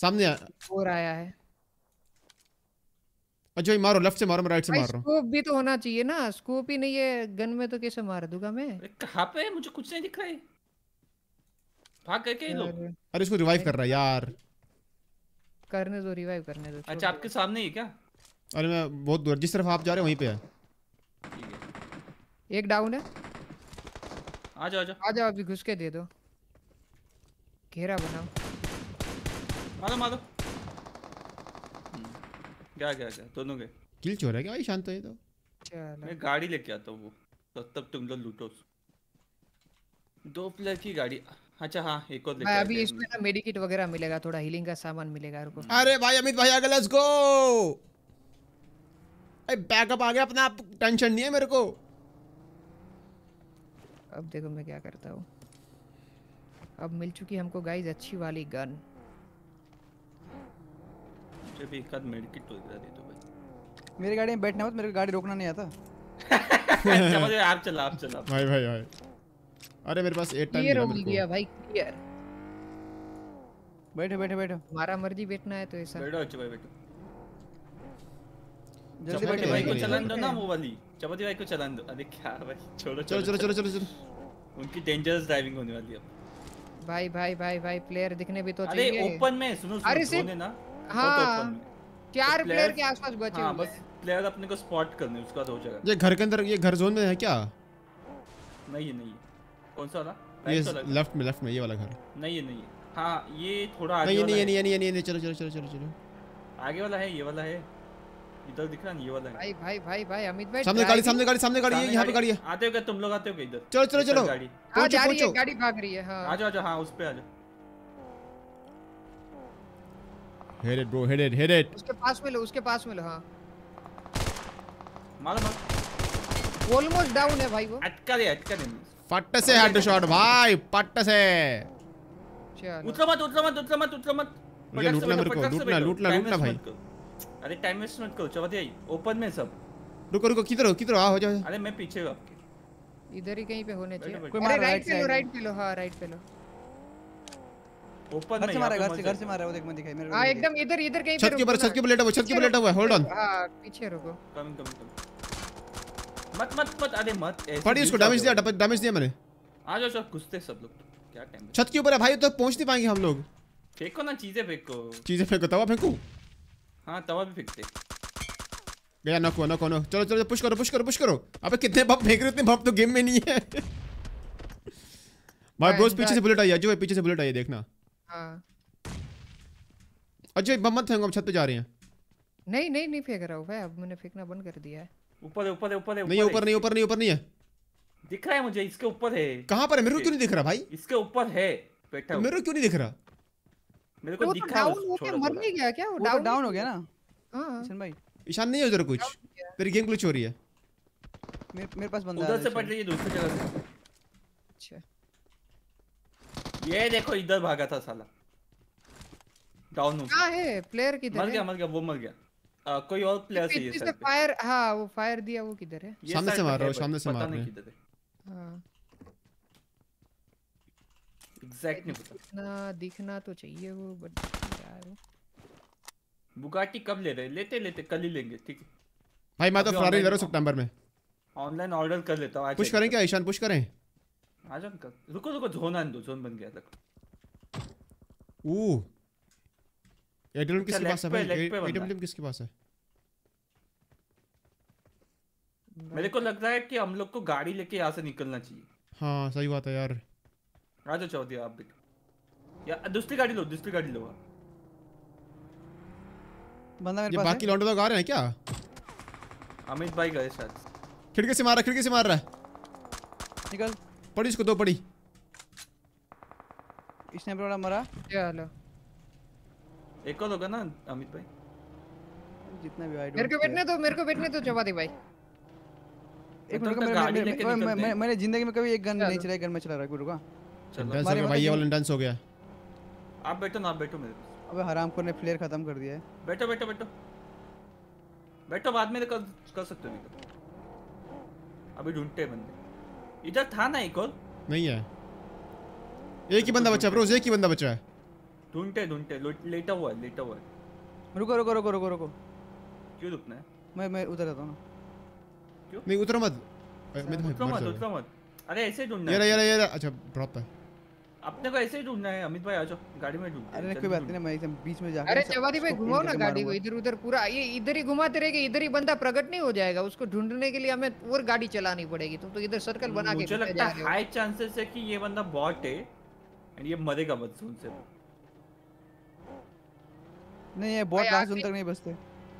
सामने और आया है अच्छा ही मारो लेफ्ट से मारो मैं राइट से मार रहा हूँ स्कोप भी तो होना चाहिए ना स्कोप ही नहीं है गन में तो कैसे मार दूंगा मैं कहां पे मुझे कुछ नहीं दिख रहा है भाग गए करके लोग अरे इसको रिवाइव कर रहा है यार करने दो रिवाइव करने दो अच्छा आपके सामने ही क्या अरे मैं बहुत दूर जिस तरफ आप जा रहे हो वहीं पे है एक डाउन है आ जाओ आ जाओ अभी घुस के दे दो घेरा बनाओ मारो मारो क्या क्या क्या दोनों गए किल चोर है क्या भाई शांत है ये तो मैं गाड़ी लेके आता हूँ वो तो तब तुम लोग लूटो दो प्लेयर की गाड़ी अच्छा हाँ एक और भाई अभी इसमें ना मेडिकेट वगैरह मिलेगा थोड़ा हीलिंग का सामान मिलेगा रुको अरे भाई अमित भाई आगे लेट्स गो बैकअप आ गया अपना टेंशन नहीं है मेरे को अब देखो मैं क्या करता हूँ अब मिल चुकी हमको गाइस अच्छी वाली गन मुझे भी एक मेडिकिट तो दे दो तो भाई मेरी गाड़ी में बैठना मत मेरे को गाड़ी रोकना नहीं आता समझ (laughs) आप चला आप चला भाई भाई भाई अरे मेरे पास 8 टाइम मिला मेरे दिया भाई क्लियर बैठो बैठो बैठो हमारा मर्जी बैठना है तो ऐसा बैठो अच्छा भाई बैठो जल्दी बैठो भाई को चलन दो ना वो वाली चपाती भाई को चलान दो अरे क्या भाई छोड़ो चलो चलो चलो चलो चलो उनकी डेंजरस ड्राइविंग होने वाली है भाई भाई भाई भाई प्लेयर दिखने भी तो चाहिए अरे ओपन में सुनो सुनो सिर्फ ना हां चार प्लेयर तो के आसपास बचे हां बस प्लेयर अपने को स्पॉट करने उसका दो जगह ये घर के अंदर ये घर जोन में है क्या नहीं है नहीं कौन सा वाला ये तो लेफ्ट में लेफ्ट में ये वाला घर नहीं है नहीं है हां ये थोड़ा आगे नहीं नहीं नहीं नहीं नहीं चलो चलो चलो चलो चलो आगे वाला है ये वाला है इधर दिख रहा है ये वाला भाई भाई भाई भाई अमित भाई सामने गाड़ी सामने गाड़ी सामने गाड़ी है यहां पे गाड़ी है आते हो क्या तुम लोग आते हो क्या इधर चलो चलो चलो गाड़ी आ हाँ, जा रही है गाड़ी भाग रही है हां आ जाओ आ जाओ हां उस पे आ जाओ head it bro head it head it उसके पास में लो उसके पास में लो हां मार मार ऑलमोस्ट डाउन है भाई वो अटका दे अटका दे फट से हेड शॉट भाई फट से चलो उतरो मत उतरो मत उतरो मत उतरो मत लूटना मेरे को लूटना लूटना लूटना भाई अरे टाइम वेस्ट मत करो चौथे आई ओपन में सब रुको रुको किधर हो किधर आ हो जा अरे मैं पीछे हूं आपके इधर ही कहीं पे होने चाहिए कोई मार राइट पे लो राइट पे लो हां राइट पे लो ऊपर घर से घर से घर से मारा वो देख मैं दिखाई मेरे हां एकदम इधर इधर कहीं पे छत के ऊपर छत के ऊपर लेटा हुआ छत के ऊपर लेटा हुआ है होल्ड ऑन हां पीछे रुको कम कम कम मत मत मत अरे मत पड़ी उसको डैमेज दिया डैमेज दिया मैंने आ जाओ सब घुसते सब लोग क्या टाइम छत के ऊपर है भाई तो पहुंच नहीं पाएंगे हम लोग फेंको ना चीजें फेंको चीजें फेंको तवा फेंको हाँ तवा भी फेंकते गया नको नको नो चलो चलो पुश करो पुश करो पुश करो अबे कितने बम फेंक रहे इतने बम तो गेम में नहीं है (laughs) भाई ब्रोस पीछे से बुलेट आई है जो पीछे से बुलेट आई है देखना हाँ अजय बम मत फेंको हम छत पे जा रहे हैं नहीं नहीं नहीं फेंक रहा हूं भाई अब मैंने फेंकना बंद कर दिया है ऊपर है ऊपर है ऊपर है नहीं ऊपर नहीं ऊपर नहीं ऊपर नहीं है दिख रहा है मुझे इसके ऊपर है कहां पर है मेरे को क्यों नहीं दिख रहा भाई इसके ऊपर है बैठा मेरे को क्यों नहीं दिख रहा मेरे को तो, तो दिखा डाउन हो मर नहीं गया क्या वो डाउन डाउन तो हो गया ना हां हाँ। भाई ईशान नहीं है उधर कुछ तेरी गेम ग्लिच हो रही है मेरे मेरे पास बंदा उधर से पड़ रही है दूसरी जगह से अच्छा ये देखो इधर भागा था साला डाउन हो गया कहां है प्लेयर किधर मर गया मर गया वो मर गया कोई और प्लेयर से ये फायर हां वो फायर दिया वो किधर है सामने से मार रहा हूं सामने से मार रहा हूं हां एग्जैक्ट नहीं पता ना दिखना तो चाहिए वो बट यार बुगाटी कब ले रहे हैं लेते लेते कल ही लेंगे ठीक है भाई मैं तो फरारी ले रहा हूं सितंबर में ऑनलाइन ऑर्डर कर लेता हूं पुश करें क्या ईशान पुश करें आ जाओ कर रुको रुको जोन आने दो जोन बन गया तक ओ एडम किसके पास है भाई एडम किसके पास है मेरे को लग रहा है कि हम लोग को गाड़ी लेके यहाँ से निकलना चाहिए हाँ सही बात है यार आ जाओ चौधरी आप भी या दूसरी गाड़ी लो दूसरी गाड़ी लो बंदा मेरे पास बाकी लौंडे लोग आ रहे हैं क्या अमित भाई गए शायद खिड़की से मार रहा खिड़की से मार रहा निकल पड़ी इसको दो पड़ी इसने बड़ा मरा क्या हाल है एक और होगा ना अमित भाई जितना भी मेरे को बैठने दो मेरे को बैठने दो चौधरी भाई एक मिनट मैंने जिंदगी में कभी एक गन नहीं चलाई गन में चला रहा गुरु का डंस हो गया भाई ये वाला डंस हो गया आप बैठो ना आप बैठो मेरे अबे हराम को ने प्लेयर खत्म कर दिया है बैठो बैठो बैठो बैठो बाद में कर कर सकते हो नहीं तो। अभी ढूंढते हैं बंदे इधर था ना एक और नहीं है एक ही बंदा बचा ब्रो एक ही बंदा बचा है ढूंढते ढूंढते लेटा हुआ है लेटा हुआ है रुको रुको रुको रुको रुको क्यों रुकना है मैं मैं उधर जाता हूं ना क्यों नहीं उतरो मत मैं उतरो मत उतरो मत अरे ऐसे ढूंढना ये रहा ये रहा ये रहा अच्छा ड्रॉप पे अपने को ऐसे ही ढूंढना है अमित भाई आ जाओ गाड़ी में ढूंढ अरे कोई बात नहीं मैं एकदम बीच में जाकर अरे चवादी भाई घुमाओ ना गाड़ी को इधर उधर पूरा ये इधर ही घुमाते रहेंगे इधर ही बंदा प्रकट नहीं हो जाएगा उसको ढूंढने के लिए हमें और गाड़ी चलानी पड़ेगी तुम तो इधर सर्कल बना के मुझे लगता है हाई चांसेस है कि ये बंदा बॉट है एंड ये मरेगा मत सुन से नहीं ये बॉट लास्ट तक नहीं बचते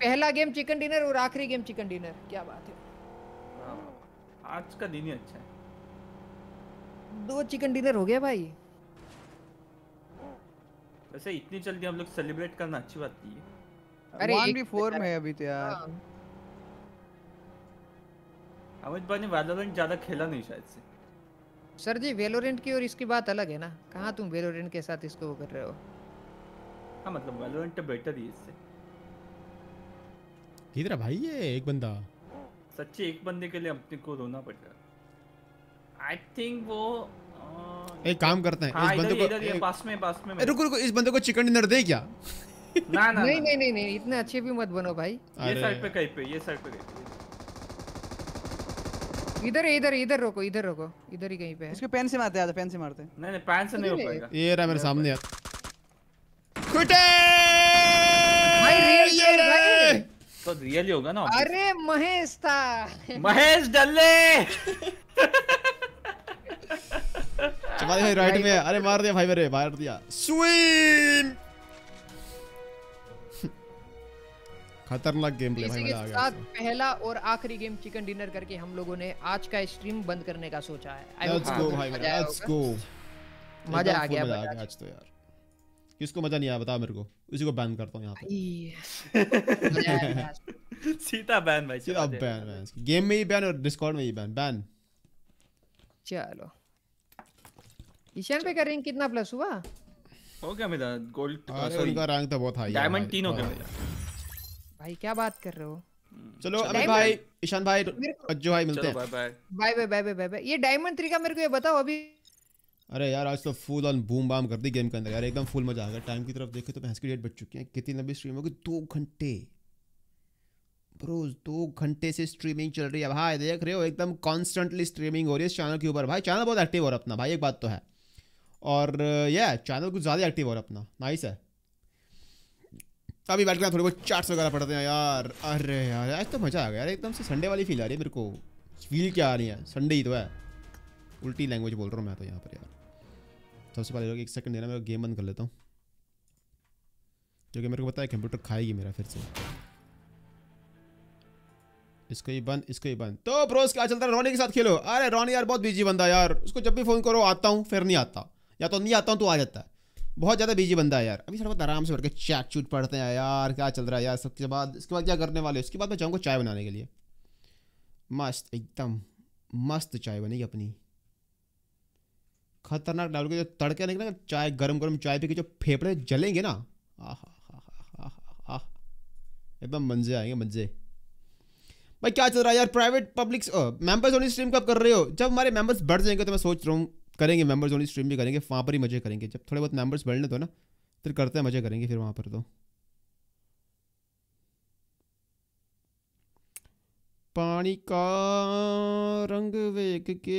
पहला गेम चिकन डिनर और आखिरी गेम चिकन डिनर क्या बात है हाँ, आज का दिन ही अच्छा है दो चिकन डिनर हो गया भाई वैसे इतनी जल्दी हम लोग सेलिब्रेट करना अच्छी बात नहीं है अरे 1v4 में है अभी तो यार हाँ। अमित भाई ने वैलोरेंट ज्यादा खेला नहीं शायद से सर जी वैलोरेंट की और इसकी बात अलग है ना कहां तुम वैलोरेंट के साथ इसको वो कर रहे हो हां मतलब वैलोरेंट तो बेटर ही इससे किधर भाई ये एक बंदा सच्ची एक बंदे के लिए अपने को रोना पड़ रहा आई थिंक वो एक uh, काम करते हैं हाँ, इस बंदे को पास में पास में रुको रुको इस बंदे को चिकन डिनर दे क्या ना ना नहीं नहीं नहीं इतने अच्छे भी मत बनो भाई ये साइड पे कहीं पे ये साइड पे इधर इधर इधर रोको इधर रोको इधर ही कहीं पे इसको पेन से मारते आजा पेन से मारते नहीं नहीं पेन से नहीं हो पाएगा ये रहा मेरे सामने यार कुटे भाई रियल ये भाई तो रियल ही होगा ना अरे महेश था महेश डल्ले (laughs) भाई भाई राइट में अरे मार दिया भाई मेरे मार दिया स्विम खतरनाक गेम प्ले भाई मजा आ गया साथ पहला और आखिरी गेम चिकन डिनर करके हम लोगों ने आज का स्ट्रीम बंद करने का सोचा है लेट्स गो भाई मेरे लेट्स गो मजा आ गया मजा आज तो यार किसको मजा नहीं आया बता मेरे को उसी को बैन करता हूं यहां पे (laughs) सीधा बैन भाई सीधा बैन गेम में ही बैन और डिस्कॉर्ड में ही बैन बैन चलो ईशान पे करेंगे कितना प्लस हुआ हो गया मेरा गोल्ड तो सॉरी उनका रैंक तो बहुत हाई है डायमंड 3 हो गया मेरा भाई क्या बात कर रहे हो चलो अबे भाई ईशान भाई अज्जू भाई मिलते हैं bye bye bye bye bye bye ये डायमंड 3 का मेरे को ये बताओ अभी अरे यार आज तो फुल ऑन बूम बाम कर दी गेम के अंदर यार एकदम फुल मजा आ गया टाइम की तरफ देखे तो भैंस की डेट बच चुकी है कितनी लंबी स्ट्रीम होगी दो घंटे ब्रो दो घंटे से स्ट्रीमिंग चल रही है भाई देख रहे हो एकदम कॉन्स्टेंटली स्ट्रीमिंग हो रही है इस चैनल के ऊपर भाई चैनल बहुत एक्टिव हो रहा है अपना भाई एक बात तो है और ये चैनल कुछ ज़्यादा एक्टिव हो रहा अपना नाइस है अभी बैठ कर थोड़े बहुत चार्ट वगैरह पढ़ते हैं यार अरे यार आज तो मज़ा आ गया यार एकदम से संडे वाली फील आ रही है मेरे को फील क्या आ रही है संडे ही तो है उल्टी लैंग्वेज बोल रहा हूँ मैं तो यहाँ पर यार सबसे पहले एक सेकंड देना मैं गेम बंद कर लेता हूँ क्योंकि मेरे को पता है कंप्यूटर खाएगी मेरा फिर से इसको ही बंद इसको ही बंद तो ब्रोस क्या चलता है रोनी के साथ खेलो अरे रोनी यार बहुत बिजी बंदा यार उसको जब भी फ़ोन करो आता हूँ फिर नहीं आता या तो नहीं आता हूँ तो आ जाता है बहुत ज़्यादा बिजी बंदा है यार अभी थोड़ा बहुत आराम से बैठ के चैट चूट पढ़ते हैं यार क्या चल रहा है यार सबके बाद इसके बाद क्या करने वाले उसके बाद मैं जाऊँगा चाय बनाने के लिए मस्त एकदम मस्त चाय बनेगी अपनी खतरनाक डाल के जो तड़के निकले चाय गर्म गर्म चाय पी के जो फेफड़े जलेंगे ना आह एकदम मंजे आएंगे मंजे भाई क्या चल रहा है यार private public members only stream कब कर रहे हो जब हमारे मेंबर्स बढ़ जाएंगे तो मैं सोच रहा हूँ करेंगे मेंबर्स ओनली स्ट्रीम भी करेंगे वहाँ पर ही मज़े करेंगे जब थोड़े बहुत मेंबर्स बढ़ने दो ना फिर करते हैं मज़े करेंगे फिर वहाँ पर तो पानी का रंग वेख के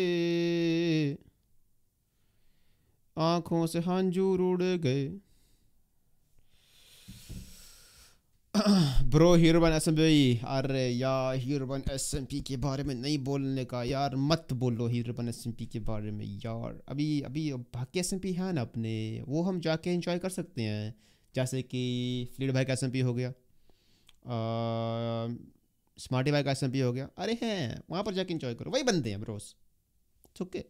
आंखों से हंजू उड़ गए ब्रो हीरो वन एस अरे यार हीरो वन एस के बारे में नहीं बोलने का यार मत बोलो हीरो वन एस के बारे में यार अभी अभी बाकी एस एम पी है ना अपने वो हम जाके इंजॉय कर सकते हैं जैसे कि फ्लीड भाई का एस एम पी हो गया स्मार्टी भाई का एस एम पी हो गया अरे हैं वहाँ पर जाके इंजॉय करो वही बनते हैं ब्रोस ओके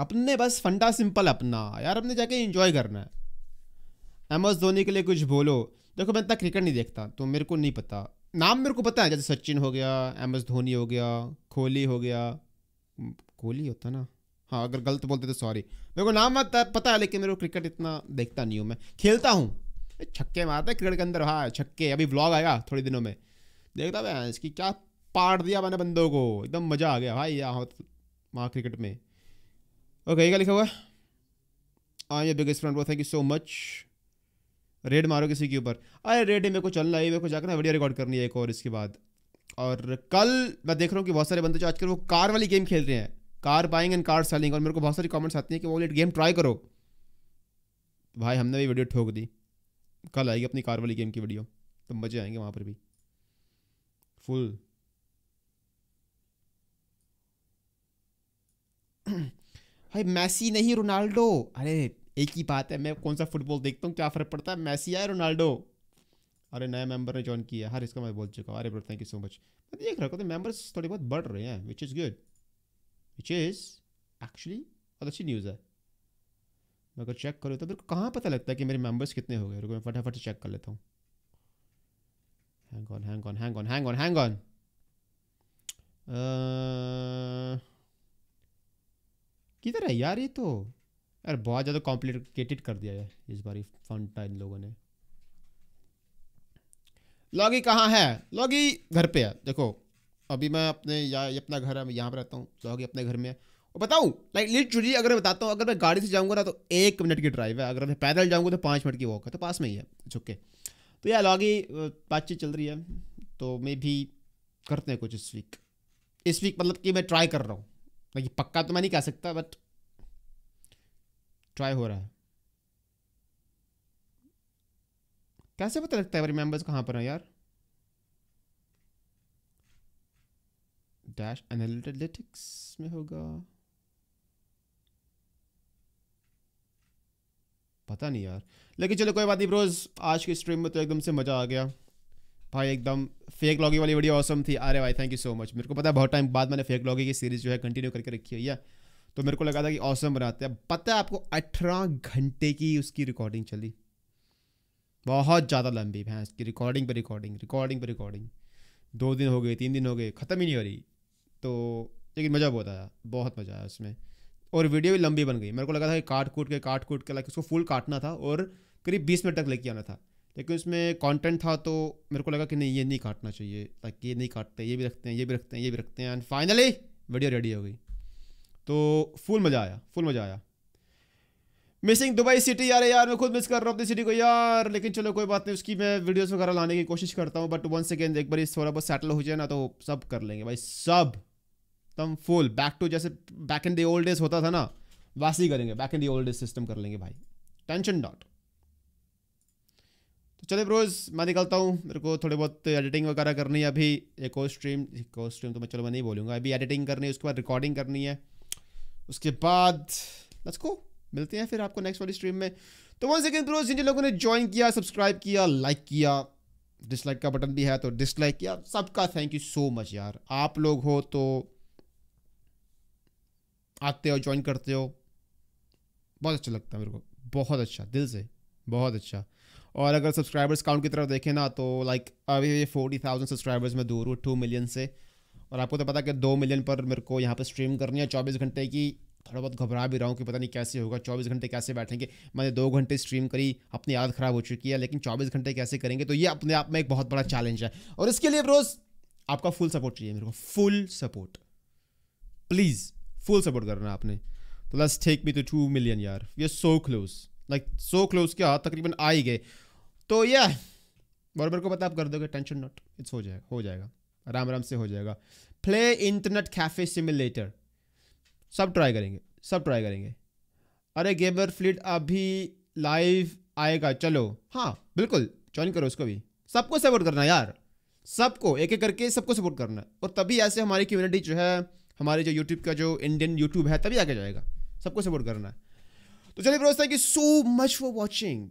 अपने बस फंडा सिंपल अपना यार अपने जाके इंजॉय करना है एम धोनी के लिए कुछ बोलो देखो मैं इतना क्रिकेट नहीं देखता तो मेरे को नहीं पता नाम मेरे को पता है जैसे सचिन हो गया एम एस धोनी हो गया कोहली हो गया कोहली होता ना हाँ अगर गलत बोलते तो सॉरी मेरे को नाम आता पता है लेकिन मेरे को क्रिकेट इतना देखता नहीं हूँ मैं खेलता हूँ छक्के मारता है क्रिकेट के अंदर हाँ छक्के अभी व्लॉग आएगा थोड़े दिनों में देखता भाई इसकी क्या पाट दिया मैंने बंदों को एकदम मज़ा आ गया भाई यहाँ वहाँ क्रिकेट में ओके क्या लिखा हुआ है आई योर बिगेस्ट फ्रेंड वो thank you so much raid मारो किसी के ऊपर अरे रेड है मेरे को चलना है मेरे को जाकर ना वीडियो रिकॉर्ड करनी है एक और इसके बाद और कल मैं देख रहा हूँ कि बहुत सारे बंदे जो आजकल वो कार वाली गेम खेल रहे हैं car buying and car selling और मेरे को बहुत सारी कमेंट्स आती हैं कि वो लेट गेम ट्राई करो भाई हमने भी वीडियो ठोक दी कल आएगी अपनी कार वाली गेम की वीडियो तो मजे आएंगे वहाँ पर भी फुल (clears throat) भाई मैसी नहीं रोनाल्डो अरे एक ही बात है मैं कौन सा फुटबॉल देखता हूँ क्या फ़र्क पड़ता है मैसी या रोनाल्डो अरे नया मेंबर ने ज्वाइन किया हर इसका मैं बोल चुका हूँ अरे bro thank you so much मैं देख रहा हूँ मेम्बर्स थोड़े बहुत बढ़ रहे हैं which is good which is actually बहुत अच्छी न्यूज़ है मैं अगर चेक करूँ तो मेरे को कहाँ पता लगता है कि मेरे मेंबर्स कितने हो गए रुको मैं फटाफट से चेक कर लेता हूँ hang on hang on hang on hang on hang on किधर है यार ये तो अरे बहुत ज़्यादा कॉम्प्लिकेटेड कर दिया है इस बार फंटा इन लोगों ने लॉगी कहाँ है लॉगी घर पे है देखो अभी मैं अपने या अपना घर है यहाँ पर रहता हूँ लॉगी अपने घर में है और बताऊँ लाइक लिटरली अगर मैं बताता हूँ अगर मैं गाड़ी से जाऊँगा ना तो एक मिनट की ड्राइव है अगर मैं पैदल जाऊँगा तो पाँच मिनट की वॉक है तो पास में ही है झुक के तो यह लॉगी बातचीत चल रही है तो मे भी करते हैं कुछ इस वीक इस वीक मतलब कि मैं ट्राई कर रहा हूँ पक्का तो मैं नहीं कह सकता बट ट्राई हो रहा है कैसे पता लगता है हमारे मेंबर्स कहाँ पर हैं यार डैश एनालिटिक्स में होगा पता नहीं यार लेकिन चलो कोई बात नहीं ब्रोज आज की स्ट्रीम में तो एकदम से मज़ा आ गया भाई एकदम फेक लॉगी वाली वीडियो ऑसम थी अरे भाई थैंक यू सो मच मेरे को पता है बहुत टाइम बाद मैंने फेक लॉगी की सीरीज़ जो है कंटिन्यू करके रखी है या तो मेरे को लगा था कि औसम बनाते हैं पता है आपको अठारह घंटे की उसकी रिकॉर्डिंग चली बहुत ज़्यादा लंबी भैंस की रिकॉर्डिंग पर रिकॉर्डिंग रिकॉर्डिंग पर रिकॉर्डिंग दो दिन हो गए तीन दिन हो गए ख़त्म ही नहीं हो रही तो लेकिन मज़ा बहुत आया बहुत मज़ा आया उसमें और वीडियो भी लंबी बन गई मेरे को लगा था कि काट कूट के काट कूट के लाइक उसको फुल काटना था और करीब बीस मिनट तक लेके आना था लेकिन उसमें कंटेंट था तो मेरे को लगा कि नहीं ये नहीं काटना चाहिए लाइक ये नहीं काटते ये भी रखते हैं ये भी रखते हैं ये भी रखते हैं एंड फाइनली वीडियो रेडी हो गई तो फुल मज़ा आया फुल मज़ा आया मिसिंग दुबई सिटी यार यार मैं खुद मिस कर रहा हूँ अपनी सिटी को यार लेकिन चलो कोई बात नहीं उसकी मैं वीडियोस वगैरह लाने की कोशिश करता हूँ बट वन सेकेंड एक बार थोड़ा बहुत सेटल हो जाए ना तो सब कर लेंगे भाई सब एकदम फुल बैक टू जैसे back in the old days होता था ना वैसे ही करेंगे back in the old days system कर लेंगे भाई टेंशन डॉट तो चले ब्रोज मैं निकलता हूँ मेरे को थोड़ी बहुत एडिटिंग वगैरह करनी है अभी एक और स्ट्रीम एक और स्ट्रीम तो मैं चलो मैं नहीं बोलूँगा अभी एडिटिंग करनी है उसके बाद रिकॉर्डिंग करनी है उसके बाद लेट्स गो मिलते हैं फिर आपको नेक्स्ट वाली स्ट्रीम में तो वन सेकेंड जिन जिन लोगों ने ज्वाइन किया सब्सक्राइब किया लाइक किया डिसलाइक का बटन भी है तो डिसलाइक किया सबका थैंक यू सो मच यार आप लोग हो तो आते हो ज्वाइन करते हो बहुत अच्छा लगता है मेरे को बहुत अच्छा दिल से बहुत अच्छा और अगर सब्सक्राइबर्स काउंट की तरफ देखें ना तो लाइक अभी फोर्टी थाउजेंड सब्सक्राइबर्स में दूर हूँ टू मिलियन से और आपको तो पता कि दो मिलियन पर मेरे को यहाँ पर स्ट्रीम करनी है चौबीस घंटे की थोड़ा बहुत घबरा भी रहा हूँ कि पता नहीं कैसे होगा चौबीस घंटे कैसे बैठेंगे मैंने दो घंटे स्ट्रीम करी अपनी आदत ख़राब हो चुकी है लेकिन चौबीस घंटे कैसे करेंगे तो ये अपने आप में एक बहुत बड़ा चैलेंज है और इसके लिए रोज़ आपका फुल सपोर्ट चाहिए मेरे को full support please full support करना आपने तो लस take me to two million यार we are so close like so close क्या तकरीबन आ ही गए तो यह और मेरे को पता आप कर दोगे टेंशन नॉट इट्स हो जाएगा हो जाएगा आराम आराम से हो जाएगा प्ले इंटरनेट कैफे सिमुलेटर सब ट्राई करेंगे सब ट्राई करेंगे अरे गेबर फ्लिट अभी लाइव आएगा चलो हाँ बिल्कुल ज्वाइन करो उसको भी सबको सपोर्ट करना यार सबको एक एक करके सबको सपोर्ट करना है और तभी ऐसे हमारी कम्युनिटी जो है हमारे जो यूट्यूब का जो इंडियन यूट्यूब है तभी आगे जाएगा सबको सपोर्ट करना है तो चलिए दोस्तों thank you so much for watching